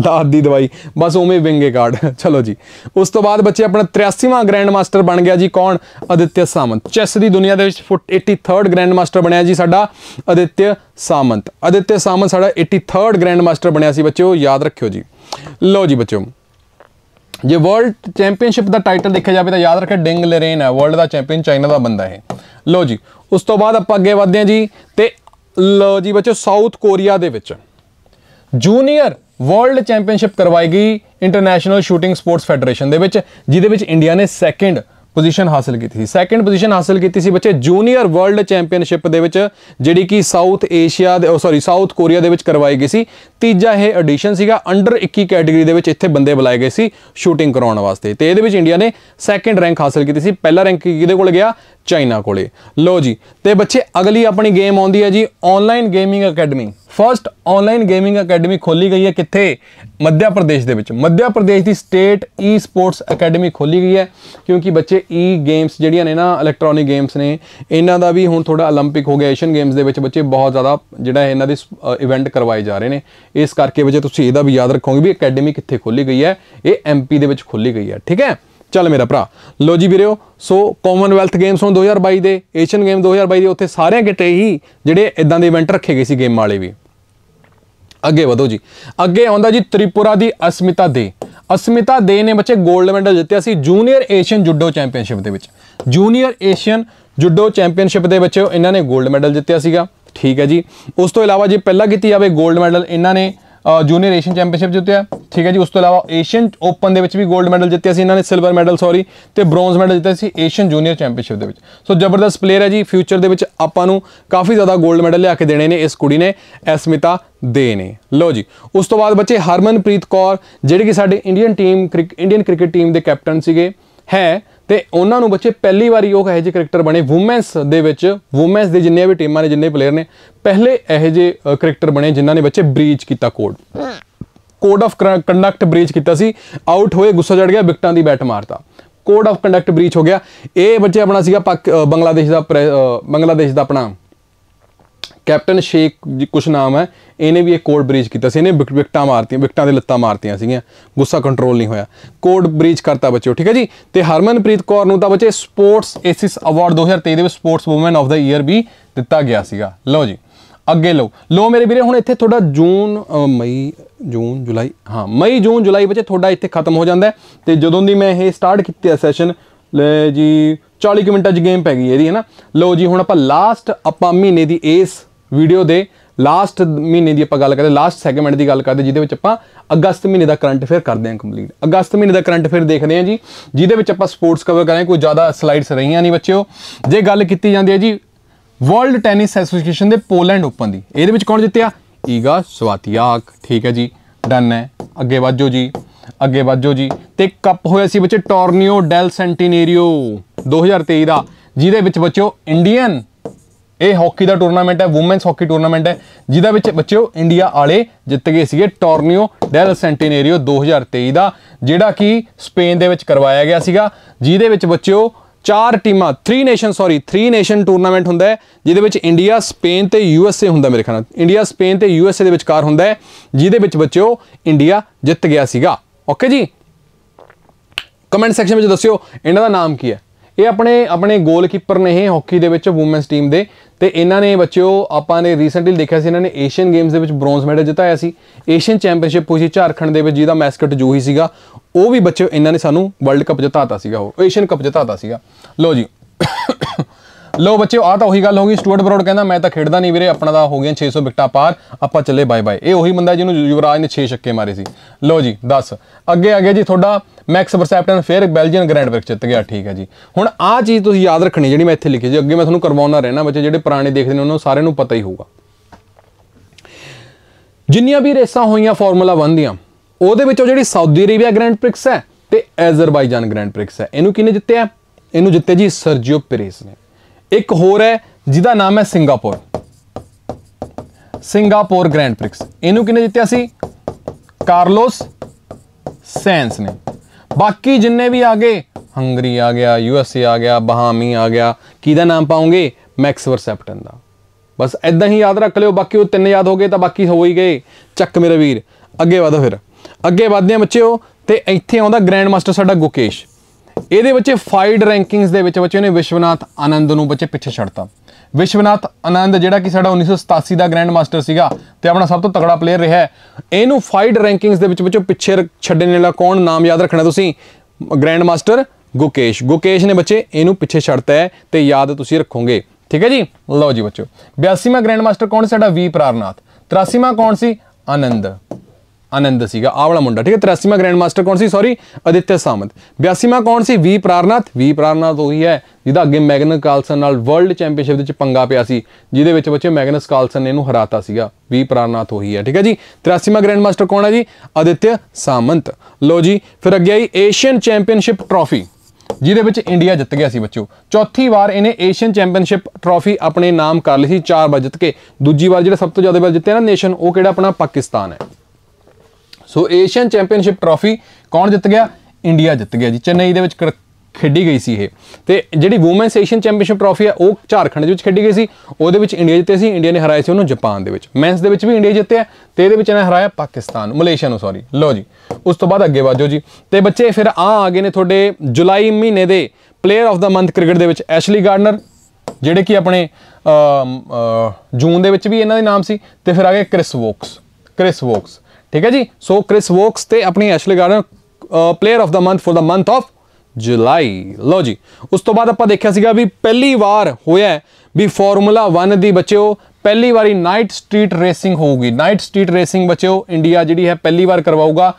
ਦਾਦ ਦੀ ਦਵਾਈ ਬਸ ਉਵੇਂ ਵਿੰਗੇ ਕਾਰਡ ਚਲੋ ਜੀ ਉਸ ਤੋਂ ਬਾਅਦ ਬੱਚੇ ਆਪਣਾ 83ਵਾਂ ਗ੍ਰੈਂਡ ਮਾਸਟਰ ਬਣ ਗਿਆ ਜੀ ਕੌਣ ਅਦਿੱਤਿਆ ਸਾਮੰਤ ਚੈਸ ਦੀ ਦੁਨੀਆ ਦੇ ਵਿੱਚ 83rd ਗ੍ਰੈਂਡ ਮਾਸਟਰ ਬਣਿਆ ਜੀ ਸਾਡਾ ਅਦਿੱਤਿਆ ਸਾਮੰਤ ਅਦਿੱਤਿਆ ਸਾਮੰਤ ਸਾਡਾ 83rd ਗ੍ਰੈਂਡ ਮਾਸਟਰ ਬਣਿਆ ਸੀ ਬੱਚਿਓ ਯਾਦ ਰੱਖਿਓ ਜੀ ਲਓ ਜੀ ਬੱਚੋ ਜੇ ਵਰਲਡ ਚੈਂਪੀਅਨਸ਼ਿਪ ਦਾ ਟਾਈਟਲ ਦੇਖਿਆ ਜਾਵੇ ਤਾਂ ਯਾਦ ਰੱਖਿਆ ਡਿੰਗ ਲਰੇਨ ਹੈ ਵਰਲਡ ਦਾ ਚੈਂਪੀਅਨ ਚਾਈਨਾ ਦਾ ਬੰਦਾ ਹੈ ਲਓ ਜੀ ਉਸ ਤੋਂ ਬਾਅਦ ਆਪਾਂ ਅੱਗੇ ਵਧਦੇ ਹਾਂ ਜੀ ਤੇ ਲਓ ਜੀ ਬੱਚੋ ਸਾਊਥ ਕੋਰੀਆ ਦੇ ਵਿੱਚ ਜੂਨੀਅਰ ਵਰਲਡ ਚੈਂਪੀਅਨਸ਼ਿਪ ਕਰਵਾਈ ਗਈ ਇੰਟਰਨੈਸ਼ਨਲ ਸ਼ੂਟਿੰਗ ਸਪੋਰਟਸ ਫੈਡਰੇਸ਼ਨ ਦੇ ਵਿੱਚ ਜਿਹਦੇ ਵਿੱਚ ਇੰਡੀਆ ਨੇ ਸੈਕੰਡ ਪੋਜੀਸ਼ਨ ਹਾਸਲ ਕੀਤੀ ਸੀ ਸੈਕੰਡ ਪੋਜੀਸ਼ਨ ਹਾਸਲ ਕੀਤੀ ਸੀ ਬੱਚੇ ਜੂਨੀਅਰ ਵਰਲਡ ਚੈਂਪੀਅਨਸ਼ਿਪ ਦੇ ਵਿੱਚ ਜਿਹੜੀ ਕਿ ਸਾਊਥ ਏਸ਼ੀਆ ਦੇ ਸੌਰੀ ਸਾਊਥ ਕੋਰੀਆ ਦੇ ਵਿੱਚ ਕਰਵਾਈ ਗਈ ਸੀ ਤੀਜਾ ਇਹ ਐਡੀਸ਼ਨ ਸੀਗਾ ਅੰਡਰ 21 ਕੈਟਾਗਰੀ ਦੇ ਵਿੱਚ ਇੱਥੇ ਬੰਦੇ ਬੁਲਾਏ ਗਏ ਸੀ ਸ਼ੂਟਿੰਗ ਕਰਾਉਣ ਵਾਸਤੇ ਤੇ ਇਹਦੇ ਵਿੱਚ ਇੰਡੀਆ ਨੇ ਸੈਕੰਡ ਰੈਂਕ ਹਾਸਲ ਕੀਤੀ ਸੀ ਪਹਿਲਾ ਰੈਂਕ ਕਿਹਦੇ ਕੋਲ ਗਿਆ ਚਾਈਨਾ ਕੋਲੇ ਲੋ ਜੀ ਤੇ ਬੱਚੇ ਅਗਲੀ ਆਪਣੀ ਗੇਮ ਆਉਂਦੀ ਹੈ ਜੀ online gaming academy first online gaming academy ਖੋਲੀ ਗਈ ਹੈ ਕਿੱਥੇ ਮੱਧ ਪ੍ਰਦੇਸ਼ ਦੇ ਵਿੱਚ ਮੱਧ ਪ੍ਰਦੇਸ਼ ਦੀ ਸਟੇਟ ਈ ਸਪੋਰਟਸ ਅਕੈਡਮੀ ਖੋਲੀ ਗਈ ਹੈ ਕਿਉਂਕਿ ਬੱਚੇ ਈ ਗੇਮਸ ਜਿਹੜੀਆਂ ਨੇ ਨਾ ਇਲੈਕਟ੍ਰੋਨਿਕ ਗੇਮਸ ਨੇ ਇਹਨਾਂ ਦਾ ਵੀ ਹੁਣ ਥੋੜਾ 올림픽 ਹੋ ਗਿਆ ਏਸ਼ੀਅਨ ਗੇਮਸ ਦੇ ਵਿੱਚ ਬੱਚੇ ਬਹੁਤ ਜ਼ਿਆਦਾ ਜਿਹੜਾ ਇਹਨਾਂ ਦੇ ਇਵੈਂਟ ਕਰਵਾਏ ਜਾ ਰਹੇ ਨੇ ਇਸ ਕਰਕੇ ਵਜੇ ਤੁਸੀਂ ਇਹਦਾ ਵੀ ਯਾਦ ਰੱਖੋਗੇ ਵੀ ਅਕੈਡਮੀ ਕਿੱਥੇ ਖੋਲੀ ਗਈ ਹੈ ਇਹ ਐਮਪੀ ਦੇ ਵਿੱਚ ਖੋਲੀ ਗਈ ਹੈ ਠੀਕ ਹੈ ਚੱਲ ਮੇਰਾ ਭਰਾ ਲੋ ਜੀ ਵੀਰਿਓ ਸੋ ਕਾਮਨਵੈਲਥ ਗੇਮਸ ਹੋਂ 2022 ਦੇ ਏਸ਼ੀਅਨ ਗੇਮ 2022 ਦੇ ਉੱਥੇ ਸਾਰਿਆਂ ਕਿਤੇ ਹੀ ਜਿਹੜੇ ਇਦਾਂ ਦੇ ਇਵੈਂਟ ਰੱਖੇ ਗਏ ਸੀ ਗੇਮ ਵਾਲੇ ਵੀ ਅੱਗੇ ਵਧੋ ਜੀ ਅੱਗੇ ਆਉਂਦਾ ਜੀ ਤ੍ਰਿਪੁਰਾ ਦੀ ਅਸਮਿਤਾ ਦੇ ਅਸਮਿਤਾ ਦੇ ਨੇ ਬੱਚੇ 골ਡ ਮੈਡਲ ਜਿੱਤਿਆ ਸੀ ਜੂਨੀਅਰ ਏਸ਼ੀਅਨ ਜੁਡੋ ਚੈਂਪੀਅਨਸ਼ਿਪ ਦੇ ਵਿੱਚ ਜੂਨੀਅਰ ਏਸ਼ੀਅਨ ਜੁਡੋ ਚੈਂਪੀਅਨਸ਼ਿਪ ਦੇ ਵਿੱਚ ਇਹਨਾਂ ਨੇ 골ਡ ਮੈਡਲ ਜਿੱਤਿਆ ਸੀਗਾ ਠੀਕ ਹੈ ਜੀ ਉਸ ਤੋਂ ਇਲਾਵਾ ਜੇ ਪਹਿਲਾਂ ਕੀਤੀ ਜਾਵੇ 골ਡ ਮੈਡਲ ਇਹਨਾਂ ਨੇ ਜੂਨੀਅਰ ਏਸ਼ੀਅਨ ਚੈਂਪੀਅਨਸ਼ਿਪ ਜਿੱਤਿਆ ਠੀਕ ਹੈ ਜੀ ਉਸ ਤੋਂ ਇਲਾਵਾ ਏਸ਼ੀਅਨ ਓਪਨ ਦੇ ਵਿੱਚ ਵੀ 골ਡ ਮੈਡਲ ਜਿੱਤਿਆ ਸੀ ਇਹਨਾਂ ਨੇ ਸਿਲਵਰ ਮੈਡਲ ਸੌਰੀ ਤੇ ਬ੍ਰੌਂਜ਼ ਮੈਡਲ ਜਿੱਤਿਆ ਸੀ ਏਸ਼ੀਅਨ ਜੂਨੀਅਰ ਚੈਂਪੀਅਨਸ਼ਿਪ ਦੇ ਵਿੱਚ ਸੋ ਜ਼ਬਰਦਸਤ ਪਲੇਅਰ ਹੈ ਜੀ ਫਿਊਚਰ ਦੇ ਵਿੱਚ ਆਪਾਂ ਨੂੰ ਕਾਫੀ ਜ਼ਿਆਦਾ 골ਡ ਮੈਡਲ ਲਿਆ ਕੇ ਦੇਣੇ ਨੇ ਇਸ ਕੁੜੀ ਨੇ ਐਸਮਿਤਾ ਦੇ ਨੇ ਲੋ ਜੀ ਉਸ ਤੋਂ ਬਾਅਦ ਬੱਚੇ ਹਰਮਨਪ੍ਰੀਤ ਕੌਰ ਜਿਹੜੇ ਕਿ ਸਾਡੇ Indian team Indian cricket team ਦੇ ਕੈਪਟਨ ਸੀਗੇ ਹੈ ਤੇ ਉਹਨਾਂ ਨੂੰ ਬੱਚੇ ਪਹਿਲੀ ਵਾਰੀ ਉਹ ਇਹੋ ਜਿਹੇ ਕ੍ਰਿਕਟਰ ਬਣੇ ਔਮਨਸ ਦੇ ਵਿੱਚ ਔਮਨਸ ਦੇ ਜਿੰਨੇ ਵੀ ਟੀਮਾਂ ਨੇ ਜਿੰਨੇ ਪਲੇਅਰ ਨੇ ਪਹਿਲੇ ਇਹੋ ਜਿਹੇ ਕ੍ਰਿਕਟਰ ਬਣੇ ਜਿਨ੍ਹਾਂ ਨੇ ਬੱਚੇ ਬ੍ਰੀਚ ਕੀਤਾ code code of conduct breach ਕੀਤਾ ਸੀ ਆਊਟ ਹੋਏ ਗੁੱਸਾ ਚੜ ਗਿਆ ਵਿਕਟਾਂ ਦੀ ਬੈਟ ਮਾਰਤਾ ਕੋਡ ਆਫ ਕੰਡਕਟ ਬ੍ਰੀਚ ਹੋ ਗਿਆ ਇਹ ਬੱਚੇ ਆਪਣਾ ਸੀਗਾ ਬੰਗਲਾਦੇਸ਼ ਦਾ ਬੰਗਲਾਦੇਸ਼ ਦਾ ਆਪਣਾ ਕੈਪਟਨ ਸ਼ੇਖ ਕੁਝ ਨਾਮ ਹੈ ਇਹਨੇ ਵੀ ਇੱਕ ਕੋਡ ਬ੍ਰੀਚ ਕੀਤਾ ਸੀ ਇਹਨੇ ਵਿਕਟਾਂ ਮਾਰਤੀਆਂ ਵਿਕਟਾਂ ਦੇ ਲੱਤਾਂ ਮਾਰਤੀਆਂ ਸੀਗੀਆਂ ਗੁੱਸਾ ਕੰਟਰੋਲ ਨਹੀਂ ਹੋਇਆ ਕੋਡ ਬ੍ਰੀਚ ਕਰਤਾ ਬੱਚਿਓ ਠੀਕ ਹੈ ਜੀ ਤੇ ਹਰਮਨਪ੍ਰੀਤ ਕੌਰ ਨੂੰ ਤਾਂ ਬੱਚੇ ਸਪੋਰਟਸ ਐਸਿਸ ਅਵਾਰਡ 2023 ਦੇ ਵਿੱਚ sportswoman of the year ਵੀ ਦਿੱਤਾ ਗਿਆ ਸੀਗਾ ਲਓ ਜੀ ਅੱਗੇ ਲਓ ਲਓ ਮੇਰੇ ਵੀਰੇ ਹੁਣ ਇੱਥੇ ਤੁਹਾਡਾ ਜੂਨ ਮਈ ਜੂਨ ਜੁਲਾਈ ਹਾਂ ਮਈ ਜੂਨ ਜੁਲਾਈ ਬੱਚੇ ਤੁਹਾਡਾ ਇੱਥੇ ਖਤਮ ਹੋ ਜਾਂਦਾ ਤੇ ਜਦੋਂ ਦੀ ਮੈਂ ਇਹ ਸਟਾਰਟ ਕੀਤੀ ਕੀਤਾ ਸੈਸ਼ਨ ਲੈ ਜੀ 40 ਮਿੰਟਾਂ 'ਚ ਗੇਮ ਪੈ ਗਈ ਇਹਦੀ ਹੈ ਨਾ ਲਓ ਜੀ ਹੁਣ ਆਪਾਂ ਲਾਸਟ ਆਪਾਂ ਮਹੀਨੇ ਦੀ ਇਸ ਵੀਡੀਓ ਦੇ ਲਾਸਟ ਮਹੀਨੇ ਦੀ ਆਪਾਂ ਗੱਲ ਕਰਦੇ ਲਾਸਟ ਸੈਗਮੈਂਟ ਦੀ ਗੱਲ ਕਰਦੇ ਜਿਹਦੇ ਵਿੱਚ ਆਪਾਂ ਅਗਸਤ ਮਹੀਨੇ ਦਾ ਕਰੰਟ ਅਫੇਅਰ ਕਰਦੇ ਹਾਂ ਕੰਪਲੀਟ ਅਗਸਤ ਮਹੀਨੇ ਦਾ ਕਰੰਟ ਅਫੇਅਰ ਦੇਖਦੇ ਹਾਂ ਜੀ ਜਿਹਦੇ ਵਿੱਚ ਆਪਾਂ ਸਪੋਰਟਸ ਕਵਰ ਕਰਾਂਗੇ ਕੋਈ ਜ਼ਿਆਦਾ ਸਲਾਈਡਸ ਰਹੀਆਂ ਨਹੀਂ ਬੱਚਿਓ ਜੇ ਗੱਲ ਕੀਤੀ ਜਾਂਦੀ ਹੈ ਜੀ ਵਰਲਡ ਟੈਨਿਸ ਐਸੋਸੀਏਸ਼ਨ ਦੇ ਪੋਲੈਂਡ ਓਪਨ ਦੀ ਇਹਦੇ ਵਿੱਚ ਕੌਣ ਜਿੱਤਿਆ ਈਗਾ ਸਵਾਤੀਆਕ ਠੀਕ ਹੈ ਜੀ ਡਨ ਹੈ ਅੱਗੇ ਵੱਜੋ ਜੀ ਅੱਗੇ ਵੱਜੋ ਜੀ ਤੇ ਕੱਪ ਹੋਇਆ ਸੀ ਬੱਚੇ ਟੋਰਨੀਓ ਡੈਲ ਸੈਂਟੀਨੇਰੀਓ 2023 ਦਾ ਜਿਹਦੇ ਵਿੱਚ ਬੱਚਿਓ ਇੰਡੀਅਨ ਇਹ ਹਾਕੀ ਦਾ ਟੂਰਨਾਮੈਂਟ ਹੈ ਔਮਨਸ ਹਾਕੀ ਟੂਰਨਾਮੈਂਟ ਹੈ ਜਿਹਦੇ ਵਿੱਚ ਬੱਚਿਓ ਇੰਡੀਆ ਵਾਲੇ ਜਿੱਤ ਗਏ ਸੀਗੇ ਟੋਰਨੀਓ ਡੈਲ ਸੈਂਟੀਨੇਰੀਓ 2023 ਦਾ ਜਿਹੜਾ ਕਿ ਸਪੇਨ ਦੇ ਵਿੱਚ ਕਰਵਾਇਆ ਗਿਆ ਸੀਗਾ ਜਿਹਦੇ ਵਿੱਚ ਬੱਚਿਓ ਚਾਰ ਟੀਮਾਂ 3 ਨੇਸ਼ਨ ਸੌਰੀ 3 ਨੇਸ਼ਨ ਟੂਰਨਾਮੈਂਟ ਹੁੰਦਾ ਹੈ ਜਿਹਦੇ ਵਿੱਚ ਇੰਡੀਆ ਸਪੇਨ ਤੇ ਯੂਐਸਏ ਹੁੰਦਾ ਮੇਰੇ ਖਿਆਲ ਨਾਲ ਇੰਡੀਆ ਸਪੇਨ ਤੇ ਯੂਐਸਏ ਦੇ ਵਿਚਕਾਰ ਹੁੰਦਾ ਹੈ ਜਿਹਦੇ ਵਿੱਚ ਬੱਚਿਓ ਇੰਡੀਆ ਜਿੱਤ ਗਿਆ ਸੀਗਾ ਓਕੇ ਜੀ ਕਮੈਂਟ ਸੈਕਸ਼ਨ ਵਿੱਚ ਦੱਸਿਓ ਇਹਨਾਂ ਦਾ ਨਾਮ ਕੀ ਹੈ ਇਹ ਆਪਣੇ ਆਪਣੇ ਗੋਲਕੀਪਰ ਨੇ ਇਹ ਹਾਕੀ ਦੇ ਵਿੱਚ ਔਮਨਸ ਟੀਮ ਦੇ ਤੇ ਇਹਨਾਂ ਨੇ ਬੱਚਿਓ ਆਪਾਂ ਨੇ ਰੀਸੈਂਟਲੀ ਦੇਖਿਆ ਸੀ ਇਹਨਾਂ ਨੇ ਏਸ਼ੀਅਨ ਗੇਮਸ ਦੇ ਵਿੱਚ ਬ੍ਰੌਂਜ਼ ਮੈਡਲ ਜਿਤਾਇਆ ਸੀ ਏਸ਼ੀਅਨ ਚੈਂਪੀਅਨਸ਼ਿਪ ਹੋਈ ਸੀ ਝਾਰਖੰਡ ਦੇ ਵਿੱਚ ਜਿਹਦਾ ਮੈਸਕਟ ਜੂਹੀ ਸੀਗਾ ਉਹ ਵੀ ਬੱਚਿਓ ਇਹਨਾਂ ਨੇ ਸਾਨੂੰ ਵਰਲਡ ਕੱਪ ਜਿਤਾਤਾ ਸੀਗਾ ਉਹ ਏਸ਼ੀਅਨ ਕੱਪ ਜਿਤਾਤਾ ਸੀਗਾ ਲੋ ਜੀ ਲੋ ਬੱਚਿਓ ਆ ਤਾਂ ਉਹੀ ਗੱਲ ਹੋ ਗਈ ਸਟੂਅਰਟ ਬਰੋਡ ਕਹਿੰਦਾ ਮੈਂ ਤਾਂ ਖੇਡਦਾ ਨਹੀਂ ਵੀਰੇ ਆਪਣਾ ਤਾਂ ਹੋ ਗਿਆ 600 ਵਿਕਟਾਂ ਪਾਰ ਆਪਾਂ ਚੱਲੇ ਬਾਏ ਬਾਏ ਇਹ ਉਹੀ ਬੰਦਾ ਜਿਹਨੂੰ ਯੁਵਰਾਜ ਨੇ 6 ਛੱਕੇ ਮਾਰੇ ਸੀ ਲੋ ਜੀ 10 ਅੱਗੇ ਅੱਗੇ ਜੀ ਤੁਹਾਡਾ ਮੈਕਸ ਵਰਸੈਪਟਨ ਫਿਰ ਬੈਲਜੀਅਨ ਗ੍ਰੈਂਡ ਪ੍ਰਿਕਸ ਜਿੱਤ ਗਿਆ ਠੀਕ ਹੈ ਜੀ ਹੁਣ ਆ ਚੀਜ਼ ਤੁਸੀਂ ਯਾਦ ਰੱਖਣੀ ਜਿਹੜੀ ਮੈਂ ਇੱਥੇ ਲਿਖੀ ਜੀ ਅੱਗੇ ਮੈਂ ਤੁਹਾਨੂੰ ਕਰਵਾਉਣਾ ਰਹਿਣਾ ਬੱਚੇ ਜਿਹੜੇ ਪੁਰਾਣੇ ਦੇਖਦੇ ਨੇ ਉਹਨਾਂ ਨੂੰ ਸਾਰਿਆਂ ਨੂੰ ਪਤਾ ਹੀ ਹੋਊਗਾ ਜਿੰਨੀਆਂ ਵੀ ਰੇਸਾਂ ਹੋਈਆਂ ਫਾਰਮੂਲਾ 1 ਦੀਆਂ ਉਹਦੇ ਵਿੱਚੋਂ ਜਿਹੜੀ ਸਾਊਦੀ ਅਰੇਬੀਆ ਗ੍ਰੈਂਡ ਪ੍ਰਿਕਸ ਹੈ ਤੇ ਅਜ਼ਰਬਾਈਜਾਨ ਗ੍ਰੈਂਡ ਪ੍ਰਿਕਸ ਹੈ ਇਹਨੂੰ ਕਿਹਨੇ ਜਿੱਤਿਆ ਇਹਨੂੰ ਜਿੱਤੇ ਜੀ ਸਰਜੀਓ ਪੇਰੇਸ ਨੇ ਇੱਕ ਹੋਰ ਹੈ ਜਿਹਦਾ ਨਾਮ ਹੈ ਸਿੰਗਾਪੁਰ ਸਿੰਗਾਪੁਰ ਗ੍ਰੈਂਡ ਪ੍ਰਿਕਸ ਇਹਨੂੰ ਕਿਹਨੇ ਜਿੱਤਿਆ ਸੀ ਕਾਰਲੋਸ ਸੈਂਸ ਨੇ ਬਾਕੀ ਜਿੰਨੇ ਵੀ ਆ ਗਏ ਹੰਗਰੀ ਆ ਗਿਆ ਯੂਐਸਏ ਆ ਗਿਆ ਬਹਾਮੀ ਆ ਗਿਆ ਕਿਹਦਾ ਨਾਮ ਪਾਉਂਗੇ ਮੈਕਸ ਵਰਸੈਪਟਨ ਦਾ ਬਸ ਐਦਾਂ ਹੀ ਯਾਦ ਰੱਖ ਲਿਓ ਬਾਕੀ ਉਹ ਤਿੰਨ ਯਾਦ ਹੋ ਗਏ ਤਾਂ ਬਾਕੀ ਹੋ ਹੀ ਗਏ ਚੱਕ ਮੇਰੇ ਵੀਰ ਅੱਗੇ ਵਧੋ ਫਿਰ ਅੱਗੇ ਵਧਦੇ ਆ ਬੱਚਿਓ ਤੇ ਇੱਥੇ ਆਉਂਦਾ ਗ੍ਰੈਂਡ ਮਾਸਟਰ ਸਾਡਾ ਗੁਕੇਸ਼ ਇਹਦੇ ਬੱਚੇ ਫਾਈਡ ਰੈਂਕਿੰਗਸ ਦੇ ਵਿੱਚ ਬੱਚੇ ਨੇ ਵਿਸ਼ਵਨਾਥ ਆਨੰਦ ਨੂੰ ਬੱਚੇ ਪਿੱਛੇ ਛੱਡਤਾ ਵਿਸ਼ਵਨਾਥ ਆਨੰਦ ਜਿਹੜਾ ਕਿ ਸਾਡਾ 1987 ਦਾ ਗ੍ਰੈਂਡ ਮਾਸਟਰ ਸੀਗਾ ਤੇ ਆਪਣਾ ਸਭ ਤੋਂ ਤਕੜਾ ਪਲੇਅਰ ਰਿਹਾ ਇਹਨੂੰ ਫਾਈਡ ਰੈਂਕਿੰਗਸ ਦੇ ਵਿੱਚ ਬੱਚੇ ਪਿੱਛੇ ਛੱਡਣ ਵਾਲਾ ਕੌਣ ਨਾਮ ਯਾਦ ਰੱਖਣਾ ਤੁਸੀਂ ਗ੍ਰੈਂਡ ਮਾਸਟਰ ਗੁਕੇਸ਼ ਗੁਕੇਸ਼ ਨੇ ਬੱਚੇ ਇਹਨੂੰ ਪਿੱਛੇ ਛੱਡਤਾ ਹੈ ਤੇ ਯਾਦ ਤੁਸੀਂ ਰੱਖੋਗੇ ਠੀਕ ਹੈ ਜੀ ਲਓ ਜੀ ਬੱਚੋ 82ਵਾਂ ਗ੍ਰੈਂਡ ਮਾਸਟਰ ਕੌਣ ਸਾਡਾ ਵੀ ਪ੍ਰਾਰਨਾਥ 83ਵਾਂ ਕੌਣ ਸੀ ਆਨੰਦ ਆਨੰਦ ਸੀਗਾ ਆਵਲਾ ਵਾਲਾ ਮੁੰਡਾ ਠੀਕ ਹੈ 83ਵਾਂ ਗ੍ਰੈਂਡ ਮਾਸਟਰ ਕੌਣ ਸੀ ਸੌਰੀ ਅਦਿੱਤਿਆ ਸਾਮੰਤ 82ਵਾਂ ਕੌਣ ਸੀ ਵੀ ਪ੍ਰਾਰਨਾਥ ਵੀ ਪ੍ਰਾਰਨਾਥ ਉਹੀ ਹੈ ਜਿਹਦਾ ਅੱਗੇ ਮੈਗਨਸ ਕਾਲਸਨ ਨਾਲ ਵਰਲਡ ਚੈਂਪੀਅਨਸ਼ਿਪ ਦੇ ਵਿੱਚ ਪੰਗਾ ਪਿਆ ਸੀ ਜਿਹਦੇ ਵਿੱਚ ਬੱਚੇ ਮੈਗਨਸ ਕਾਲਸਨ ਨੇ ਇਹਨੂੰ ਹਰਾਤਾ ਸੀਗਾ ਵੀ ਪ੍ਰਾਰਨਾਥ ਉਹੀ ਹੈ ਠੀਕ ਹੈ ਜੀ 83ਵਾਂ ਗ੍ਰੈਂਡ ਮਾਸਟਰ ਕੌਣ ਹੈ ਜੀ ਅਦਿੱਤਿਆ ਸਾਮੰਤ ਲੋ ਜੀ ਫਿਰ ਅੱਗੇ ਆਈ ਏਸ਼ੀਅਨ ਚੈਂਪੀਅਨਸ਼ਿਪ ਟਰੋਫੀ ਜਿਹਦੇ ਵਿੱਚ ਇੰਡੀਆ ਜਿੱਤ ਗਿਆ ਸੀ ਬੱਚੋ ਚੌਥੀ ਵਾਰ ਇਹਨੇ ਏਸ਼ੀਅਨ ਚੈਂਪੀਅਨਸ਼ਿਪ ਟਰੋਫੀ ਆਪਣੇ ਨਾਮ ਕਰ ਲਈ ਸੀ ਚਾਰ ਵਾਰ ਜਿੱਤ ਕੇ ਦੂਜੀ ਵਾਰ ਜਿਹੜਾ ਸਭ ਤੋਂ ਜ਼ਿਆਦਾ ਵਾਰ ਜਿੱਤਿਆ ਨਾ ਨੇਸ਼ਨ ਉਹ ਕਿਹੜਾ ਆਪਣਾ ਪਾਕਿਸਤਾਨ ਹੈ ਸੋ ਏਸ਼ੀਅਨ ਚੈਂਪੀਅਨਸ਼ਿਪ ਟਰਾਫੀ ਕੌਣ ਜਿੱਤ ਗਿਆ ਇੰਡੀਆ ਜਿੱਤ ਗਿਆ ਜੀ ਚੇਨਈ ਦੇ ਵਿੱਚ ਖੇਡੀ ਗਈ ਸੀ ਇਹ ਤੇ ਜਿਹੜੀ ਔਮਨਸ ਏਸ਼ੀਅਨ ਚੈਂਪੀਅਨਸ਼ਿਪ ਟਰਾਫੀ ਆ ਉਹ ਝਾਰਖੰਡ ਦੇ ਵਿੱਚ ਖੇਡੀ ਗਈ ਸੀ ਉਹਦੇ ਵਿੱਚ ਇੰਡੀਆ ਜਿੱਤੇ ਸੀ ਇੰਡੀਆ ਨੇ ਹਰਾਇਆ ਸੀ ਉਹਨੂੰ ਜਾਪਾਨ ਦੇ ਵਿੱਚ ਮੈਨਸ ਦੇ ਵਿੱਚ ਵੀ ਇੰਡੀਆ ਜਿੱਤਿਆ ਤੇ ਇਹਦੇ ਵਿੱਚ ਇਹਨੇ ਹਰਾਇਆ ਪਾਕਿਸਤਾਨ ਨੂੰ ਮਲੇਸ਼ੀਆ ਨੂੰ ਸੌਰੀ ਲਓ ਜੀ ਉਸ ਤੋਂ ਬਾਅਦ ਅੱਗੇ ਵਾਜੋ ਜੀ ਤੇ ਬੱਚੇ ਫਿਰ ਆ ਆ ਗਏ ਨੇ ਤੁਹਾਡੇ ਜੁਲਾਈ ਮਹੀਨੇ ਦੇ player of the month cricket ਦੇ ਵਿੱਚ ਐਸ਼ਲੀ ਗਾਰਡਨਰ ਜਿਹੜੇ ਕਿ ਆਪਣੇ ਜੂਨ ਦੇ ਵਿੱਚ ਵੀ ਇਹਨਾਂ ਦੇ ਨਾਮ ਸੀ ਤੇ ਫਿਰ ਆ ਗਏ ਕ੍ਰਿਸ ਵੋਕਸ ਕ੍ਰਿਸ ਵੋਕਸ ਠੀਕ ਹੈ ਜੀ ਸੋ ਕ੍ਰਿਸ ਵੋਕਸ ਤੇ ਆਪਣੀ Ashleigh Gardner player of the month for the month of July ਲੋ ਜੀ ਉਸ ਤੋਂ ਬਾਅਦ ਆਪਾਂ ਦੇਖਿਆ ਸੀਗਾ ਵੀ ਪਹਿਲੀ ਵਾਰ ਹੋਇਆ ਵੀ ਫਾਰਮੂਲਾ 1 ਦੀ ਬੱਚਿਓ ਪਹਿਲੀ ਵਾਰੀ ਨਾਈਟ ਸਟਰੀਟ ਰੇਸਿੰਗ ਹੋਊਗੀ ਨਾਈਟ ਸਟਰੀਟ ਰੇਸਿੰਗ ਬੱਚਿਓ ਇੰਡੀਆ ਜਿਹੜੀ ਹੈ ਪਹਿਲੀ ਵਾਰ ਕਰਵਾਊਗਾ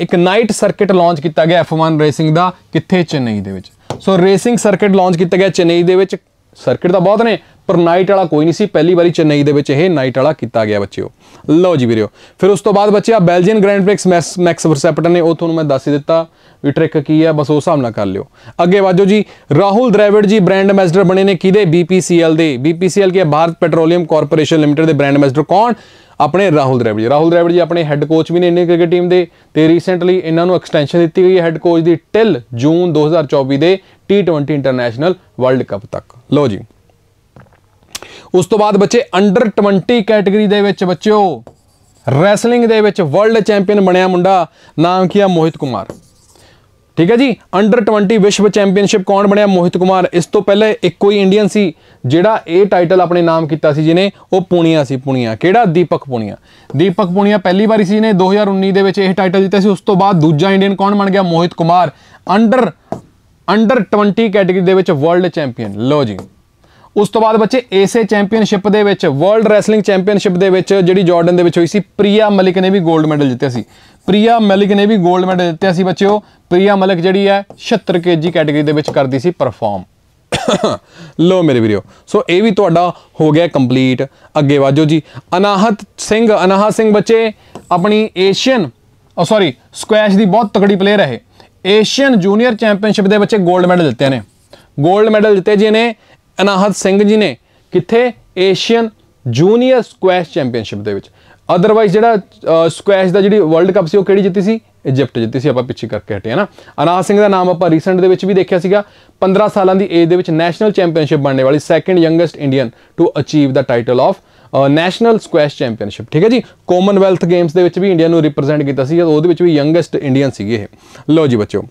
ਇੱਕ ਨਾਈਟ ਸਰਕਟ ਲਾਂਚ ਕੀਤਾ ਗਿਆ F1 ਰੇਸਿੰਗ ਦਾ ਕਿੱਥੇ ਚੇਨਈ ਦੇ ਵਿੱਚ ਸੋ ਰੇਸਿੰਗ ਸਰਕਟ ਲਾਂਚ ਕੀਤਾ ਗਿਆ ਚੇਨਈ ਦੇ ਵਿੱਚ ਸਰਕਟ ਤਾਂ ਬਹੁਤ ਨੇ ਪਰ ਨਾਈਟ ਵਾਲਾ ਕੋਈ ਨਹੀਂ ਸੀ ਪਹਿਲੀ ਵਾਰੀ ਚੇਨਈ ਦੇ ਵਿੱਚ ਇਹ ਨਾਈਟ ਵਾਲਾ ਕੀਤਾ ਗਿਆ ਬੱਚਿਓ ਲਓ ਜੀ ਵੀਰਿਓ ਫਿਰ ਉਸ ਤੋਂ ਬਾਅਦ ਬੱਚਿਆ Belgian grand prix Max Verstappen ਨੇ ਉਹ ਤੁਹਾਨੂੰ ਮੈਂ ਦੱਸ ਹੀ ਦਿੱਤਾ ਵੀ ਟ੍ਰਿਕ ਕੀ ਹੈ ਬਸ ਉਸ ਹਿਸਾਬ ਨਾਲ ਕਰ ਲਿਓ ਅੱਗੇ ਵਾਜੋ ਜੀ ਰਾਹੁਲ ਡਰਾਈਵਰ ਜੀ ਬ੍ਰਾਂਡ ਐਮਬੈਸਡਰ ਬਣੇ ਨੇ ਕਿਹਦੇ BPCL ਦੇ BPCL ਕੀ ਹੈ ਭਾਰਤ ਪੈਟਰੋਲੀਅਮ ਕਾਰਪੋਰੇਸ਼ਨ ਲਿਮਟਿਡ ਦੇ ਬ੍ਰਾਂਡ ਐਮਬੈਸਡਰ ਕੌਣ ਆਪਣੇ ਰਾਹੁਲ ਡਰਾਈਵਰ ਜੀ ਰਾਹੁਲ ਡਰਾਈਵਰ ਜੀ ਆਪਣੇ ਹੈੱਡ ਕੋਚ ਵੀ ਨੇ ਇੰਡੀਅਨ ਕ੍ਰਿਕਟ ਟੀਮ ਦੇ ਤੇ ਰੀਸੈਂਟਲੀ ਇਹਨਾਂ ਨੂੰ ਐਕਸਟੈਂਸ਼ਨ ਦਿੱਤੀ ਗਈ ਹੈ ਹੈੱਡ ਕੋਚ ਦੀ ਟਿਲ ਜੂਨ 2024 ਦੇ T20 ਇੰਟਰਨੈਸ਼ਨਲ ਵਰਲਡ ਕੱਪ ਤੱਕ ਲਓ ਜੀ ਉਸ ਤੋਂ ਬਾਅਦ ਬੱਚੇ ਅੰਡਰ 20 ਕੈਟਾਗਰੀ ਦੇ ਵਿੱਚ ਬੱਚਿਓ ਰੈਸਲਿੰਗ ਦੇ ਵਿੱਚ ਵਰਲਡ ਚੈਂਪੀਅਨ ਬਣਿਆ ਮੁੰਡਾ ਨਾਮ ਕੀ ਆ ਮੋਹਿਤ ਕੁਮਾਰ ਠੀਕ ਹੈ ਜੀ ਅੰਡਰ 20 ਵਿਸ਼ਵ ਚੈਂਪੀਅਨਸ਼ਿਪ ਕੌਣ ਬਣਿਆ ਮੋਹਿਤ ਕੁਮਾਰ ਇਸ ਤੋਂ ਪਹਿਲੇ ਇੱਕੋ ਹੀ ਇੰਡੀਅਨ ਸੀ ਜਿਹੜਾ ਇਹ ਟਾਈਟਲ ਆਪਣੇ ਨਾਮ ਕੀਤਾ ਸੀ ਜਿਹਨੇ ਉਹ ਪੁਣੀਆ ਸੀ ਪੁਣੀਆ ਕਿਹੜਾ ਦੀਪਕ ਪੁਣੀਆ ਦੀਪਕ ਪੁਣੀਆ ਪਹਿਲੀ ਵਾਰੀ ਸੀ ਨੇ 2019 ਦੇ ਵਿੱਚ ਇਹ ਟਾਈਟਲ ਜਿੱਤਿਆ ਸੀ ਉਸ ਤੋਂ ਬਾਅਦ ਦੂਜਾ ਇੰਡੀਅਨ ਕੌਣ ਬਣ ਗਿਆ Mohit Kumar under under 20 category ਦੇ ਵਿੱਚ ਵਰਲਡ ਚੈਂਪੀਅਨ ਲੋ ਜੀ ਉਸ ਤੋਂ ਬਾਅਦ ਬੱਚੇ ਏਸੇ ਚੈਂਪੀਅਨਸ਼ਿਪ ਦੇ ਵਿੱਚ ਵਰਲਡ ਰੈਸਲਿੰਗ ਚੈਂਪੀਅਨਸ਼ਿਪ ਦੇ ਵਿੱਚ ਜਿਹੜੀ ਜਾਰਡਨ ਦੇ ਵਿੱਚ ਹੋਈ ਸੀ ਪ੍ਰੀਆ ਮਲਿਕ ਨੇ ਵੀ 골ਡ ਮੈਡਲ ਜਿੱਤਿਆ ਸੀ ਪ੍ਰੀਆ ਮਲਿਕ ਨੇ ਵੀ 골ਡ ਮੈਡਲ ਜਿੱਤਿਆ ਸੀ ਬੱਚਿਓ ਪ੍ਰੀਆ ਮਲਿਕ ਜਿਹੜੀ ਹੈ 76 ਕੇਜੀ ਕੈਟਾਗਰੀ ਦੇ ਵਿੱਚ ਕਰਦੀ ਸੀ ਪਰਫਾਰਮ ਲੋ ਮੇਰੇ ਵੀਰੋ ਸੋ ਇਹ ਵੀ ਤੁਹਾਡਾ ਹੋ ਗਿਆ ਕੰਪਲੀਟ ਅੱਗੇ ਵਾਜੋ ਜੀ ਅਨਾਹਤ ਸਿੰਘ ਅਨਾਹਤ ਸਿੰਘ ਬੱਚੇ ਆਪਣੀ ਏਸ਼ੀਅਨ ਓ ਸੌਰੀ ਸਕੁਐਸ਼ ਦੀ ਬਹੁਤ ਤਕੜੀ ਪਲੇਅਰ ਹੈ ਏਸ਼ੀਅਨ ਜੂਨੀਅਰ ਚੈਂਪੀਅਨਸ਼ਿਪ ਦੇ ਵਿੱਚ 골ਡ ਮੈਡਲ ਜਿੱਤੇ ਨੇ 골ਡ ਮੈਡਲ ਜਿੱਤੇ ਜੀ ਨੇ ਅਨਾਹਤ ਸਿੰਘ ਜੀ ਨੇ ਕਿੱਥੇ ਏਸ਼ੀਅਨ ਜੂਨੀਅਰ ਸਕੁਐਸ਼ ਚੈਂਪੀਅਨਸ਼ਿਪ ਦੇ ਵਿੱਚ ਅਦਰਵਾਈਜ਼ ਜਿਹੜਾ ਸਕੁਐਸ਼ ਦਾ ਜਿਹੜੀ ਵਰਲਡ ਕੱਪ ਸੀ ਉਹ ਕਿਹੜੀ ਜਿੱਤੀ ਸੀ ਇਜਿਪਟ ਜਿੱਤੀ ਸੀ ਆਪਾਂ ਪਿੱਛੇ ਕਰਕੇ ਹਟੇ ਹਨਾ ਅਨਾਹਤ ਸਿੰਘ ਦਾ ਨਾਮ ਆਪਾਂ ਰੀਸੈਂਟ ਦੇ ਵਿੱਚ ਵੀ ਦੇਖਿਆ ਸੀਗਾ 15 ਸਾਲਾਂ ਦੀ ਏਜ ਦੇ ਵਿੱਚ ਨੈਸ਼ਨਲ ਚੈਂਪੀਅਨਸ਼ਿਪ ਬਣਨੇ ਵਾਲੀ second youngest Indian to achieve the title of national squash championship ਠੀਕ ਹੈ ਜੀ ਕਾਮਨਵੈਲਥ ਗੇਮਸ ਦੇ ਵਿੱਚ ਵੀ ਇੰਡੀਆ ਨੂੰ ਰਿਪਰੈਜ਼ੈਂਟ ਕੀਤਾ ਸੀ ਉਹਦੇ ਵਿੱਚ ਵੀ ਯੰਗੇਸਟ ਇੰਡੀਅਨ ਸੀਗੇ ਇਹ ਲਓ ਜੀ ਬੱਚਿਓ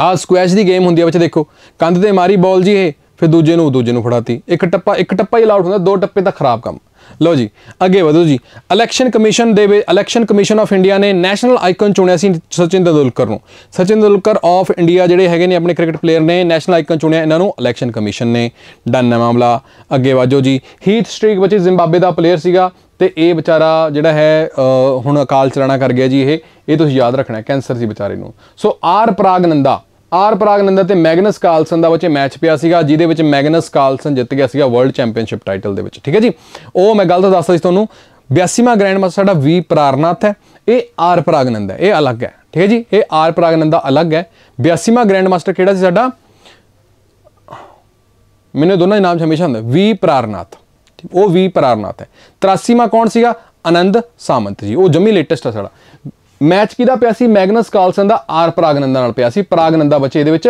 ਆ ਸਕੁਐਸ਼ ਦੀ ਗੇਮ ਹੁੰਦੀ ਹੈ ਬੱਚੇ ਦੇਖੋ ਕੰਧ ਤੇ ਮਾਰੀ ਬਾਲ ਜੀ ਇਹ ਫਿਰ ਦੂਜੇ ਨੂੰ ਦੂਜੇ ਨੂੰ ਫੜਾਤੀ ਇੱਕ ਟੱਪਾ ਇੱਕ ਟੱਪਾ ਹੀ ਅਲਾਉਡ ਹੁੰਦਾ ਦੋ ਟੱਪੇ ਤਾਂ ਖਰਾਬ ਕੰਮ ਲਓ ਜੀ ਅੱਗੇ ਵਧੋ ਜੀ ਇਲੈਕਸ਼ਨ ਕਮਿਸ਼ਨ ਦੇ ਵਿੱਚ ਇਲੈਕਸ਼ਨ ਕਮਿਸ਼ਨ ਆਫ ਇੰਡੀਆ ਨੇ ਨੈਸ਼ਨਲ ਆਈਕਨ ਚੁਣਿਆ ਸੀ ਸਚਿਨ ਤੇਂਦੁਲਕਰ ਨੂੰ ਸਚਿਨ ਤੇਂਦੁਲਕਰ ਆਫ ਇੰਡੀਆ ਜਿਹੜੇ ਹੈਗੇ ਨੇ ਆਪਣੇ ਕ੍ਰਿਕਟ ਪਲੇਅਰ ਨੇ ਨੈਸ਼ਨਲ ਆਈਕਨ ਚੁਣਿਆ ਇਹਨਾਂ ਨੂੰ ਇਲੈਕਸ਼ਨ ਕਮਿਸ਼ਨ ਨੇ ਡਨ ਮਾਮਲਾ ਅੱਗੇ ਵਧੋ ਜੀ ਹੀਥ ਸਟ੍ਰੀਕ ਵਿੱਚ ਜ਼ਿੰਬਾਬਵੇ ਦਾ ਪਲੇਅਰ ਸੀਗਾ ਤੇ ਇਹ ਵਿਚਾਰਾ ਜਿਹੜਾ ਹੈ ਹੁਣ ਅਕਾਲ ਚਲਾਣਾ ਕਰ ਗਿਆ ਜੀ ਇਹ ਇਹ ਤੁਸੀਂ ਯਾਦ ਰੱਖਣਾ ਕੈਂਸਰ ਸੀ ਵਿਚਾਰੇ ਨੂੰ ਸੋ ਆਰ ਪ੍ਰਾਗਨੰਦਾ ਆਰ ਪ੍ਰਾਗਨੰਦਾ ਤੇ ਮੈਗਨਸ ਕਾਰਲਸਨ ਦਾ ਵਿੱਚ ਮੈਚ ਪਿਆ ਸੀਗਾ ਜਿਹਦੇ ਵਿੱਚ ਮੈਗਨਸ ਕਾਰਲਸਨ ਜਿੱਤ ਗਿਆ ਸੀਗਾ ਵਰਲਡ ਚੈਂਪੀਅਨਸ਼ਿਪ ਟਾਈਟਲ ਦੇ ਵਿੱਚ ਠੀਕ ਹੈ ਜੀ ਉਹ ਮੈਂ ਗਲਤ ਦੱਸਦਾ ਸੀ ਤੁਹਾਨੂੰ 82ਵਾਂ ਗ੍ਰੈਂਡ ਮਾਸਟਰ ਸਾਡਾ ਵੀ ਪ੍ਰਾਰਨਾਥ ਹੈ ਇਹ ਆਰ ਪ੍ਰਾਗਨੰਦ ਹੈ ਇਹ ਅਲੱਗ ਹੈ ਠੀਕ ਹੈ ਜੀ ਇਹ ਆਰ ਪ੍ਰਾਗਨੰਦ ਦਾ ਅਲੱਗ ਹੈ 82ਵਾਂ ਗ੍ਰੈਂਡ ਮਾਸਟਰ ਕਿਹੜਾ ਸੀ ਸਾਡਾ ਮੈਨੂੰ ਦੋਨਾਂ ਦੇ ਨਾਮ ਹਮੇਸ਼ਾ ਹੁੰਦਾ ਵੀ ਪ੍ਰਾਰਨਾਥ ਉਹ ਵੀ ਪ੍ਰਾਰਨਾਥ ਹੈ 83ਵਾਂ ਕੌਣ ਸੀਗਾ ਆਨੰਦ ਸਾਮੰਤ ਜੀ ਉਹ ਜਮੀ ਲੇਟੈਸਟ ਹੈ ਸਾਡਾ ਮੈਚ ਕਿਹਦਾ ਪਿਆ ਸੀ ਮੈਗਨਸ ਕਾਲਸਨ ਦਾ ਆਰ ਪ੍ਰਾਗਨੰਦਾ ਨਾਲ ਪਿਆ ਸੀ ਪ੍ਰਾਗਨੰਦਾ ਬੱਚੇ ਇਹਦੇ ਵਿੱਚ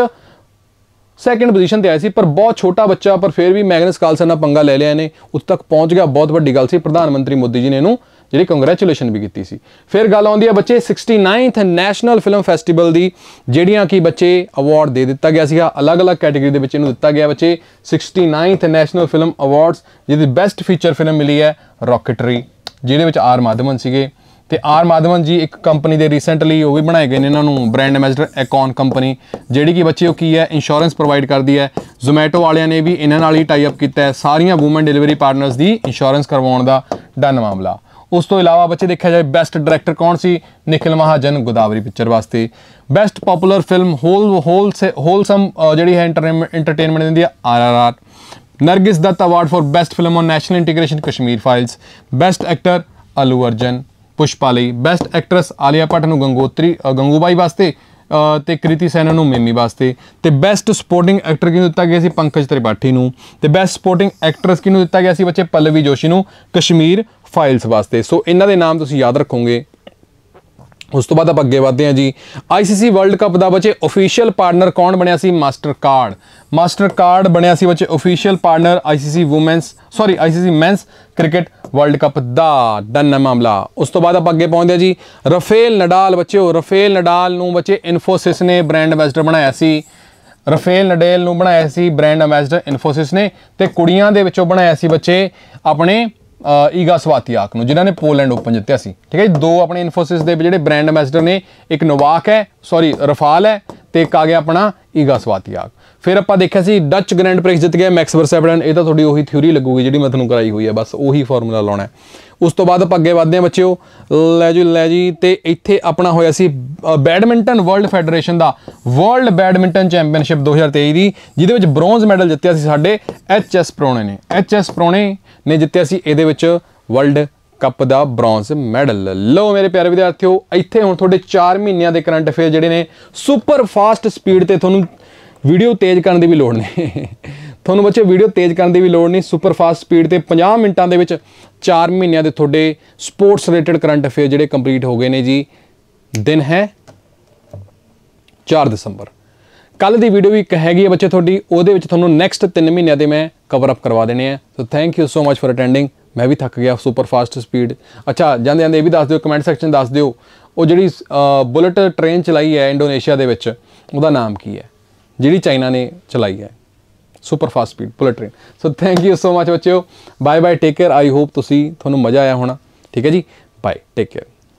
ਸੈਕੰਡ ਪੋਜੀਸ਼ਨ ਤੇ ਆਇਆ ਸੀ ਪਰ ਬਹੁਤ ਛੋਟਾ ਬੱਚਾ ਪਰ ਫਿਰ ਵੀ ਮੈਗਨਸ ਕਾਲਸਨ ਨਾਲ ਪੰਗਾ ਲੈ ਲਿਆ ਨੇ ਉੱਤ ਤੱਕ ਪਹੁੰਚ ਗਿਆ ਬਹੁਤ ਵੱਡੀ ਗੱਲ ਸੀ ਪ੍ਰਧਾਨ ਮੰਤਰੀ ਮੋਦੀ ਜੀ ਨੇ ਇਹਨੂੰ ਜਿਹੜੀ ਕੰਗ੍ਰੈਚੁਲੇਸ਼ਨ ਵੀ ਕੀਤੀ ਸੀ ਫਿਰ ਗੱਲ ਆਉਂਦੀ ਹੈ ਬੱਚੇ 69th ਨੈਸ਼ਨਲ ਫਿਲਮ ਫੈਸਟੀਵਲ ਦੀ ਜਿਹੜੀਆਂ ਕਿ ਬੱਚੇ ਅਵਾਰਡ ਦੇ ਦਿੱਤਾ ਗਿਆ ਸੀਗਾ ਅਲੱਗ-ਅਲੱਗ ਕੈਟਾਗਰੀ ਦੇ ਵਿੱਚ ਇਹਨੂੰ ਦਿੱਤਾ ਗਿਆ ਬੱਚੇ 69th ਨੈਸ਼ਨਲ ਫਿਲਮ ਅਵਾਰਡਸ ਜਿਹਦੀ ਬੈਸਟ ਫੀਚਰ ਫਿਲਮ ਮਿਲੀ ਹੈ ਰੌਕਟਰੀ ਜਿਹਦੇ ਵਿੱਚ ਆਰ ਮਾਧਵਨ ਸੀਗੇ ਤੇ ਆਰ ਮਾਧਵਨ ਜੀ ਇੱਕ ਕੰਪਨੀ ਦੇ ਰੀਸੈਂਟਲੀ ਉਹ ਵੀ ਬਣਾਏ ਗਏ ਨੇ ਇਹਨਾਂ ਨੂੰ ਬ੍ਰਾਂਡ ਐਮਬੈਸਡਰ ਐਕਨ ਕੰਪਨੀ ਜਿਹੜੀ ਕਿ ਬੱਚਿਓ ਕੀ ਹੈ ਇੰਸ਼ੋਰੈਂਸ ਪ੍ਰੋਵਾਈਡ ਕਰਦੀ ਹੈ ਜ਼ੋਮੈਟੋ ਵਾਲਿਆਂ ਨੇ ਵੀ ਇਹਨਾਂ ਨਾਲ ਹੀ ਟਾਈ ਅਪ ਕੀਤਾ ਹੈ ਸਾਰੀਆਂ ਊਮਨ ਡਿਲੀਵਰੀ ਪਾਰਟਨਰਸ ਦੀ ਇੰਸ਼ੋਰੈਂਸ ਕਰਵਾਉਣ ਦਾ ਡਨ ਮਾਮਲਾ ਉਸ ਤੋਂ ਇਲਾਵਾ ਬੱਚੇ ਦੇਖਿਆ ਜਾਏ ਬੈਸਟ ਡਾਇਰੈਕਟਰ ਕੌਣ ਸੀ ਨikhil ਮਹਾਜਨ ਗੋਦਾਵਰੀ ਪਿਕਚਰ ਵਾਸਤੇ best popular film whole whole wholesome ਜਿਹੜੀ ਹੈ ਐਂਟਰਟੇਨਮੈਂਟ ਦਿੰਦੀ ਹੈ ਆਰ ਆਰ ਆਰ ਨਰਗਿਸ ਦਾ award for best film on national integration Kashmir files best actor Allu Arjun Pushpa ਲਈ ਬੈਸਟ ਐਕਟਰੈਸ ਆਲਿਆ ਭੱਟ ਨੂੰ ਗੰਗੋਤਰੀ ਗੰਗੂਬਾਈ ਵਾਸਤੇ ਤੇ ਕ੍ਰਿਤੀ ਸੈਨਾ ਨੂੰ ਮੇਮੀ ਵਾਸਤੇ ਤੇ ਬੈਸਟ ਸਪੋਰਟਿੰਗ ਐਕਟਰ ਕਿਹਨੂੰ ਦਿੱਤਾ ਗਿਆ ਸੀ ਪੰਕਜ ਤ੍ਰਿਪਾਠੀ ਨੂੰ ਤੇ ਬੈਸਟ ਸਪੋਰਟਿੰਗ ਐਕਟਰੈਸ ਕਿਹਨੂੰ ਦਿੱਤਾ ਗਿਆ ਸੀ ਬੱਚੇ ਪੱਲਵੀ ਜੋਸ਼ੀ ਨੂੰ ਕਸ਼ਮੀਰ ਫਾਈਲਸ ਵਾਸਤੇ ਸੋ ਇਹਨਾਂ ਦੇ ਨਾਮ ਤੁਸੀਂ ਯਾਦ ਰੱਖੋਗੇ ਉਸ ਤੋਂ ਬਾਅਦ ਆਪਾਂ ਅੱਗੇ ਵਧਦੇ ਹਾਂ ਜੀ ICC ਵਰਲਡ ਕੱਪ ਦਾ ਬੱਚੇ ਅਫੀਸ਼ੀਅਲ ਪਾਰਟਨਰ ਕੌਣ ਬਣਿਆ ਸੀ ਮਾਸਟਰ ਕਾਰਡ ਮਾਸਟਰ ਕਾਰਡ ਬਣਿਆ ਸੀ ਬੱਚੇ official partner ICC women's sorry ICC men's cricket world cup ਦਾ ਡਨ ਮਾਮਲਾ ਉਸ ਤੋਂ ਬਾਅਦ ਆਪਾਂ ਅੱਗੇ ਪਹੁੰਚਦੇ ਹਾਂ ਜੀ ਰਫੇਲ ਨਡਾਲ ਬੱਚੇ ਰਫੇਲ ਨਡਾਲ ਨੂੰ ਬੱਚੇ ਇਨਫੋਸਿਸ ਨੇ ਬ੍ਰਾਂਡ ਐਮਬੈਸਡਰ ਬਣਾਇਆ ਸੀ ਰਫੇਲ ਨਡੇਲ ਨੂੰ ਬਣਾਇਆ ਸੀ ਬ੍ਰਾਂਡ ਐਮਬੈਸਡਰ ਇਨਫੋਸਿਸ ਨੇ ਤੇ ਕੁੜੀਆਂ ਦੇ ਵਿੱਚੋਂ ਬਣਾਇਆ ਸੀ ਬੱਚੇ ਆਪਣੇ ਈਗਾ ਸਵਾਤੀਆਕ ਨੂੰ ਜਿਨ੍ਹਾਂ ਨੇ ਪੋਲੈਂਡ ਓਪਨ ਜਿੱਤਿਆ ਸੀ ਠੀਕ ਹੈ ਜੀ ਦੋ ਆਪਣੇ ਇਨਫੋਸਿਸ ਦੇ ਜਿਹੜੇ ਬ੍ਰਾਂਡ ਐਮਬੈਸਡਰ ਨੇ ਇੱਕ ਨਵਾਕ ਹੈ ਸੌਰੀ ਰਫਾਲ ਹੈ ਤੇ ਇੱਕ ਆ ਗਿਆ ਆਪਣਾ ਈਗਾ ਸਵਾਤੀਆਕ ਫਿਰ ਆਪਾਂ ਦੇਖਿਆ ਸੀ ਡੱਚ ਗ੍ਰੈਂਡ ਪ੍ਰਿਕਸ ਜਿੱਤ ਗਿਆ ਮੈਕਸ ਵਰਸੈਪਡਨ ਇਹ ਤਾਂ ਤੁਹਾਡੀ ਉਹੀ ਥਿਊਰੀ ਲੱਗੂਗੀ ਜਿਹੜੀ ਮੈਂ ਤੁਹਾਨੂੰ ਕਰਾਈ ਹੋਈ ਹੈ ਬਸ ਉਹੀ ਫਾਰਮੂਲਾ ਲਾਉਣਾ ਹੈ ਉਸ ਤੋਂ ਬਾਅਦ ਆਪਾਂ ਅੱਗੇ ਵਧਦੇ ਹਾਂ ਬੱਚਿਓ ਲੈ ਜੀ ਲੈ ਜੀ ਤੇ ਇੱਥੇ ਆਪਣਾ ਹੋਇਆ ਸੀ ਬੈਡਮਿੰਟਨ ਵਰਲਡ ਫੈਡਰੇਸ਼ਨ ਦਾ ਵਰਲਡ ਬੈਡਮਿੰਟਨ ਚੈਂਪੀਅਨਸ਼ਿਪ 2023 ਦੀ ਜਿਹਦੇ ਵਿੱਚ ਬ੍ਰੌਂਜ਼ ਮੈਡਲ ਜਿੱਤਿਆ ਸੀ ਸਾਡੇ ਐਚ ਐਸ ਪ੍ਰੋਣੇ ਨੇ ਐਚ ਐਸ ਪ੍ਰੋਣੇ ਨੇ ਜਿੱਤਿਆ ਸੀ ਇਹਦੇ ਵਿੱਚ ਵਰਲਡ ਕੱਪ ਦਾ ਬ੍ਰੌਂਜ਼ ਮੈਡਲ ਲਓ ਮੇਰੇ ਪਿਆਰੇ ਵਿਦਿਆਰਥੀਓ ਇੱਥੇ ਹੁਣ ਤੁਹਾਡੇ 4 ਮਹੀਨਿਆਂ ਦੇ ਕਰੰਟ ਅਫੇਅਰ ਜਿਹੜੇ ਨੇ ਸੁਪਰ ਫਾਸਟ ਸਪੀਡ ਤੇ ਤੁਹਾਨੂੰ ਵੀਡੀਓ ਤੇਜ਼ ਕਰਨ ਦੀ ਵੀ ਲੋੜ ਨਹੀਂ ਤੁਹਾਨੂੰ ਬੱਚੇ ਵੀਡੀਓ ਤੇਜ਼ ਕਰਨ ਦੀ ਵੀ ਲੋੜ ਨਹੀਂ ਸੁਪਰ ਫਾਸਟ ਸਪੀਡ ਤੇ 50 ਮਿੰਟਾਂ ਦੇ ਵਿੱਚ 4 ਮਹੀਨਿਆਂ ਦੇ ਤੁਹਾਡੇ ਸਪੋਰਟਸ ਰਿਲੇਟਡ ਕਰੰਟ ਅਫੇਅਰ ਜਿਹੜੇ ਕੰਪਲੀਟ ਹੋ ਗਏ ਨੇ ਜੀ ਦਿਨ ਹੈ 4 ਦਸੰਬਰ ਕੱਲ ਦੀ ਵੀਡੀਓ ਵੀ ਇੱਕ ਹੈਗੀ ਹੈ ਬੱਚੇ ਤੁਹਾਡੀ ਉਹਦੇ ਵਿੱਚ ਤੁਹਾਨੂੰ ਨੈਕਸਟ 3 ਮਹੀਨਿਆਂ ਦੇ ਮੈਂ ਕਵਰ ਅਪ ਕਰਵਾ ਦੇਣੇ ਆ so thank you so much for attending ਮੈਂ ਵੀ ਥੱਕ ਗਿਆ ਸੁਪਰ ਫਾਸਟ ਸਪੀਡ ਅੱਛਾ ਜਾਂਦੇ ਜਾਂਦੇ ਇਹ ਵੀ ਦੱਸ ਦਿਓ ਕਮੈਂਟ ਸੈਕਸ਼ਨ ਦੱਸ ਦਿਓ ਉਹ ਜਿਹੜੀ ਬੁਲਟ ਟ੍ਰੇਨ ਚਲਾਈ ਹੈ ਇੰਡੋਨੇਸ਼ੀਆ ਦੇ ਵਿੱਚ ਉਹਦਾ ਨਾਮ ਕੀ ਹੈ ਜਿਹੜੀ ਚਾਈਨਾ ਨੇ ਚਲਾਈ ਹੈ super fast speed bullet train so thank you so much ਬੱਚਿਓ bye bye take care I hope ਤੁਸੀਂ ਤੁਹਾਨੂੰ ਮਜ਼ਾ ਆਇਆ ਹੋਣਾ ਠੀਕ ਹੈ ਜੀ ਬਾਏ ਟੇਕ ਕੇਅਰ